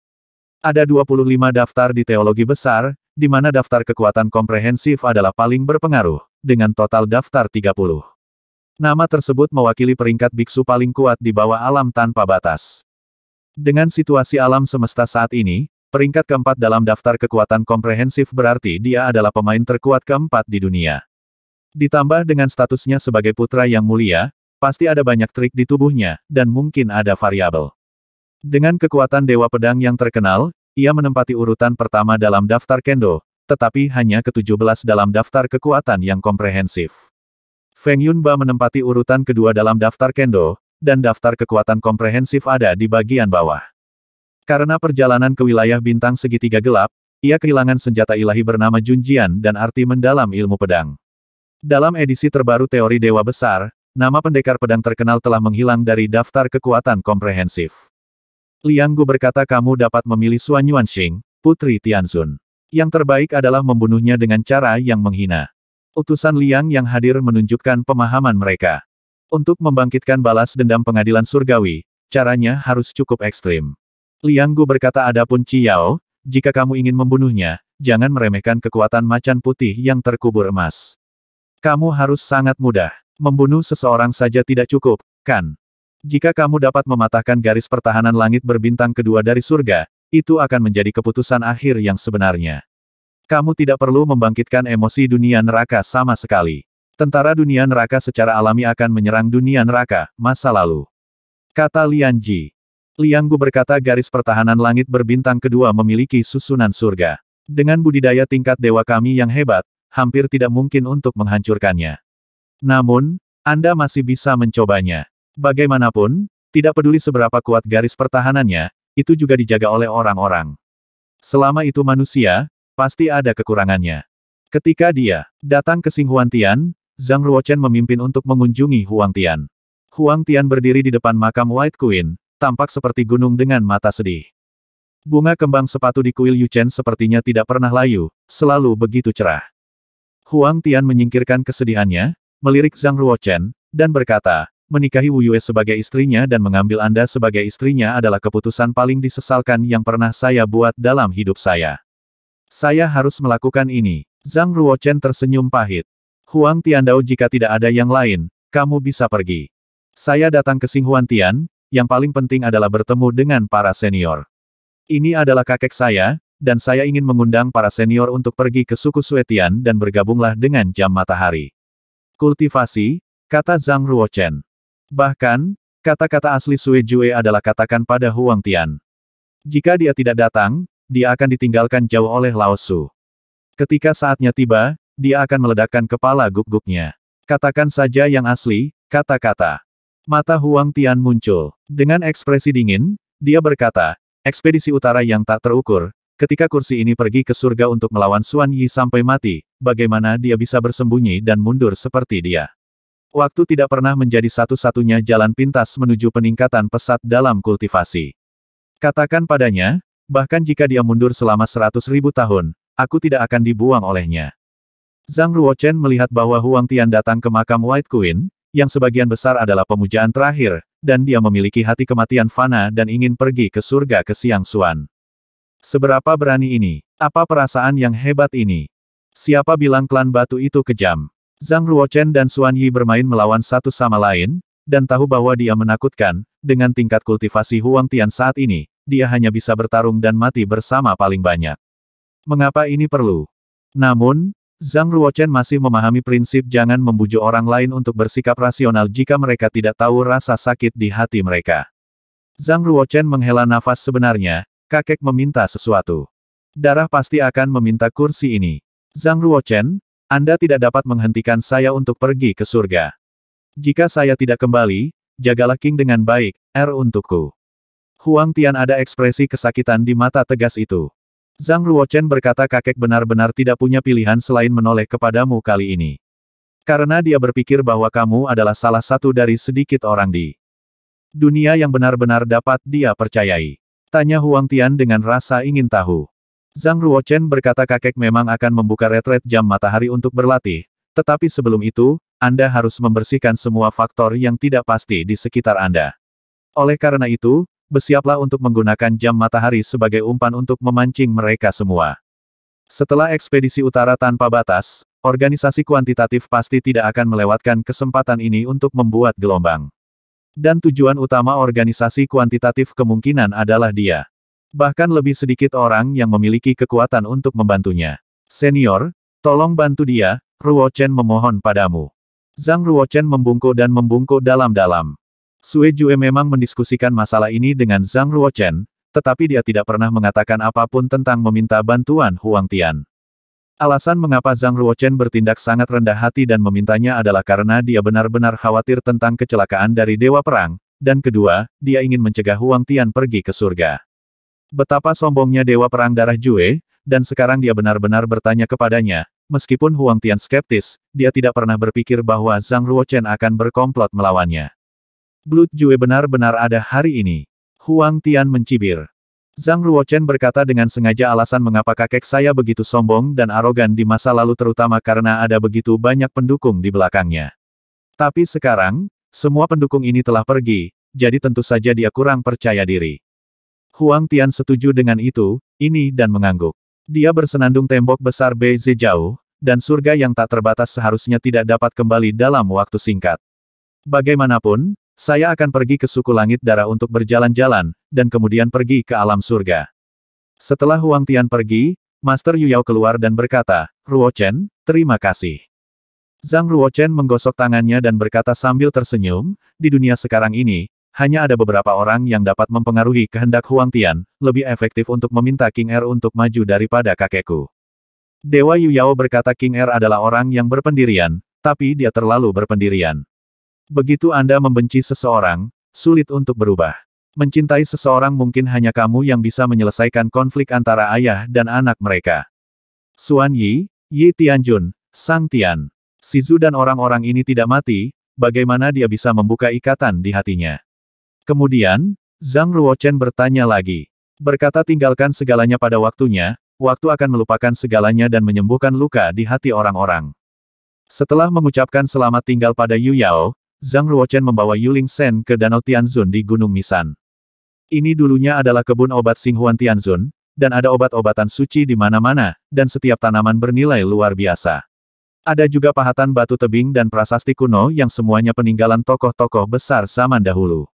Ada 25 daftar di teologi besar, di mana daftar kekuatan komprehensif adalah paling berpengaruh, dengan total daftar 30. Nama tersebut mewakili peringkat biksu paling kuat di bawah alam tanpa batas. Dengan situasi alam semesta saat ini, peringkat keempat dalam daftar kekuatan komprehensif berarti dia adalah pemain terkuat keempat di dunia. Ditambah dengan statusnya sebagai putra yang mulia, pasti ada banyak trik di tubuhnya, dan mungkin ada variabel. Dengan kekuatan Dewa Pedang yang terkenal, ia menempati urutan pertama dalam daftar Kendo, tetapi hanya ke-17 dalam daftar kekuatan yang komprehensif. Feng Yunba menempati urutan kedua dalam daftar Kendo, dan daftar kekuatan komprehensif ada di bagian bawah. Karena perjalanan ke wilayah bintang segitiga gelap, ia kehilangan senjata ilahi bernama Junjian dan arti mendalam ilmu pedang. Dalam edisi terbaru teori Dewa Besar, nama pendekar pedang terkenal telah menghilang dari daftar kekuatan komprehensif. Liang Gu berkata kamu dapat memilih Yuan Yuanxing, Putri Tianzun. Yang terbaik adalah membunuhnya dengan cara yang menghina. Utusan Liang yang hadir menunjukkan pemahaman mereka. Untuk membangkitkan balas dendam pengadilan surgawi, caranya harus cukup ekstrim. Liang Gu berkata adapun Ciao, jika kamu ingin membunuhnya, jangan meremehkan kekuatan macan putih yang terkubur emas. Kamu harus sangat mudah. Membunuh seseorang saja tidak cukup, kan? Jika kamu dapat mematahkan garis pertahanan langit berbintang kedua dari surga, itu akan menjadi keputusan akhir yang sebenarnya. Kamu tidak perlu membangkitkan emosi dunia neraka sama sekali. Tentara dunia neraka secara alami akan menyerang dunia neraka, masa lalu. Kata Lian Ji. Liang Gu berkata garis pertahanan langit berbintang kedua memiliki susunan surga. Dengan budidaya tingkat dewa kami yang hebat, hampir tidak mungkin untuk menghancurkannya. Namun, Anda masih bisa mencobanya. Bagaimanapun, tidak peduli seberapa kuat garis pertahanannya, itu juga dijaga oleh orang-orang. Selama itu manusia, pasti ada kekurangannya. Ketika dia datang ke Singhuantian, Zhang Ruochen memimpin untuk mengunjungi Huang Tian. Huang Tian berdiri di depan makam White Queen, tampak seperti gunung dengan mata sedih. Bunga kembang sepatu di kuil Yuchen sepertinya tidak pernah layu, selalu begitu cerah. Huang Tian menyingkirkan kesedihannya, melirik Zhang Ruochen, dan berkata, menikahi Wu Yue sebagai istrinya dan mengambil Anda sebagai istrinya adalah keputusan paling disesalkan yang pernah saya buat dalam hidup saya. Saya harus melakukan ini. Zhang Ruochen tersenyum pahit. Huang Tiandao jika tidak ada yang lain, kamu bisa pergi. Saya datang ke Singhuantian, Tian, yang paling penting adalah bertemu dengan para senior. Ini adalah kakek saya, dan saya ingin mengundang para senior untuk pergi ke suku Suetian dan bergabunglah dengan jam matahari. Kultivasi, kata Zhang Ruochen. Bahkan, kata-kata asli Sue Jue adalah katakan pada Huang Tian. Jika dia tidak datang, dia akan ditinggalkan jauh oleh Lao Su. Ketika saatnya tiba, dia akan meledakkan kepala guk-guknya. Katakan saja yang asli, kata-kata. Mata Huang Tian muncul. Dengan ekspresi dingin, dia berkata, ekspedisi utara yang tak terukur, ketika kursi ini pergi ke surga untuk melawan Xuan Yi sampai mati, bagaimana dia bisa bersembunyi dan mundur seperti dia. Waktu tidak pernah menjadi satu-satunya jalan pintas menuju peningkatan pesat dalam kultivasi. Katakan padanya, bahkan jika dia mundur selama seratus ribu tahun, aku tidak akan dibuang olehnya. Zhang Ruochen melihat bahwa Huang Tian datang ke makam White Queen, yang sebagian besar adalah pemujaan terakhir, dan dia memiliki hati kematian fana dan ingin pergi ke surga ke Siang Suan. Seberapa berani ini? Apa perasaan yang hebat ini? Siapa bilang klan batu itu kejam? Zhang Ruochen dan Xuan Yi bermain melawan satu sama lain, dan tahu bahwa dia menakutkan, dengan tingkat kultivasi Huang Tian saat ini, dia hanya bisa bertarung dan mati bersama paling banyak. Mengapa ini perlu? Namun, Zhang Ruochen masih memahami prinsip jangan membujuk orang lain untuk bersikap rasional jika mereka tidak tahu rasa sakit di hati mereka. Zhang Ruochen menghela nafas sebenarnya, kakek meminta sesuatu. Darah pasti akan meminta kursi ini. Zhang Ruochen, Anda tidak dapat menghentikan saya untuk pergi ke surga. Jika saya tidak kembali, jagalah King dengan baik, R er, untukku. Huang Tian ada ekspresi kesakitan di mata tegas itu. Zhang Ruochen berkata kakek benar-benar tidak punya pilihan selain menoleh kepadamu kali ini. Karena dia berpikir bahwa kamu adalah salah satu dari sedikit orang di dunia yang benar-benar dapat dia percayai. Tanya Huang Tian dengan rasa ingin tahu. Zhang Ruochen berkata kakek memang akan membuka retret jam matahari untuk berlatih, tetapi sebelum itu, Anda harus membersihkan semua faktor yang tidak pasti di sekitar Anda. Oleh karena itu, bersiaplah untuk menggunakan jam matahari sebagai umpan untuk memancing mereka semua. Setelah ekspedisi utara tanpa batas, organisasi kuantitatif pasti tidak akan melewatkan kesempatan ini untuk membuat gelombang. Dan tujuan utama organisasi kuantitatif kemungkinan adalah dia. Bahkan lebih sedikit orang yang memiliki kekuatan untuk membantunya. Senior, tolong bantu dia, Chen memohon padamu. Zhang Chen membungkuk dan membungkuk dalam-dalam. Sue Jue memang mendiskusikan masalah ini dengan Zhang Ruochen, tetapi dia tidak pernah mengatakan apapun tentang meminta bantuan Huang Tian. Alasan mengapa Zhang Ruochen bertindak sangat rendah hati dan memintanya adalah karena dia benar-benar khawatir tentang kecelakaan dari Dewa Perang, dan kedua, dia ingin mencegah Huang Tian pergi ke surga. Betapa sombongnya Dewa Perang Darah Jue, dan sekarang dia benar-benar bertanya kepadanya, meskipun Huang Tian skeptis, dia tidak pernah berpikir bahwa Zhang Ruochen akan berkomplot melawannya. Blood Jue benar-benar ada hari ini. Huang Tian mencibir. Zhang Ruochen berkata dengan sengaja alasan mengapa kakek saya begitu sombong dan arogan di masa lalu terutama karena ada begitu banyak pendukung di belakangnya. Tapi sekarang, semua pendukung ini telah pergi, jadi tentu saja dia kurang percaya diri. Huang Tian setuju dengan itu, ini dan mengangguk. Dia bersenandung tembok besar BZ jauh, dan surga yang tak terbatas seharusnya tidak dapat kembali dalam waktu singkat. Bagaimanapun, saya akan pergi ke suku langit darah untuk berjalan-jalan, dan kemudian pergi ke alam surga. Setelah Huang Tian pergi, Master Yu Yao keluar dan berkata, Chen, terima kasih. Zhang Chen menggosok tangannya dan berkata sambil tersenyum, di dunia sekarang ini, hanya ada beberapa orang yang dapat mempengaruhi kehendak Huang Tian, lebih efektif untuk meminta King Er untuk maju daripada kakekku. Dewa Yu Yao berkata King Er adalah orang yang berpendirian, tapi dia terlalu berpendirian. Begitu Anda membenci seseorang, sulit untuk berubah. Mencintai seseorang mungkin hanya kamu yang bisa menyelesaikan konflik antara ayah dan anak mereka. Suan Yi, Yi Tianjun, Sang Tian, Sizu dan orang-orang ini tidak mati, bagaimana dia bisa membuka ikatan di hatinya. Kemudian, Zhang Ruochen bertanya lagi. Berkata tinggalkan segalanya pada waktunya, waktu akan melupakan segalanya dan menyembuhkan luka di hati orang-orang. Setelah mengucapkan selamat tinggal pada Yu Yao, Zhang Ruochen membawa Yuling Shen ke Danau Tianzun di Gunung Misan. Ini dulunya adalah kebun obat Singhuan Tianzun, dan ada obat-obatan suci di mana-mana, dan setiap tanaman bernilai luar biasa. Ada juga pahatan batu tebing dan prasasti kuno yang semuanya peninggalan tokoh-tokoh besar zaman dahulu.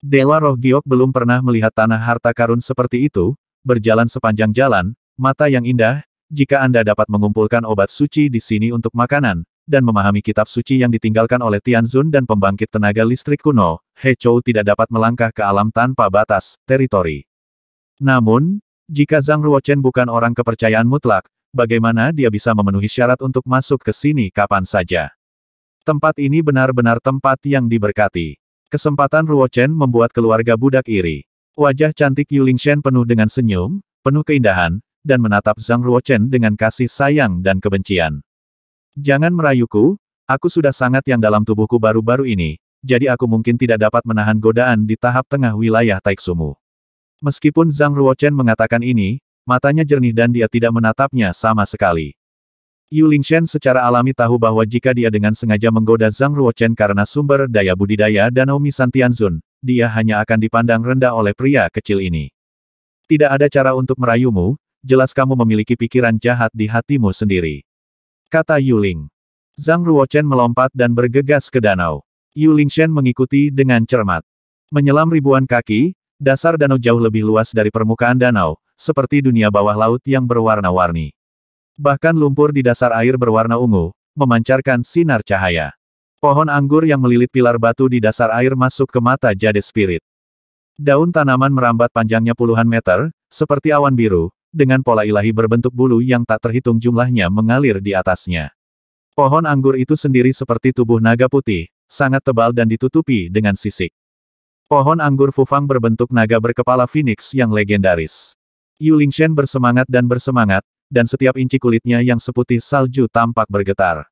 Dewa Roh Giok belum pernah melihat tanah harta karun seperti itu, berjalan sepanjang jalan, mata yang indah, jika Anda dapat mengumpulkan obat suci di sini untuk makanan, dan memahami kitab suci yang ditinggalkan oleh Tianzun dan pembangkit tenaga listrik kuno, He Chou tidak dapat melangkah ke alam tanpa batas, teritori. Namun, jika Zhang Ruochen bukan orang kepercayaan mutlak, bagaimana dia bisa memenuhi syarat untuk masuk ke sini kapan saja? Tempat ini benar-benar tempat yang diberkati. Kesempatan Ruochen membuat keluarga budak iri. Wajah cantik Yulingshen penuh dengan senyum, penuh keindahan, dan menatap Zhang Ruochen dengan kasih sayang dan kebencian. Jangan merayuku, aku sudah sangat yang dalam tubuhku baru-baru ini, jadi aku mungkin tidak dapat menahan godaan di tahap tengah wilayah Taiksumu. Meskipun Zhang Ruochen mengatakan ini, matanya jernih dan dia tidak menatapnya sama sekali. Yu Lingshen secara alami tahu bahwa jika dia dengan sengaja menggoda Zhang Ruochen karena sumber daya budidaya Danau Misan Tianzun, dia hanya akan dipandang rendah oleh pria kecil ini. Tidak ada cara untuk merayumu, jelas kamu memiliki pikiran jahat di hatimu sendiri kata Yuling. Zhang Ruochen melompat dan bergegas ke danau. Yuling Shen mengikuti dengan cermat. Menyelam ribuan kaki, dasar danau jauh lebih luas dari permukaan danau, seperti dunia bawah laut yang berwarna-warni. Bahkan lumpur di dasar air berwarna ungu, memancarkan sinar cahaya. Pohon anggur yang melilit pilar batu di dasar air masuk ke mata jade spirit. Daun tanaman merambat panjangnya puluhan meter, seperti awan biru, dengan pola ilahi berbentuk bulu yang tak terhitung jumlahnya mengalir di atasnya. Pohon anggur itu sendiri seperti tubuh naga putih, sangat tebal dan ditutupi dengan sisik. Pohon anggur Fufang berbentuk naga berkepala phoenix yang legendaris. Yu Lingxian bersemangat dan bersemangat, dan setiap inci kulitnya yang seputih salju tampak bergetar.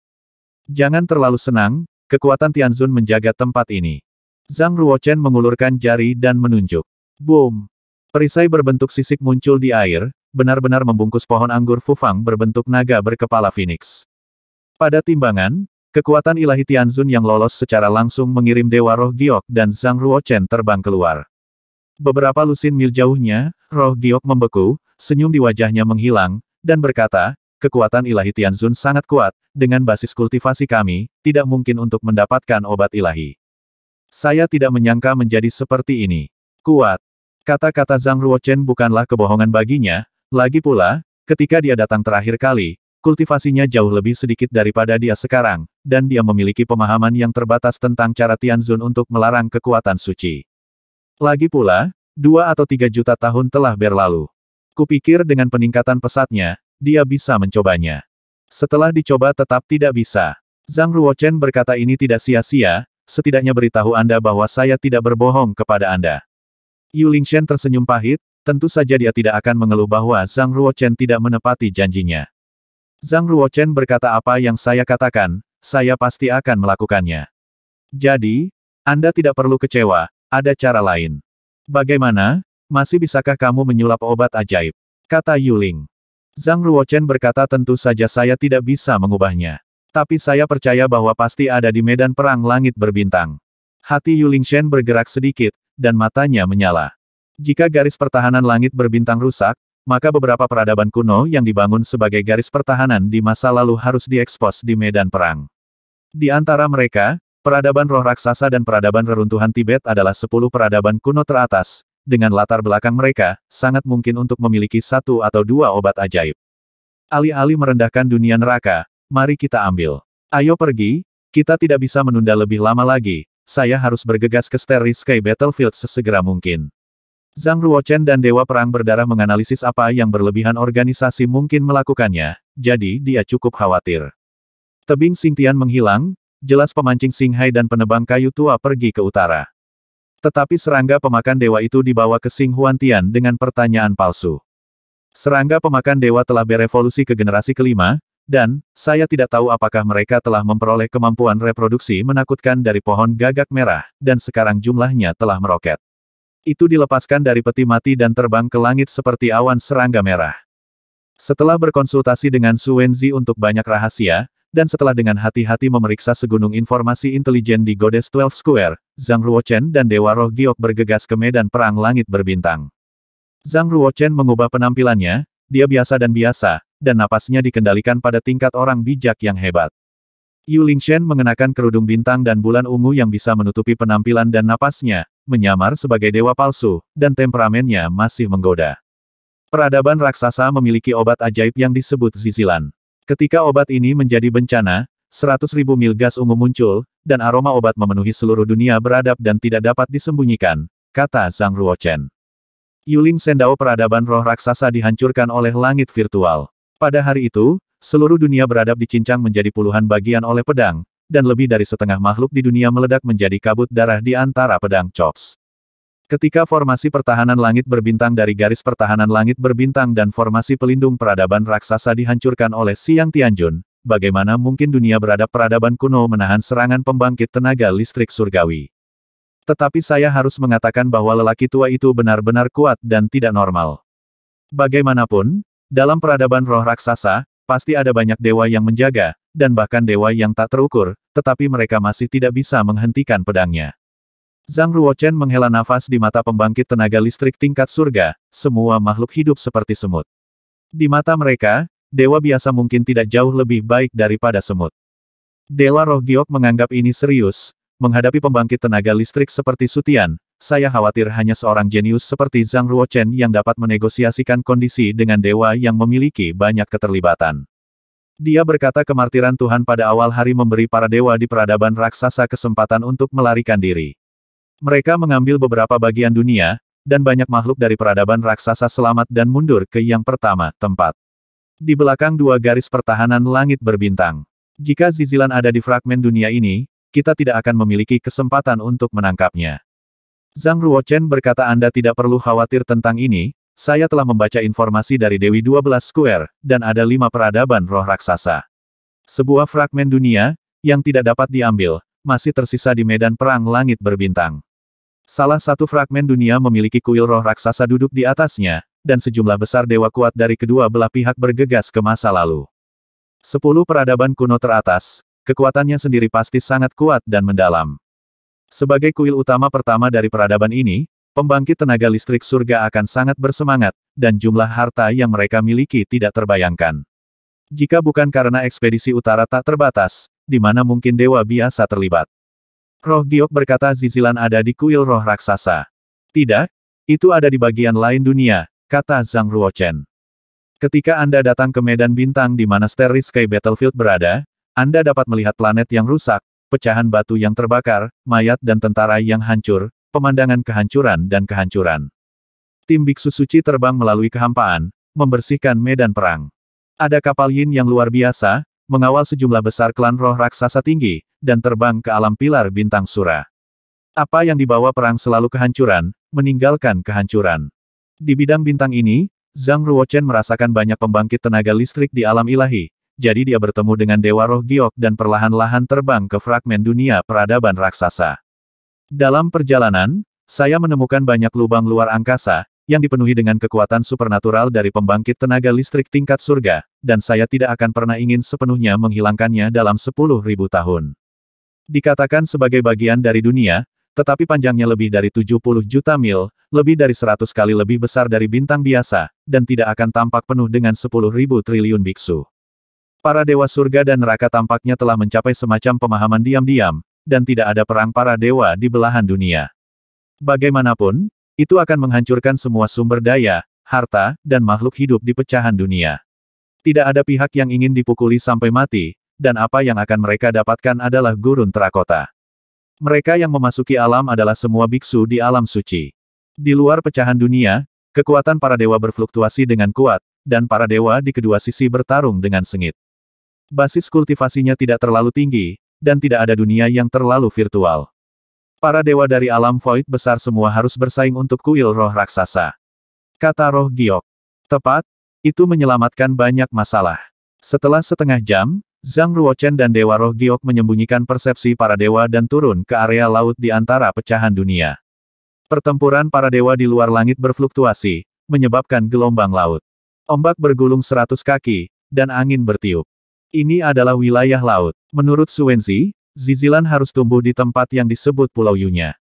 Jangan terlalu senang, kekuatan Tianzun menjaga tempat ini. Zhang Ruochen mengulurkan jari dan menunjuk. Boom! Perisai berbentuk sisik muncul di air, benar-benar membungkus pohon anggur Fufang berbentuk naga berkepala Phoenix. Pada timbangan, kekuatan ilahi Tianzun yang lolos secara langsung mengirim Dewa Roh Giok dan Zhang Ruochen terbang keluar. Beberapa lusin mil jauhnya, Roh Giok membeku, senyum di wajahnya menghilang, dan berkata, kekuatan ilahi Tianzun sangat kuat, dengan basis kultivasi kami, tidak mungkin untuk mendapatkan obat ilahi. Saya tidak menyangka menjadi seperti ini. Kuat. Kata-kata Zhang Ruochen bukanlah kebohongan baginya, lagi pula, ketika dia datang terakhir kali, kultivasinya jauh lebih sedikit daripada dia sekarang, dan dia memiliki pemahaman yang terbatas tentang cara Tianzun untuk melarang kekuatan suci. Lagi pula, dua atau tiga juta tahun telah berlalu. Kupikir dengan peningkatan pesatnya, dia bisa mencobanya. Setelah dicoba tetap tidak bisa. Zhang Ruochen berkata ini tidak sia-sia, setidaknya beritahu Anda bahwa saya tidak berbohong kepada Anda. Yu Lingxian tersenyum pahit, Tentu saja dia tidak akan mengeluh bahwa Zhang Ruochen tidak menepati janjinya. Zhang Ruochen berkata apa yang saya katakan, saya pasti akan melakukannya. Jadi, Anda tidak perlu kecewa, ada cara lain. Bagaimana, masih bisakah kamu menyulap obat ajaib? Kata Yuling. Zhang Ruochen berkata tentu saja saya tidak bisa mengubahnya. Tapi saya percaya bahwa pasti ada di medan perang langit berbintang. Hati Yuling Shen bergerak sedikit, dan matanya menyala. Jika garis pertahanan langit berbintang rusak, maka beberapa peradaban kuno yang dibangun sebagai garis pertahanan di masa lalu harus diekspos di medan perang. Di antara mereka, peradaban roh raksasa dan peradaban reruntuhan Tibet adalah sepuluh peradaban kuno teratas, dengan latar belakang mereka, sangat mungkin untuk memiliki satu atau dua obat ajaib. Alih-alih merendahkan dunia neraka, mari kita ambil. Ayo pergi, kita tidak bisa menunda lebih lama lagi, saya harus bergegas ke Sterry Sky Battlefield sesegera mungkin. Zhang Ruochen dan Dewa Perang Berdarah menganalisis apa yang berlebihan organisasi mungkin melakukannya, jadi dia cukup khawatir. Tebing Singtian menghilang, jelas pemancing Singhai dan penebang kayu tua pergi ke utara. Tetapi serangga pemakan dewa itu dibawa ke Sing Huantian dengan pertanyaan palsu. Serangga pemakan dewa telah berevolusi ke generasi kelima, dan, saya tidak tahu apakah mereka telah memperoleh kemampuan reproduksi menakutkan dari pohon gagak merah, dan sekarang jumlahnya telah meroket. Itu dilepaskan dari peti mati dan terbang ke langit seperti awan serangga merah. Setelah berkonsultasi dengan Su Wenzi untuk banyak rahasia, dan setelah dengan hati-hati memeriksa segunung informasi intelijen di Goddess 12 Square, Zhang Ruochen dan Dewa Roh Giok bergegas ke medan perang langit berbintang. Zhang Ruochen mengubah penampilannya, dia biasa dan biasa, dan napasnya dikendalikan pada tingkat orang bijak yang hebat. Yu Lingshen mengenakan kerudung bintang dan bulan ungu yang bisa menutupi penampilan dan napasnya, menyamar sebagai dewa palsu, dan temperamennya masih menggoda. Peradaban raksasa memiliki obat ajaib yang disebut zizilan. Ketika obat ini menjadi bencana, 100.000 ribu mil gas ungu muncul, dan aroma obat memenuhi seluruh dunia beradab dan tidak dapat disembunyikan, kata Zhang Ruochen. Yuling Sendao peradaban roh raksasa dihancurkan oleh langit virtual. Pada hari itu, seluruh dunia beradab dicincang menjadi puluhan bagian oleh pedang, dan lebih dari setengah makhluk di dunia meledak menjadi kabut darah di antara pedang Chops. Ketika formasi pertahanan langit berbintang dari garis pertahanan langit berbintang dan formasi pelindung peradaban raksasa dihancurkan oleh Siang Tianjun, bagaimana mungkin dunia beradab peradaban kuno menahan serangan pembangkit tenaga listrik surgawi? Tetapi saya harus mengatakan bahwa lelaki tua itu benar-benar kuat dan tidak normal. Bagaimanapun, dalam peradaban roh raksasa, pasti ada banyak dewa yang menjaga, dan bahkan dewa yang tak terukur, tetapi mereka masih tidak bisa menghentikan pedangnya. Zhang Ruochen menghela nafas di mata pembangkit tenaga listrik tingkat surga, semua makhluk hidup seperti semut. Di mata mereka, dewa biasa mungkin tidak jauh lebih baik daripada semut. Dewa Roh Giok menganggap ini serius, menghadapi pembangkit tenaga listrik seperti Sutian, saya khawatir hanya seorang jenius seperti Zhang Ruochen yang dapat menegosiasikan kondisi dengan dewa yang memiliki banyak keterlibatan. Dia berkata kemartiran Tuhan pada awal hari memberi para dewa di peradaban raksasa kesempatan untuk melarikan diri. Mereka mengambil beberapa bagian dunia, dan banyak makhluk dari peradaban raksasa selamat dan mundur ke yang pertama, tempat. Di belakang dua garis pertahanan langit berbintang. Jika Zizilan ada di fragmen dunia ini, kita tidak akan memiliki kesempatan untuk menangkapnya. Zhang Ruochen berkata Anda tidak perlu khawatir tentang ini, saya telah membaca informasi dari Dewi 12 Square, dan ada lima peradaban roh raksasa. Sebuah fragmen dunia, yang tidak dapat diambil, masih tersisa di medan perang langit berbintang. Salah satu fragmen dunia memiliki kuil roh raksasa duduk di atasnya, dan sejumlah besar dewa kuat dari kedua belah pihak bergegas ke masa lalu. Sepuluh peradaban kuno teratas, kekuatannya sendiri pasti sangat kuat dan mendalam. Sebagai kuil utama pertama dari peradaban ini, Pembangkit tenaga listrik surga akan sangat bersemangat, dan jumlah harta yang mereka miliki tidak terbayangkan. Jika bukan karena ekspedisi utara tak terbatas, di mana mungkin dewa biasa terlibat. Roh giok berkata zizilan ada di kuil roh raksasa. Tidak, itu ada di bagian lain dunia, kata Zhang Ruochen. Ketika Anda datang ke medan bintang di mana Starry Sky Battlefield berada, Anda dapat melihat planet yang rusak, pecahan batu yang terbakar, mayat dan tentara yang hancur, pemandangan kehancuran dan kehancuran. Tim biksu suci terbang melalui kehampaan, membersihkan medan perang. Ada kapal yin yang luar biasa, mengawal sejumlah besar klan roh raksasa tinggi, dan terbang ke alam pilar bintang sura. Apa yang dibawa perang selalu kehancuran, meninggalkan kehancuran. Di bidang bintang ini, Zhang Ruochen merasakan banyak pembangkit tenaga listrik di alam ilahi, jadi dia bertemu dengan Dewa Roh Giok dan perlahan-lahan terbang ke fragmen dunia peradaban raksasa. Dalam perjalanan, saya menemukan banyak lubang luar angkasa, yang dipenuhi dengan kekuatan supernatural dari pembangkit tenaga listrik tingkat surga, dan saya tidak akan pernah ingin sepenuhnya menghilangkannya dalam 10.000 tahun. Dikatakan sebagai bagian dari dunia, tetapi panjangnya lebih dari 70 juta mil, lebih dari 100 kali lebih besar dari bintang biasa, dan tidak akan tampak penuh dengan 10.000 triliun biksu. Para dewa surga dan neraka tampaknya telah mencapai semacam pemahaman diam-diam, dan tidak ada perang para dewa di belahan dunia. Bagaimanapun, itu akan menghancurkan semua sumber daya, harta, dan makhluk hidup di pecahan dunia. Tidak ada pihak yang ingin dipukuli sampai mati, dan apa yang akan mereka dapatkan adalah gurun terakota. Mereka yang memasuki alam adalah semua biksu di alam suci. Di luar pecahan dunia, kekuatan para dewa berfluktuasi dengan kuat, dan para dewa di kedua sisi bertarung dengan sengit. Basis kultivasinya tidak terlalu tinggi, dan tidak ada dunia yang terlalu virtual. Para dewa dari alam void besar semua harus bersaing untuk kuil roh raksasa. Kata roh giok. Tepat, itu menyelamatkan banyak masalah. Setelah setengah jam, Zhang Ruochen dan Dewa Roh Giok menyembunyikan persepsi para dewa dan turun ke area laut di antara pecahan dunia. Pertempuran para dewa di luar langit berfluktuasi, menyebabkan gelombang laut. Ombak bergulung seratus kaki, dan angin bertiup. Ini adalah wilayah laut. Menurut Suwenzi, Zizilan harus tumbuh di tempat yang disebut Pulau Yunya.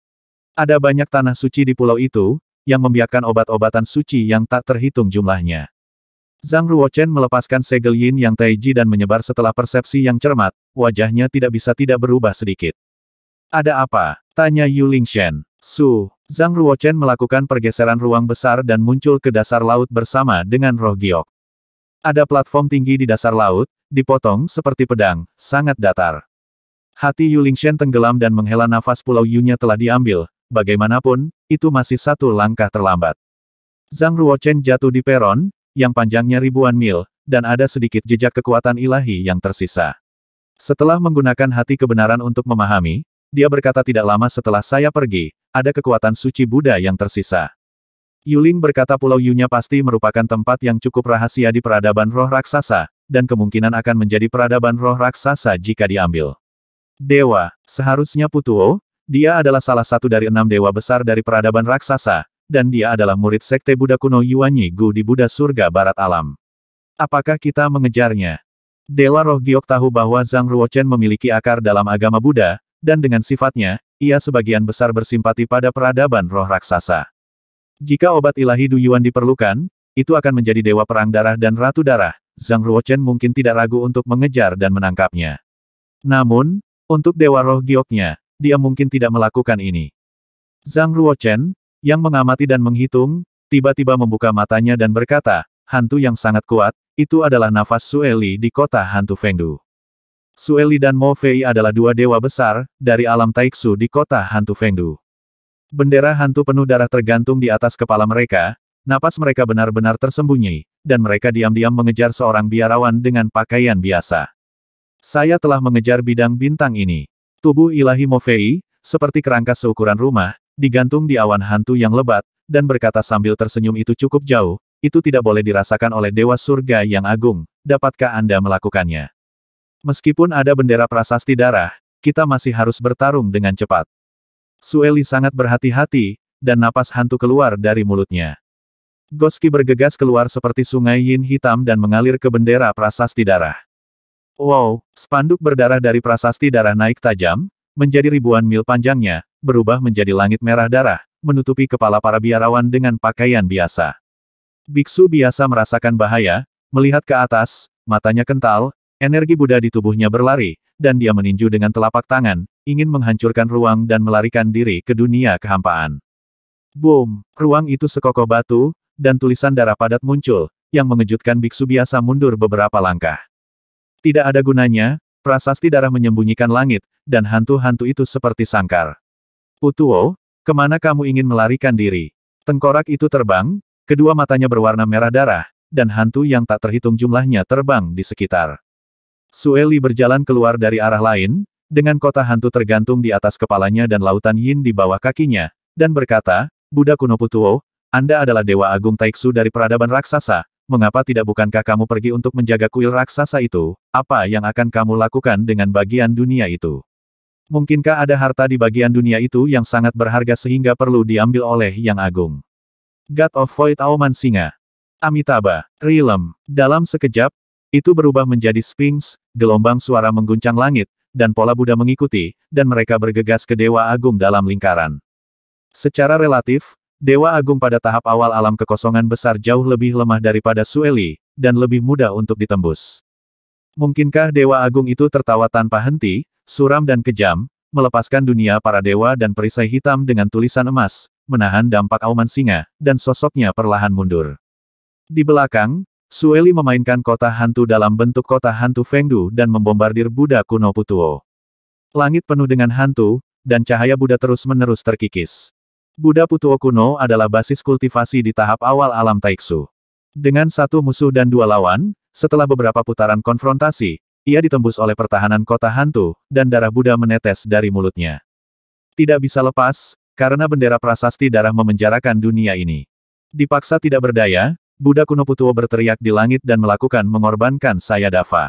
Ada banyak tanah suci di pulau itu, yang membiarkan obat-obatan suci yang tak terhitung jumlahnya. Zhang Ruochen melepaskan segel yin yang taiji dan menyebar setelah persepsi yang cermat, wajahnya tidak bisa tidak berubah sedikit. Ada apa? Tanya Yu Lingxian. Su, Zhang Ruochen melakukan pergeseran ruang besar dan muncul ke dasar laut bersama dengan roh giok. Ada platform tinggi di dasar laut, dipotong seperti pedang, sangat datar. Hati Yu Lingxian tenggelam dan menghela nafas pulau Yunya telah diambil, bagaimanapun, itu masih satu langkah terlambat. Zhang Ruochen jatuh di peron, yang panjangnya ribuan mil, dan ada sedikit jejak kekuatan ilahi yang tersisa. Setelah menggunakan hati kebenaran untuk memahami, dia berkata tidak lama setelah saya pergi, ada kekuatan suci Buddha yang tersisa. Yuling berkata Pulau Yunya pasti merupakan tempat yang cukup rahasia di peradaban roh raksasa, dan kemungkinan akan menjadi peradaban roh raksasa jika diambil. Dewa, seharusnya Putuo, dia adalah salah satu dari enam dewa besar dari peradaban raksasa, dan dia adalah murid sekte Buddha kuno Yuanyi Gu di Buddha Surga Barat Alam. Apakah kita mengejarnya? Dewa Roh Giok tahu bahwa Zhang Ruochen memiliki akar dalam agama Buddha, dan dengan sifatnya, ia sebagian besar bersimpati pada peradaban roh raksasa. Jika obat ilahi Du Yuan diperlukan, itu akan menjadi dewa perang darah dan ratu darah, Zhang Ruochen mungkin tidak ragu untuk mengejar dan menangkapnya. Namun, untuk dewa roh gioknya, dia mungkin tidak melakukan ini. Zhang Ruochen, yang mengamati dan menghitung, tiba-tiba membuka matanya dan berkata, hantu yang sangat kuat, itu adalah nafas Sueli di kota hantu Fengdu. Sueli dan Mo Fei adalah dua dewa besar, dari alam Taiksu di kota hantu Fengdu. Bendera hantu penuh darah tergantung di atas kepala mereka, napas mereka benar-benar tersembunyi, dan mereka diam-diam mengejar seorang biarawan dengan pakaian biasa. Saya telah mengejar bidang bintang ini. Tubuh ilahi Mofei, seperti kerangka seukuran rumah, digantung di awan hantu yang lebat, dan berkata sambil tersenyum itu cukup jauh, itu tidak boleh dirasakan oleh Dewa Surga yang agung, dapatkah Anda melakukannya? Meskipun ada bendera prasasti darah, kita masih harus bertarung dengan cepat. Sueli sangat berhati-hati, dan napas hantu keluar dari mulutnya. Goski bergegas keluar seperti sungai yin hitam dan mengalir ke bendera prasasti darah. Wow, spanduk berdarah dari prasasti darah naik tajam, menjadi ribuan mil panjangnya, berubah menjadi langit merah darah, menutupi kepala para biarawan dengan pakaian biasa. Biksu biasa merasakan bahaya, melihat ke atas, matanya kental, energi Buddha di tubuhnya berlari, dan dia meninju dengan telapak tangan, ingin menghancurkan ruang dan melarikan diri ke dunia kehampaan. Boom! Ruang itu sekokoh batu, dan tulisan darah padat muncul, yang mengejutkan biksu biasa mundur beberapa langkah. Tidak ada gunanya, prasasti darah menyembunyikan langit, dan hantu-hantu itu seperti sangkar. Utuo, kemana kamu ingin melarikan diri? Tengkorak itu terbang, kedua matanya berwarna merah darah, dan hantu yang tak terhitung jumlahnya terbang di sekitar. Sueli berjalan keluar dari arah lain, dengan kota hantu tergantung di atas kepalanya dan lautan yin di bawah kakinya, dan berkata, Buddha kuno Putuo, Anda adalah Dewa Agung Taiksu dari peradaban raksasa, mengapa tidak bukankah kamu pergi untuk menjaga kuil raksasa itu, apa yang akan kamu lakukan dengan bagian dunia itu? Mungkinkah ada harta di bagian dunia itu yang sangat berharga sehingga perlu diambil oleh Yang Agung? God of Void Auman Singa. Amitabha, Rilem. Dalam sekejap, itu berubah menjadi Sphinx, gelombang suara mengguncang langit, dan pola Buddha mengikuti, dan mereka bergegas ke Dewa Agung dalam lingkaran. Secara relatif, Dewa Agung pada tahap awal alam kekosongan besar jauh lebih lemah daripada Sueli, dan lebih mudah untuk ditembus. Mungkinkah Dewa Agung itu tertawa tanpa henti, suram dan kejam, melepaskan dunia para dewa dan perisai hitam dengan tulisan emas, menahan dampak auman singa, dan sosoknya perlahan mundur. Di belakang, Sueli memainkan kota hantu dalam bentuk kota hantu Fengdu dan membombardir Buddha kuno Putuo. Langit penuh dengan hantu, dan cahaya Buddha terus-menerus terkikis. Buddha Putuo kuno adalah basis kultivasi di tahap awal alam Taiksu. Dengan satu musuh dan dua lawan, setelah beberapa putaran konfrontasi, ia ditembus oleh pertahanan kota hantu, dan darah Buddha menetes dari mulutnya. Tidak bisa lepas, karena bendera prasasti darah memenjarakan dunia ini. Dipaksa tidak berdaya, Buddha kuno Putuo berteriak di langit dan melakukan mengorbankan saya Dava.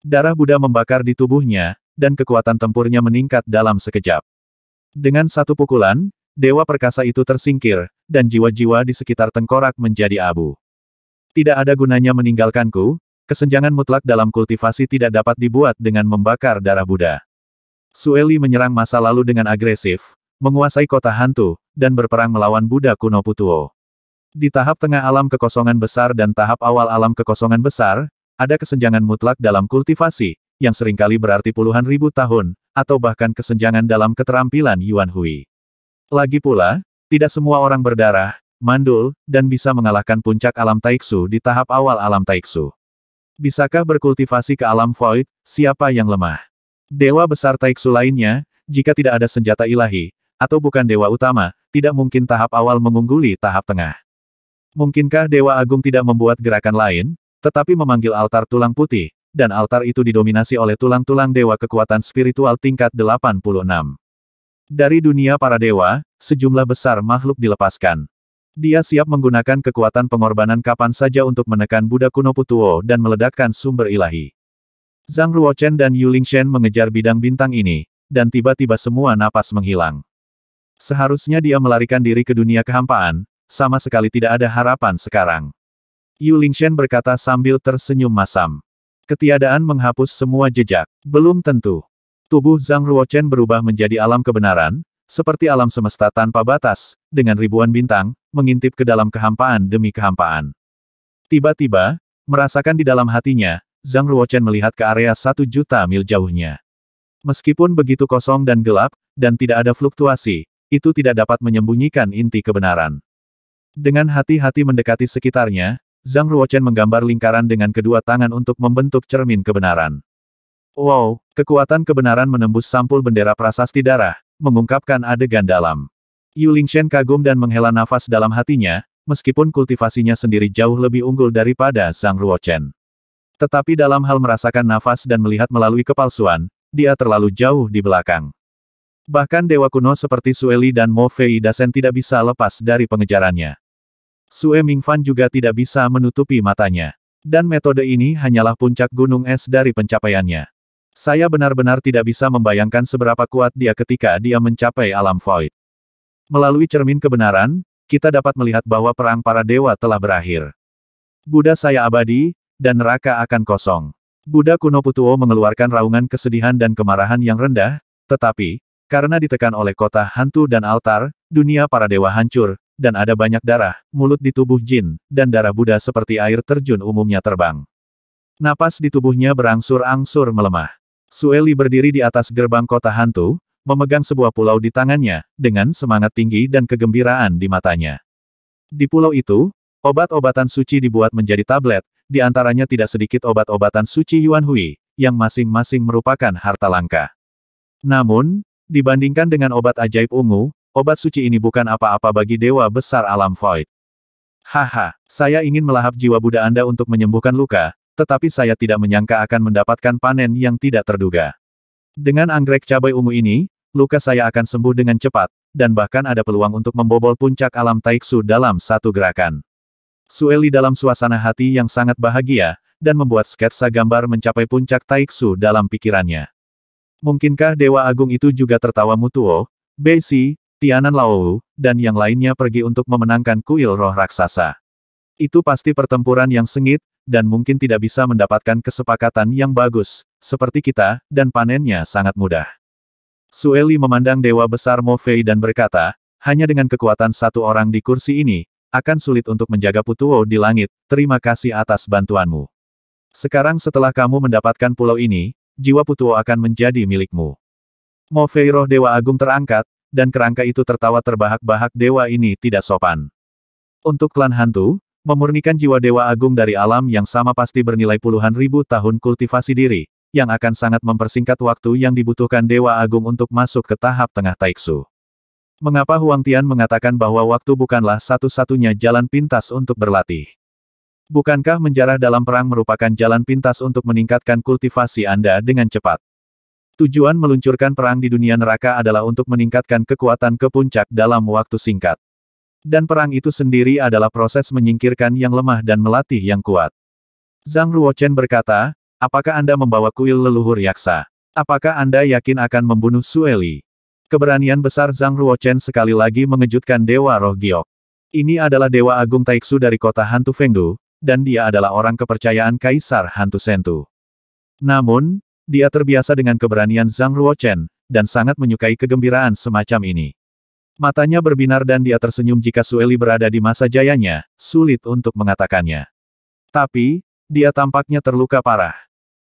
Darah Buddha membakar di tubuhnya, dan kekuatan tempurnya meningkat dalam sekejap. Dengan satu pukulan, dewa perkasa itu tersingkir, dan jiwa-jiwa di sekitar tengkorak menjadi abu. Tidak ada gunanya meninggalkanku, kesenjangan mutlak dalam kultivasi tidak dapat dibuat dengan membakar darah Buddha. Sueli menyerang masa lalu dengan agresif, menguasai kota hantu, dan berperang melawan Buddha kuno Putuo. Di tahap tengah alam kekosongan besar dan tahap awal alam kekosongan besar, ada kesenjangan mutlak dalam kultivasi, yang seringkali berarti puluhan ribu tahun, atau bahkan kesenjangan dalam keterampilan Yuan Hui. Lagi pula, tidak semua orang berdarah, mandul, dan bisa mengalahkan puncak alam Taiksu di tahap awal alam Taiksu. Bisakah berkultivasi ke alam void, siapa yang lemah? Dewa besar Taiksu lainnya, jika tidak ada senjata ilahi, atau bukan dewa utama, tidak mungkin tahap awal mengungguli tahap tengah. Mungkinkah Dewa Agung tidak membuat gerakan lain, tetapi memanggil altar tulang putih, dan altar itu didominasi oleh tulang-tulang dewa kekuatan spiritual tingkat 86. Dari dunia para dewa, sejumlah besar makhluk dilepaskan. Dia siap menggunakan kekuatan pengorbanan kapan saja untuk menekan Buddha kuno Putuo dan meledakkan sumber ilahi. Zhang Ruochen dan Yu Lingshen mengejar bidang bintang ini, dan tiba-tiba semua napas menghilang. Seharusnya dia melarikan diri ke dunia kehampaan, sama sekali tidak ada harapan sekarang. Yu Lingxian berkata sambil tersenyum masam. Ketiadaan menghapus semua jejak. Belum tentu. Tubuh Zhang Ruochen berubah menjadi alam kebenaran, seperti alam semesta tanpa batas, dengan ribuan bintang, mengintip ke dalam kehampaan demi kehampaan. Tiba-tiba, merasakan di dalam hatinya, Zhang Ruochen melihat ke area satu juta mil jauhnya. Meskipun begitu kosong dan gelap, dan tidak ada fluktuasi, itu tidak dapat menyembunyikan inti kebenaran. Dengan hati-hati mendekati sekitarnya, Zhang Ruochen menggambar lingkaran dengan kedua tangan untuk membentuk cermin kebenaran. Wow, kekuatan kebenaran menembus sampul bendera prasasti darah, mengungkapkan adegan dalam. Yu Lingshen kagum dan menghela nafas dalam hatinya, meskipun kultivasinya sendiri jauh lebih unggul daripada Zhang Ruochen. Tetapi dalam hal merasakan nafas dan melihat melalui kepalsuan, dia terlalu jauh di belakang. Bahkan dewa kuno seperti Sueli dan Mo Fei Dasen tidak bisa lepas dari pengejarannya. Sue Mingfan juga tidak bisa menutupi matanya. Dan metode ini hanyalah puncak gunung es dari pencapaiannya. Saya benar-benar tidak bisa membayangkan seberapa kuat dia ketika dia mencapai alam void. Melalui cermin kebenaran, kita dapat melihat bahwa perang para dewa telah berakhir. Buddha saya abadi, dan neraka akan kosong. Buddha kuno Putuo mengeluarkan raungan kesedihan dan kemarahan yang rendah, tetapi, karena ditekan oleh kota hantu dan altar, dunia para dewa hancur, dan ada banyak darah, mulut di tubuh jin, dan darah Buddha seperti air terjun umumnya terbang. Napas di tubuhnya berangsur-angsur melemah. Sueli berdiri di atas gerbang kota hantu, memegang sebuah pulau di tangannya, dengan semangat tinggi dan kegembiraan di matanya. Di pulau itu, obat-obatan suci dibuat menjadi tablet, di antaranya tidak sedikit obat-obatan suci Yuan Hui, yang masing-masing merupakan harta langka. Namun, Dibandingkan dengan obat ajaib ungu, obat suci ini bukan apa-apa bagi dewa besar alam void. Haha, saya ingin melahap jiwa Buddha Anda untuk menyembuhkan luka, tetapi saya tidak menyangka akan mendapatkan panen yang tidak terduga. Dengan anggrek cabai ungu ini, luka saya akan sembuh dengan cepat, dan bahkan ada peluang untuk membobol puncak alam Taiksu dalam satu gerakan. Sueli dalam suasana hati yang sangat bahagia, dan membuat sketsa gambar mencapai puncak Taiksu dalam pikirannya. Mungkinkah Dewa Agung itu juga tertawa Mutuo, Beisi, Tianan Lao, dan yang lainnya pergi untuk memenangkan kuil roh raksasa? Itu pasti pertempuran yang sengit, dan mungkin tidak bisa mendapatkan kesepakatan yang bagus, seperti kita, dan panennya sangat mudah. Sueli memandang Dewa Besar Mo Fei dan berkata, hanya dengan kekuatan satu orang di kursi ini, akan sulit untuk menjaga Putuo di langit, terima kasih atas bantuanmu. Sekarang setelah kamu mendapatkan pulau ini, jiwa Putuo akan menjadi milikmu. Movei roh Dewa Agung terangkat, dan kerangka itu tertawa terbahak-bahak dewa ini tidak sopan. Untuk klan hantu, memurnikan jiwa Dewa Agung dari alam yang sama pasti bernilai puluhan ribu tahun kultivasi diri, yang akan sangat mempersingkat waktu yang dibutuhkan Dewa Agung untuk masuk ke tahap tengah Taiksu. Mengapa Huang Tian mengatakan bahwa waktu bukanlah satu-satunya jalan pintas untuk berlatih? Bukankah menjarah dalam perang merupakan jalan pintas untuk meningkatkan kultivasi Anda dengan cepat? Tujuan meluncurkan perang di dunia neraka adalah untuk meningkatkan kekuatan ke puncak dalam waktu singkat. Dan perang itu sendiri adalah proses menyingkirkan yang lemah dan melatih yang kuat. Zhang Ruochen berkata, apakah Anda membawa kuil leluhur yaksa? Apakah Anda yakin akan membunuh Sueli? Keberanian besar Zhang Ruochen sekali lagi mengejutkan Dewa Roh Giok. Ini adalah Dewa Agung Taiksu dari kota Hantu Fengdu, dan dia adalah orang kepercayaan Kaisar Hantu Sentu. Namun, dia terbiasa dengan keberanian Zhang Ruochen, dan sangat menyukai kegembiraan semacam ini. Matanya berbinar dan dia tersenyum jika Sueli berada di masa jayanya, sulit untuk mengatakannya. Tapi, dia tampaknya terluka parah.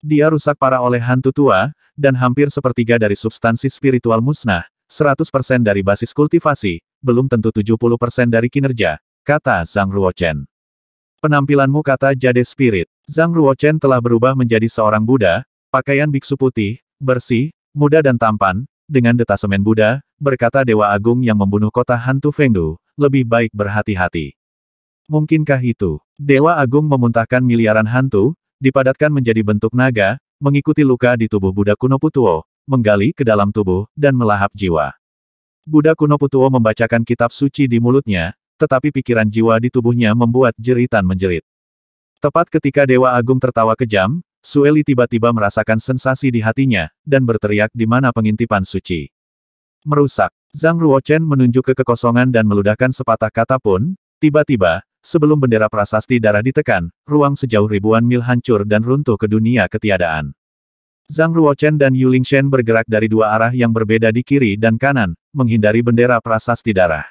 Dia rusak parah oleh hantu tua, dan hampir sepertiga dari substansi spiritual musnah, 100% dari basis kultivasi, belum tentu 70% dari kinerja, kata Zhang Ruochen. Penampilanmu kata Jade Spirit. Zhang Ruochen telah berubah menjadi seorang Buddha, pakaian biksu putih, bersih, muda dan tampan, dengan detasemen Buddha, berkata Dewa Agung yang membunuh kota hantu Fengdu, lebih baik berhati-hati. Mungkinkah itu? Dewa Agung memuntahkan miliaran hantu, dipadatkan menjadi bentuk naga, mengikuti luka di tubuh Buddha kuno Putuo, menggali ke dalam tubuh, dan melahap jiwa. Buddha kuno Putuo membacakan kitab suci di mulutnya, tetapi pikiran jiwa di tubuhnya membuat jeritan menjerit. Tepat ketika Dewa Agung tertawa kejam, Sueli tiba-tiba merasakan sensasi di hatinya, dan berteriak di mana pengintipan suci. Merusak. Zhang Ruochen menunjuk ke kekosongan dan meludahkan sepatah kata pun, tiba-tiba, sebelum bendera prasasti darah ditekan, ruang sejauh ribuan mil hancur dan runtuh ke dunia ketiadaan. Zhang Ruochen dan Yu bergerak dari dua arah yang berbeda di kiri dan kanan, menghindari bendera prasasti darah.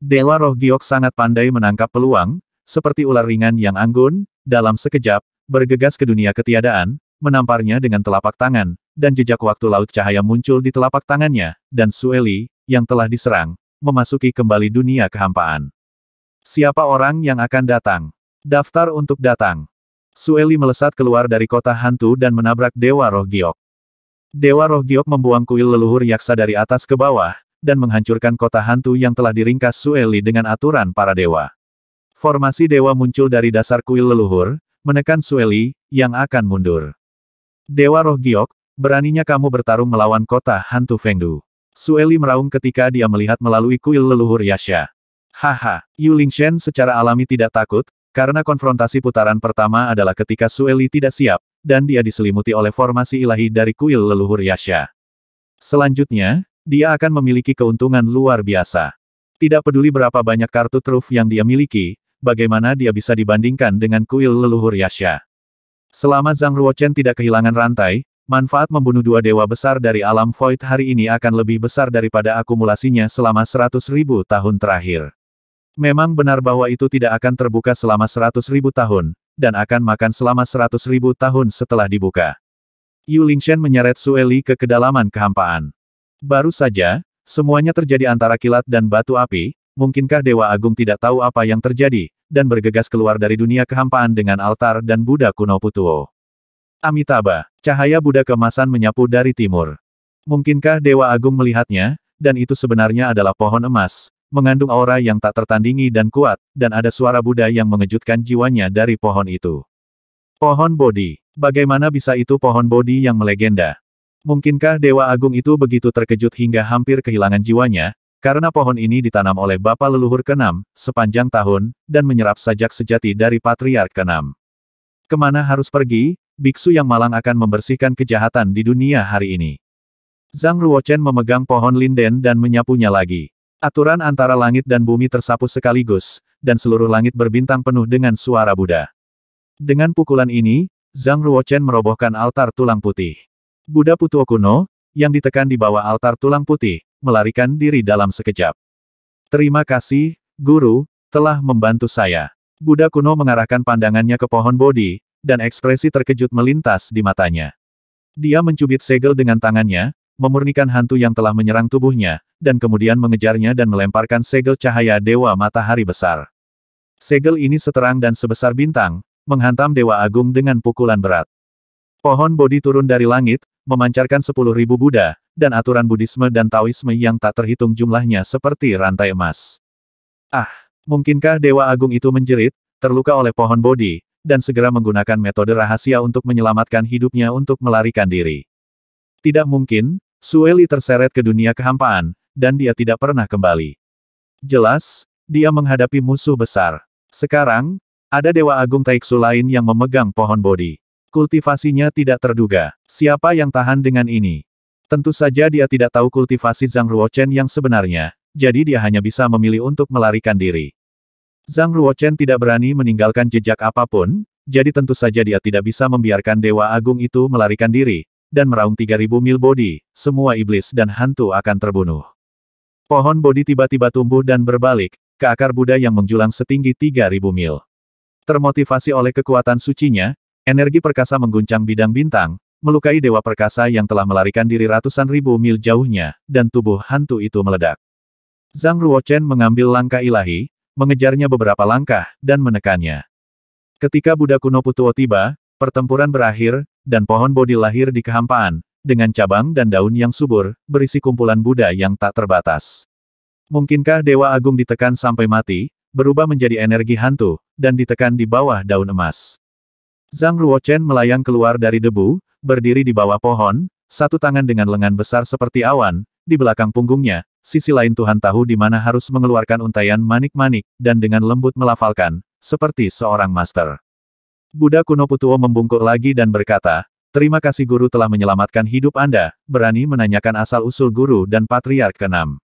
Dewa Roh Giok sangat pandai menangkap peluang, seperti ular ringan yang anggun, dalam sekejap, bergegas ke dunia ketiadaan, menamparnya dengan telapak tangan, dan jejak waktu laut cahaya muncul di telapak tangannya, dan Sueli, yang telah diserang, memasuki kembali dunia kehampaan. Siapa orang yang akan datang? Daftar untuk datang. Sueli melesat keluar dari kota hantu dan menabrak Dewa Roh Giok. Dewa Roh Giok membuang kuil leluhur yaksa dari atas ke bawah, dan menghancurkan kota hantu yang telah diringkas Sueli dengan aturan para dewa. Formasi dewa muncul dari dasar kuil leluhur, menekan Sueli, yang akan mundur. Dewa Roh Giok, beraninya kamu bertarung melawan kota hantu Fengdu. Sueli meraung ketika dia melihat melalui kuil leluhur Yasha. Haha, Yu Lingshen secara alami tidak takut, karena konfrontasi putaran pertama adalah ketika Sueli tidak siap, dan dia diselimuti oleh formasi ilahi dari kuil leluhur Yasha. Selanjutnya, dia akan memiliki keuntungan luar biasa. Tidak peduli berapa banyak kartu truf yang dia miliki, bagaimana dia bisa dibandingkan dengan kuil leluhur Yasha. Selama Zhang Ruochen tidak kehilangan rantai, manfaat membunuh dua dewa besar dari alam void hari ini akan lebih besar daripada akumulasinya selama seratus ribu tahun terakhir. Memang benar bahwa itu tidak akan terbuka selama seratus ribu tahun, dan akan makan selama seratus ribu tahun setelah dibuka. Yu Lingshen menyeret Sueli ke kedalaman kehampaan. Baru saja, semuanya terjadi antara kilat dan batu api, mungkinkah Dewa Agung tidak tahu apa yang terjadi, dan bergegas keluar dari dunia kehampaan dengan altar dan Buddha kuno Putuo. Amitabha, cahaya Buddha kemasan menyapu dari timur. Mungkinkah Dewa Agung melihatnya, dan itu sebenarnya adalah pohon emas, mengandung aura yang tak tertandingi dan kuat, dan ada suara Buddha yang mengejutkan jiwanya dari pohon itu. Pohon Bodhi. Bagaimana bisa itu pohon Bodhi yang melegenda? Mungkinkah Dewa Agung itu begitu terkejut hingga hampir kehilangan jiwanya, karena pohon ini ditanam oleh Bapa Leluhur Kenam sepanjang tahun, dan menyerap sajak sejati dari Patriark Kenam. Kemana harus pergi, biksu yang malang akan membersihkan kejahatan di dunia hari ini. Zhang Ruochen memegang pohon linden dan menyapunya lagi. Aturan antara langit dan bumi tersapu sekaligus, dan seluruh langit berbintang penuh dengan suara Buddha. Dengan pukulan ini, Zhang Ruochen merobohkan altar tulang putih. Buddha Putuo kuno, yang ditekan di bawah altar tulang putih, melarikan diri dalam sekejap. Terima kasih, Guru, telah membantu saya. Buddha kuno mengarahkan pandangannya ke pohon bodi, dan ekspresi terkejut melintas di matanya. Dia mencubit segel dengan tangannya, memurnikan hantu yang telah menyerang tubuhnya, dan kemudian mengejarnya dan melemparkan segel cahaya Dewa Matahari Besar. Segel ini seterang dan sebesar bintang, menghantam Dewa Agung dengan pukulan berat. Pohon bodi turun dari langit, memancarkan sepuluh ribu Buddha, dan aturan Buddhisme dan Taoisme yang tak terhitung jumlahnya seperti rantai emas. Ah, mungkinkah Dewa Agung itu menjerit, terluka oleh pohon bodi, dan segera menggunakan metode rahasia untuk menyelamatkan hidupnya untuk melarikan diri. Tidak mungkin, Sueli terseret ke dunia kehampaan, dan dia tidak pernah kembali. Jelas, dia menghadapi musuh besar. Sekarang, ada Dewa Agung Taiksu lain yang memegang pohon bodi. Kultivasinya tidak terduga. Siapa yang tahan dengan ini? Tentu saja dia tidak tahu kultivasi Zhang Ruochen yang sebenarnya, jadi dia hanya bisa memilih untuk melarikan diri. Zhang Ruochen tidak berani meninggalkan jejak apapun, jadi tentu saja dia tidak bisa membiarkan Dewa Agung itu melarikan diri, dan meraung 3000 mil bodi, semua iblis dan hantu akan terbunuh. Pohon bodi tiba-tiba tumbuh dan berbalik, ke akar Buddha yang menjulang setinggi 3000 mil. Termotivasi oleh kekuatan sucinya, Energi perkasa mengguncang bidang bintang, melukai dewa perkasa yang telah melarikan diri ratusan ribu mil jauhnya, dan tubuh hantu itu meledak. Zhang Ruochen mengambil langkah ilahi, mengejarnya beberapa langkah, dan menekannya. Ketika Buddha kuno Putuo tiba, pertempuran berakhir, dan pohon bodi lahir di kehampaan, dengan cabang dan daun yang subur, berisi kumpulan Buddha yang tak terbatas. Mungkinkah Dewa Agung ditekan sampai mati, berubah menjadi energi hantu, dan ditekan di bawah daun emas? Zhang Ruochen melayang keluar dari debu, berdiri di bawah pohon, satu tangan dengan lengan besar seperti awan, di belakang punggungnya, sisi lain Tuhan tahu di mana harus mengeluarkan untayan manik-manik, dan dengan lembut melafalkan, seperti seorang master. Buddha kuno Putuo membungkuk lagi dan berkata, Terima kasih guru telah menyelamatkan hidup Anda, berani menanyakan asal-usul guru dan patriark keenam.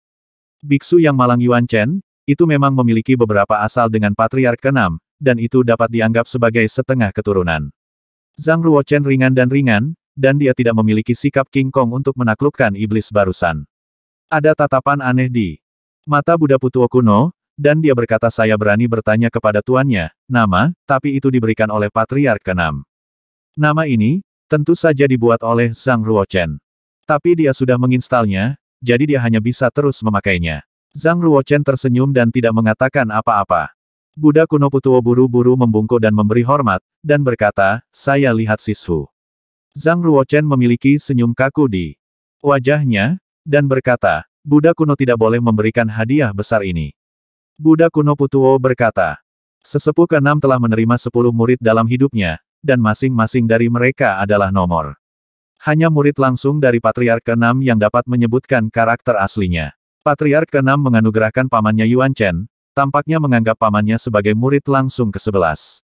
Biksu yang malang Yuan Chen, itu memang memiliki beberapa asal dengan patriark keenam dan itu dapat dianggap sebagai setengah keturunan. Zhang Ruochen ringan dan ringan, dan dia tidak memiliki sikap King Kong untuk menaklukkan iblis barusan. Ada tatapan aneh di mata Buddha Putuo kuno, dan dia berkata saya berani bertanya kepada tuannya, nama, tapi itu diberikan oleh Patriark ke Nama ini, tentu saja dibuat oleh Zhang Ruochen. Tapi dia sudah menginstalnya, jadi dia hanya bisa terus memakainya. Zhang Ruochen tersenyum dan tidak mengatakan apa-apa. Buddha kuno Putuo buru-buru membungkuk dan memberi hormat, dan berkata, saya lihat Sishu. Zhang Ruochen memiliki senyum kaku di wajahnya, dan berkata, Buddha kuno tidak boleh memberikan hadiah besar ini. Buddha kuno Putuo berkata, sesepuh keenam telah menerima sepuluh murid dalam hidupnya, dan masing-masing dari mereka adalah nomor. Hanya murid langsung dari Patriark keenam yang dapat menyebutkan karakter aslinya. Patriark keenam menganugerahkan pamannya Yuan Chen, tampaknya menganggap pamannya sebagai murid langsung ke-11.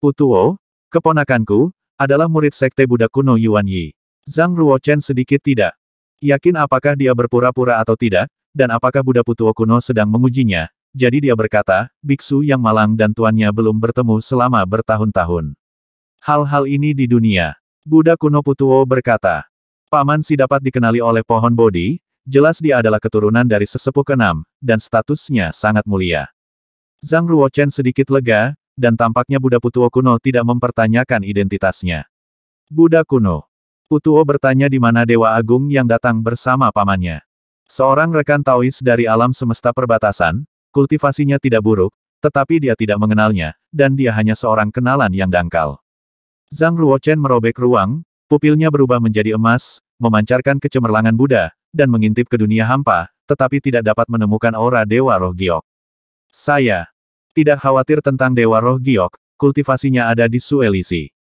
Utuo, keponakanku, adalah murid sekte Buddha kuno Yuan Yi. Zhang Ruochen sedikit tidak yakin apakah dia berpura-pura atau tidak, dan apakah Buddha Putuo kuno sedang mengujinya, jadi dia berkata, biksu yang malang dan tuannya belum bertemu selama bertahun-tahun. Hal-hal ini di dunia. Buddha kuno Putuo berkata, Paman si dapat dikenali oleh pohon bodi, Jelas dia adalah keturunan dari sesepuh keenam, dan statusnya sangat mulia. Zhang Ruochen sedikit lega, dan tampaknya Buddha Putuo kuno tidak mempertanyakan identitasnya. Buddha kuno. Putuo bertanya di mana Dewa Agung yang datang bersama pamannya. Seorang rekan Taois dari alam semesta perbatasan, kultivasinya tidak buruk, tetapi dia tidak mengenalnya, dan dia hanya seorang kenalan yang dangkal. Zhang Ruochen merobek ruang, pupilnya berubah menjadi emas, memancarkan kecemerlangan Buddha, dan mengintip ke dunia hampa, tetapi tidak dapat menemukan aura Dewa Roh Giok. Saya tidak khawatir tentang Dewa Roh Giok, kultivasinya ada di Suelisi.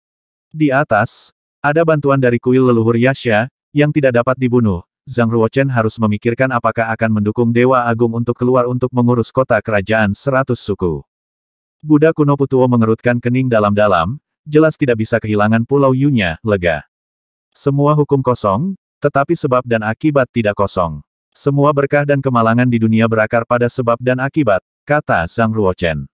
Di atas, ada bantuan dari kuil leluhur Yasha, yang tidak dapat dibunuh. Zhang Ruochen harus memikirkan apakah akan mendukung Dewa Agung untuk keluar untuk mengurus kota kerajaan seratus suku. Buddha kuno Putuo mengerutkan kening dalam-dalam, jelas tidak bisa kehilangan pulau Yunya, lega. Semua hukum kosong, tetapi sebab dan akibat tidak kosong. Semua berkah dan kemalangan di dunia berakar pada sebab dan akibat, kata Zhang Ruochen.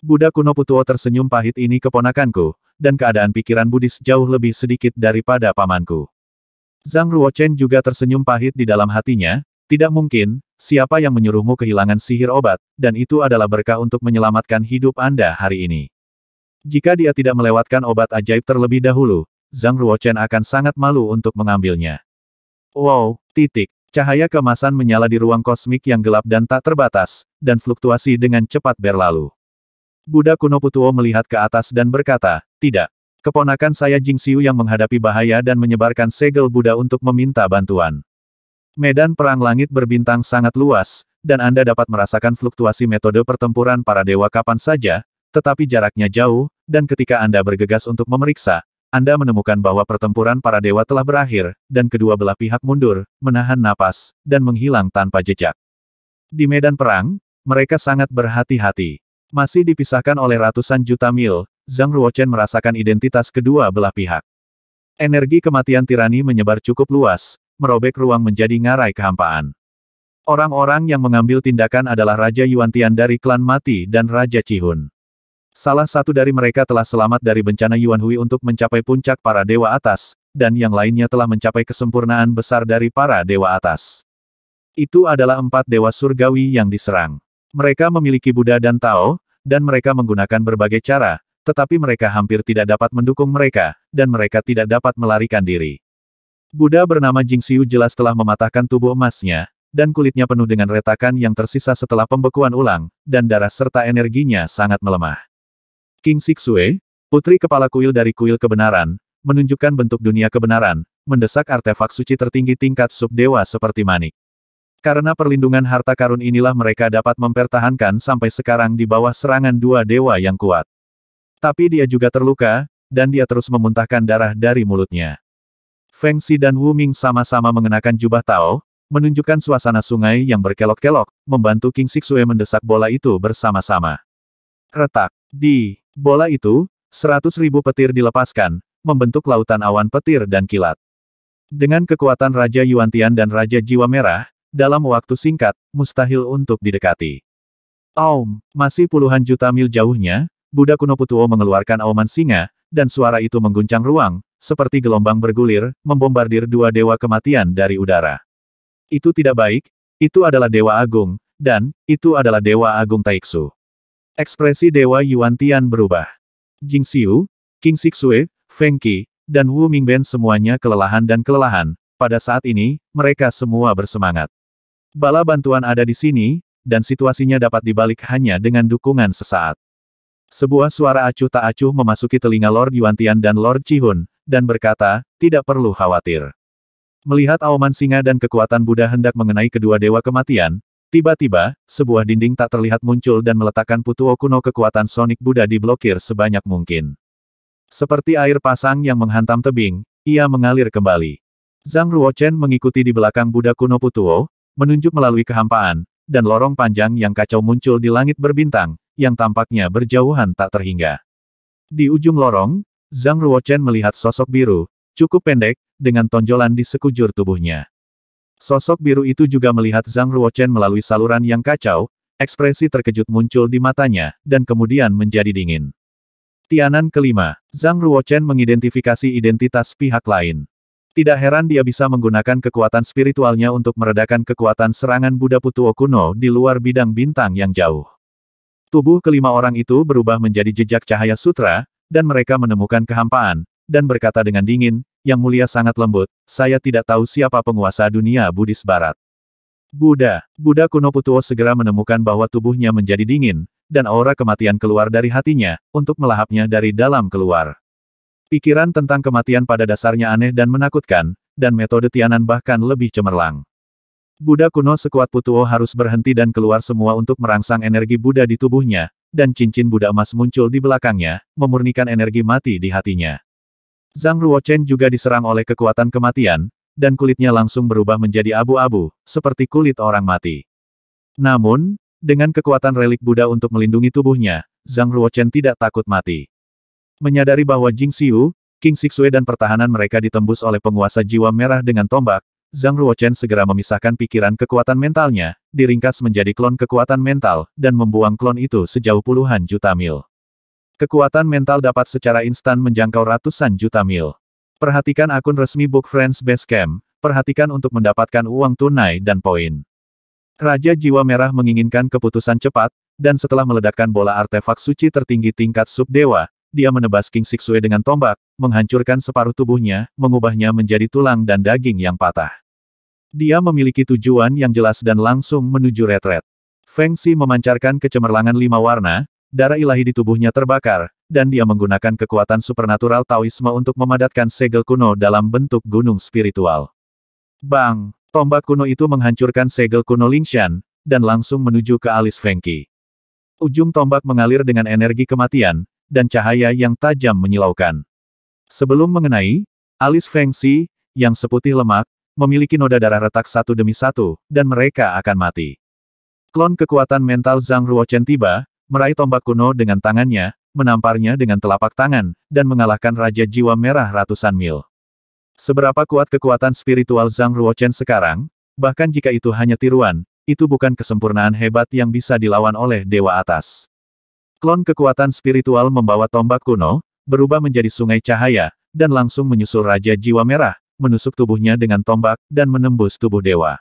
Buddha kuno Putuo tersenyum pahit ini keponakanku, dan keadaan pikiran Buddhis jauh lebih sedikit daripada pamanku. Zhang Ruochen juga tersenyum pahit di dalam hatinya, tidak mungkin, siapa yang menyuruhmu kehilangan sihir obat, dan itu adalah berkah untuk menyelamatkan hidup Anda hari ini. Jika dia tidak melewatkan obat ajaib terlebih dahulu, Zhang Ruochen akan sangat malu untuk mengambilnya. Wow, titik. Cahaya kemasan menyala di ruang kosmik yang gelap dan tak terbatas, dan fluktuasi dengan cepat berlalu. Buddha kuno Putuo melihat ke atas dan berkata, Tidak. Keponakan saya Jing Jingxiu yang menghadapi bahaya dan menyebarkan segel Buddha untuk meminta bantuan. Medan perang langit berbintang sangat luas, dan Anda dapat merasakan fluktuasi metode pertempuran para dewa kapan saja, tetapi jaraknya jauh, dan ketika Anda bergegas untuk memeriksa, anda menemukan bahwa pertempuran para dewa telah berakhir, dan kedua belah pihak mundur, menahan napas, dan menghilang tanpa jejak. Di medan perang, mereka sangat berhati-hati. Masih dipisahkan oleh ratusan juta mil, Zhang Ruochen merasakan identitas kedua belah pihak. Energi kematian tirani menyebar cukup luas, merobek ruang menjadi ngarai kehampaan. Orang-orang yang mengambil tindakan adalah Raja Yuantian dari klan Mati dan Raja Cihun. Salah satu dari mereka telah selamat dari bencana Yuan Hui untuk mencapai puncak para dewa atas, dan yang lainnya telah mencapai kesempurnaan besar dari para dewa atas. Itu adalah empat dewa surgawi yang diserang. Mereka memiliki Buddha dan Tao, dan mereka menggunakan berbagai cara, tetapi mereka hampir tidak dapat mendukung mereka, dan mereka tidak dapat melarikan diri. Buddha bernama Jing Jingxiu jelas telah mematahkan tubuh emasnya, dan kulitnya penuh dengan retakan yang tersisa setelah pembekuan ulang, dan darah serta energinya sangat melemah. King Sixue, putri kepala kuil dari kuil kebenaran, menunjukkan bentuk dunia kebenaran, mendesak artefak suci tertinggi tingkat subdewa seperti manik. Karena perlindungan harta karun inilah mereka dapat mempertahankan sampai sekarang di bawah serangan dua dewa yang kuat. Tapi dia juga terluka, dan dia terus memuntahkan darah dari mulutnya. Feng Xi dan Wu Ming sama-sama mengenakan jubah Tao, menunjukkan suasana sungai yang berkelok-kelok, membantu King Sixue mendesak bola itu bersama-sama. Retak. Di. Bola itu, seratus ribu petir dilepaskan, membentuk lautan awan petir dan kilat. Dengan kekuatan Raja Yuantian dan Raja Jiwa Merah, dalam waktu singkat, mustahil untuk didekati. Aum, masih puluhan juta mil jauhnya, Buddha kuno Putuo mengeluarkan auman singa, dan suara itu mengguncang ruang, seperti gelombang bergulir, membombardir dua dewa kematian dari udara. Itu tidak baik, itu adalah dewa agung, dan, itu adalah dewa agung Taiksu. Ekspresi Dewa Yuan Tian berubah. Jing Xiu, King Sixue, Feng Qi, dan Wu Mingben semuanya kelelahan dan kelelahan, pada saat ini, mereka semua bersemangat. Bala bantuan ada di sini, dan situasinya dapat dibalik hanya dengan dukungan sesaat. Sebuah suara acuh tak acuh memasuki telinga Lord Yuan Tian dan Lord Chihun, dan berkata, tidak perlu khawatir. Melihat auman singa dan kekuatan Buddha hendak mengenai kedua dewa kematian, Tiba-tiba, sebuah dinding tak terlihat muncul dan meletakkan Putuo kuno kekuatan Sonic Buddha diblokir sebanyak mungkin. Seperti air pasang yang menghantam tebing, ia mengalir kembali. Zhang Ruochen mengikuti di belakang Buddha kuno Putuo, menunjuk melalui kehampaan, dan lorong panjang yang kacau muncul di langit berbintang, yang tampaknya berjauhan tak terhingga. Di ujung lorong, Zhang Ruochen melihat sosok biru, cukup pendek, dengan tonjolan di sekujur tubuhnya. Sosok biru itu juga melihat Zhang Ruochen melalui saluran yang kacau, ekspresi terkejut muncul di matanya, dan kemudian menjadi dingin. Tianan kelima, Zhang Ruochen mengidentifikasi identitas pihak lain. Tidak heran dia bisa menggunakan kekuatan spiritualnya untuk meredakan kekuatan serangan Buddha Putu Okuno di luar bidang bintang yang jauh. Tubuh kelima orang itu berubah menjadi jejak cahaya sutra, dan mereka menemukan kehampaan, dan berkata dengan dingin, yang Mulia sangat lembut, saya tidak tahu siapa penguasa dunia Buddhis Barat. Buddha, Buddha kuno Putuo segera menemukan bahwa tubuhnya menjadi dingin, dan aura kematian keluar dari hatinya, untuk melahapnya dari dalam keluar. Pikiran tentang kematian pada dasarnya aneh dan menakutkan, dan metode Tianan bahkan lebih cemerlang. Buddha kuno sekuat Putuo harus berhenti dan keluar semua untuk merangsang energi Buddha di tubuhnya, dan cincin Buddha emas muncul di belakangnya, memurnikan energi mati di hatinya. Zhang Ruochen juga diserang oleh kekuatan kematian, dan kulitnya langsung berubah menjadi abu-abu, seperti kulit orang mati. Namun, dengan kekuatan relik Buddha untuk melindungi tubuhnya, Zhang Ruochen tidak takut mati. Menyadari bahwa Jing Xiu, King Sixue dan pertahanan mereka ditembus oleh penguasa jiwa merah dengan tombak, Zhang Ruochen segera memisahkan pikiran kekuatan mentalnya, diringkas menjadi klon kekuatan mental, dan membuang klon itu sejauh puluhan juta mil. Kekuatan mental dapat secara instan menjangkau ratusan juta mil. Perhatikan akun resmi Book Friends Basecamp, perhatikan untuk mendapatkan uang tunai dan poin. Raja Jiwa Merah menginginkan keputusan cepat, dan setelah meledakkan bola artefak suci tertinggi tingkat subdewa, dia menebas King Sixue dengan tombak, menghancurkan separuh tubuhnya, mengubahnya menjadi tulang dan daging yang patah. Dia memiliki tujuan yang jelas dan langsung menuju retret. Feng Xi memancarkan kecemerlangan lima warna, darah ilahi di tubuhnya terbakar, dan dia menggunakan kekuatan supernatural Taoisme untuk memadatkan segel kuno dalam bentuk gunung spiritual. Bang! Tombak kuno itu menghancurkan segel kuno Lingshan, dan langsung menuju ke alis Fengki. Ujung tombak mengalir dengan energi kematian, dan cahaya yang tajam menyilaukan. Sebelum mengenai, alis Fengsi, yang seputih lemak, memiliki noda darah retak satu demi satu, dan mereka akan mati. Klon kekuatan mental Zhang Ruochen tiba, meraih tombak kuno dengan tangannya, menamparnya dengan telapak tangan, dan mengalahkan Raja Jiwa Merah ratusan mil. Seberapa kuat kekuatan spiritual Zhang Ruochen sekarang, bahkan jika itu hanya tiruan, itu bukan kesempurnaan hebat yang bisa dilawan oleh Dewa Atas. Klon kekuatan spiritual membawa tombak kuno, berubah menjadi sungai cahaya, dan langsung menyusul Raja Jiwa Merah, menusuk tubuhnya dengan tombak, dan menembus tubuh Dewa.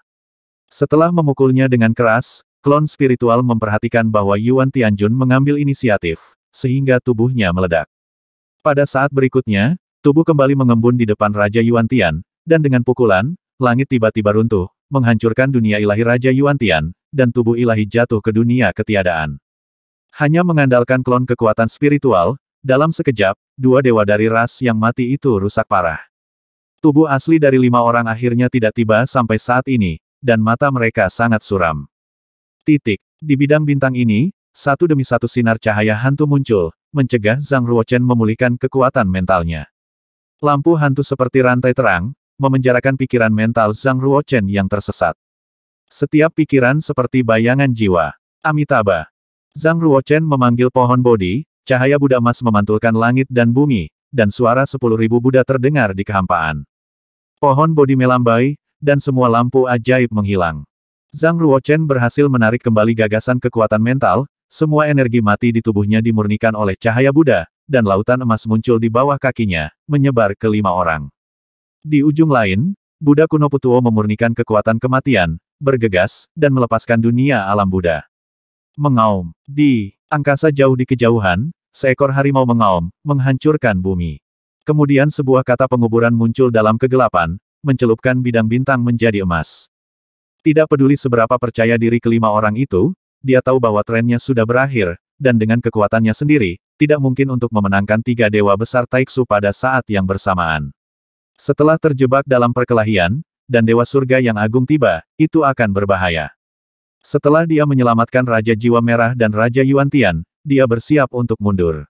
Setelah memukulnya dengan keras, Klon spiritual memperhatikan bahwa Yuan Tianjun mengambil inisiatif, sehingga tubuhnya meledak. Pada saat berikutnya, tubuh kembali mengembun di depan Raja Yuan Tian, dan dengan pukulan, langit tiba-tiba runtuh, menghancurkan dunia ilahi Raja Yuan Tian, dan tubuh ilahi jatuh ke dunia ketiadaan. Hanya mengandalkan klon kekuatan spiritual, dalam sekejap, dua dewa dari ras yang mati itu rusak parah. Tubuh asli dari lima orang akhirnya tidak tiba sampai saat ini, dan mata mereka sangat suram. Titik. Di bidang bintang ini, satu demi satu sinar cahaya hantu muncul, mencegah Zhang Ruochen memulihkan kekuatan mentalnya. Lampu hantu seperti rantai terang, memenjarakan pikiran mental Zhang Ruochen yang tersesat. Setiap pikiran seperti bayangan jiwa. Amitabha. Zhang Ruochen memanggil pohon bodi, cahaya Buddha emas memantulkan langit dan bumi, dan suara sepuluh ribu Buddha terdengar di kehampaan. Pohon bodi melambai, dan semua lampu ajaib menghilang. Zhang Ruochen berhasil menarik kembali gagasan kekuatan mental, semua energi mati di tubuhnya dimurnikan oleh cahaya Buddha, dan lautan emas muncul di bawah kakinya, menyebar ke lima orang. Di ujung lain, Buddha kuno Putuo memurnikan kekuatan kematian, bergegas, dan melepaskan dunia alam Buddha. Mengaum. Di angkasa jauh di kejauhan, seekor harimau mengaum, menghancurkan bumi. Kemudian sebuah kata penguburan muncul dalam kegelapan, mencelupkan bidang bintang menjadi emas. Tidak peduli seberapa percaya diri kelima orang itu, dia tahu bahwa trennya sudah berakhir, dan dengan kekuatannya sendiri, tidak mungkin untuk memenangkan tiga dewa besar Taiksu pada saat yang bersamaan. Setelah terjebak dalam perkelahian, dan dewa surga yang agung tiba, itu akan berbahaya. Setelah dia menyelamatkan Raja Jiwa Merah dan Raja Yuan Tian, dia bersiap untuk mundur.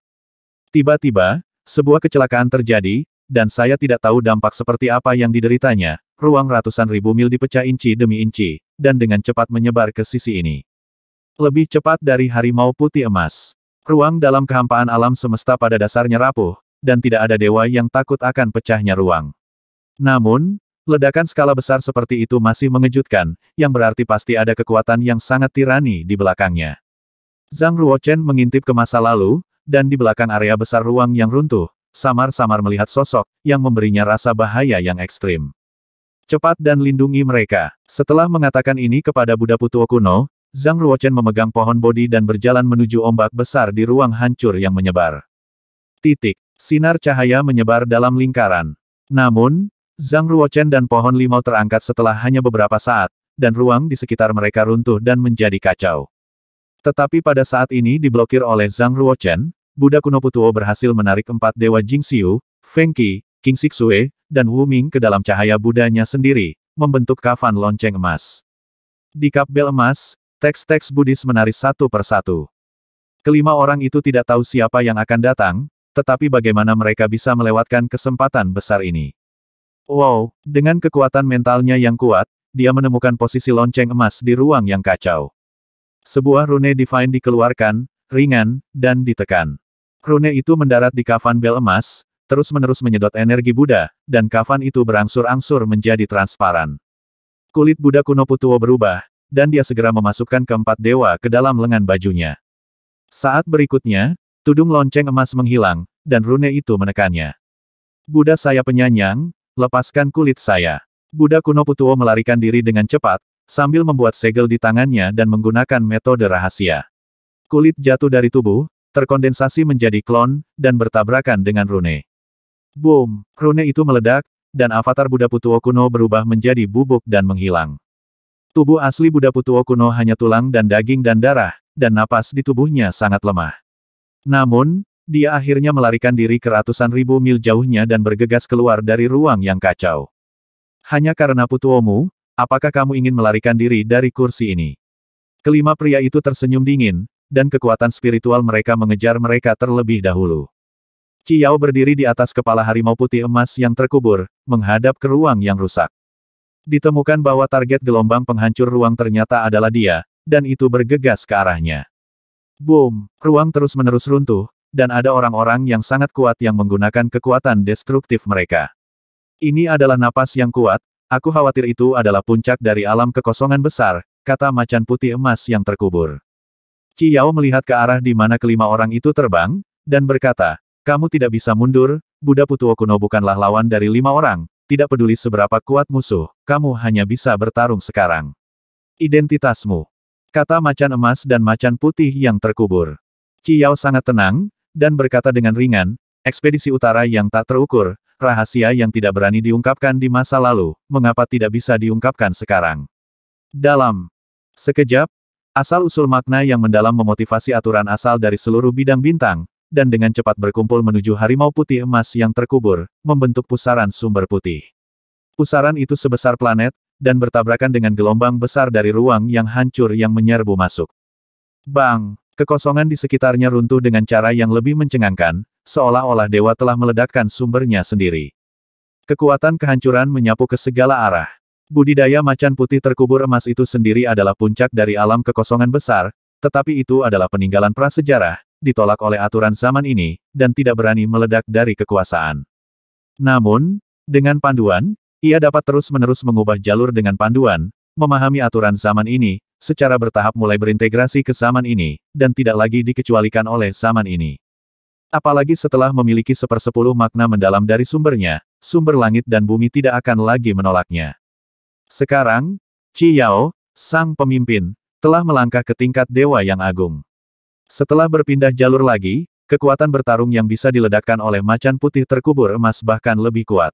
Tiba-tiba, sebuah kecelakaan terjadi, dan saya tidak tahu dampak seperti apa yang dideritanya, ruang ratusan ribu mil dipecah inci demi inci, dan dengan cepat menyebar ke sisi ini. Lebih cepat dari harimau putih emas. Ruang dalam kehampaan alam semesta pada dasarnya rapuh, dan tidak ada dewa yang takut akan pecahnya ruang. Namun, ledakan skala besar seperti itu masih mengejutkan, yang berarti pasti ada kekuatan yang sangat tirani di belakangnya. Zhang Ruochen mengintip ke masa lalu, dan di belakang area besar ruang yang runtuh, samar-samar melihat sosok yang memberinya rasa bahaya yang ekstrim. Cepat dan lindungi mereka. Setelah mengatakan ini kepada Buddha Putuo kuno, Zhang Ruochen memegang pohon bodi dan berjalan menuju ombak besar di ruang hancur yang menyebar. Titik. Sinar cahaya menyebar dalam lingkaran. Namun, Zhang Ruochen dan pohon limau terangkat setelah hanya beberapa saat, dan ruang di sekitar mereka runtuh dan menjadi kacau. Tetapi pada saat ini diblokir oleh Zhang Ruochen, Buddha kuno Putuo berhasil menarik empat dewa Jingxiu, Feng Qi, King Sixue, dan Wu Ming ke dalam cahaya budanya sendiri, membentuk kafan lonceng emas. Di kap bel emas, teks-teks Buddhis menaris satu persatu. Kelima orang itu tidak tahu siapa yang akan datang, tetapi bagaimana mereka bisa melewatkan kesempatan besar ini. Wow, dengan kekuatan mentalnya yang kuat, dia menemukan posisi lonceng emas di ruang yang kacau. Sebuah rune divine dikeluarkan, ringan, dan ditekan. Rune itu mendarat di kafan bel emas, terus-menerus menyedot energi Buddha, dan kafan itu berangsur-angsur menjadi transparan. Kulit Buddha kuno Putuo berubah, dan dia segera memasukkan keempat dewa ke dalam lengan bajunya. Saat berikutnya, tudung lonceng emas menghilang, dan rune itu menekannya. Buddha saya penyanyang, lepaskan kulit saya. Buddha kuno Putuo melarikan diri dengan cepat, sambil membuat segel di tangannya dan menggunakan metode rahasia. Kulit jatuh dari tubuh, terkondensasi menjadi klon, dan bertabrakan dengan rune. Boom! Rune itu meledak, dan avatar Buddha Putuo kuno berubah menjadi bubuk dan menghilang. Tubuh asli Buddha Putuo kuno hanya tulang dan daging dan darah, dan napas di tubuhnya sangat lemah. Namun, dia akhirnya melarikan diri ke ratusan ribu mil jauhnya dan bergegas keluar dari ruang yang kacau. Hanya karena putuomu, apakah kamu ingin melarikan diri dari kursi ini? Kelima pria itu tersenyum dingin, dan kekuatan spiritual mereka mengejar mereka terlebih dahulu. Ciao berdiri di atas kepala harimau putih emas yang terkubur, menghadap ke ruang yang rusak. Ditemukan bahwa target gelombang penghancur ruang ternyata adalah dia, dan itu bergegas ke arahnya. Boom! Ruang terus-menerus runtuh, dan ada orang-orang yang sangat kuat yang menggunakan kekuatan destruktif mereka. Ini adalah napas yang kuat, aku khawatir itu adalah puncak dari alam kekosongan besar, kata macan putih emas yang terkubur. Ciao melihat ke arah di mana kelima orang itu terbang, dan berkata, kamu tidak bisa mundur, Buddha Putuo kuno bukanlah lawan dari lima orang, tidak peduli seberapa kuat musuh, kamu hanya bisa bertarung sekarang. Identitasmu. Kata macan emas dan macan putih yang terkubur. Ciao sangat tenang, dan berkata dengan ringan, ekspedisi utara yang tak terukur, rahasia yang tidak berani diungkapkan di masa lalu, mengapa tidak bisa diungkapkan sekarang. Dalam sekejap, asal-usul makna yang mendalam memotivasi aturan asal dari seluruh bidang bintang, dan dengan cepat berkumpul menuju harimau putih emas yang terkubur, membentuk pusaran sumber putih. Pusaran itu sebesar planet, dan bertabrakan dengan gelombang besar dari ruang yang hancur yang menyerbu masuk. Bang! Kekosongan di sekitarnya runtuh dengan cara yang lebih mencengangkan, seolah-olah dewa telah meledakkan sumbernya sendiri. Kekuatan kehancuran menyapu ke segala arah. Budidaya macan putih terkubur emas itu sendiri adalah puncak dari alam kekosongan besar, tetapi itu adalah peninggalan prasejarah, ditolak oleh aturan zaman ini, dan tidak berani meledak dari kekuasaan. Namun, dengan panduan, ia dapat terus-menerus mengubah jalur dengan panduan, memahami aturan zaman ini, secara bertahap mulai berintegrasi ke zaman ini, dan tidak lagi dikecualikan oleh zaman ini. Apalagi setelah memiliki sepersepuluh makna mendalam dari sumbernya, sumber langit dan bumi tidak akan lagi menolaknya. Sekarang, Qi sang pemimpin, telah melangkah ke tingkat dewa yang agung. Setelah berpindah jalur lagi, kekuatan bertarung yang bisa diledakkan oleh macan putih terkubur emas bahkan lebih kuat.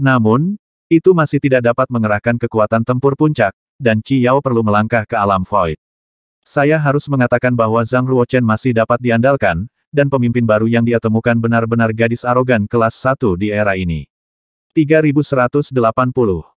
Namun, itu masih tidak dapat mengerahkan kekuatan tempur puncak, dan Qi perlu melangkah ke alam void. Saya harus mengatakan bahwa Zhang Ruochen masih dapat diandalkan, dan pemimpin baru yang dia temukan benar-benar gadis arogan kelas 1 di era ini. 3180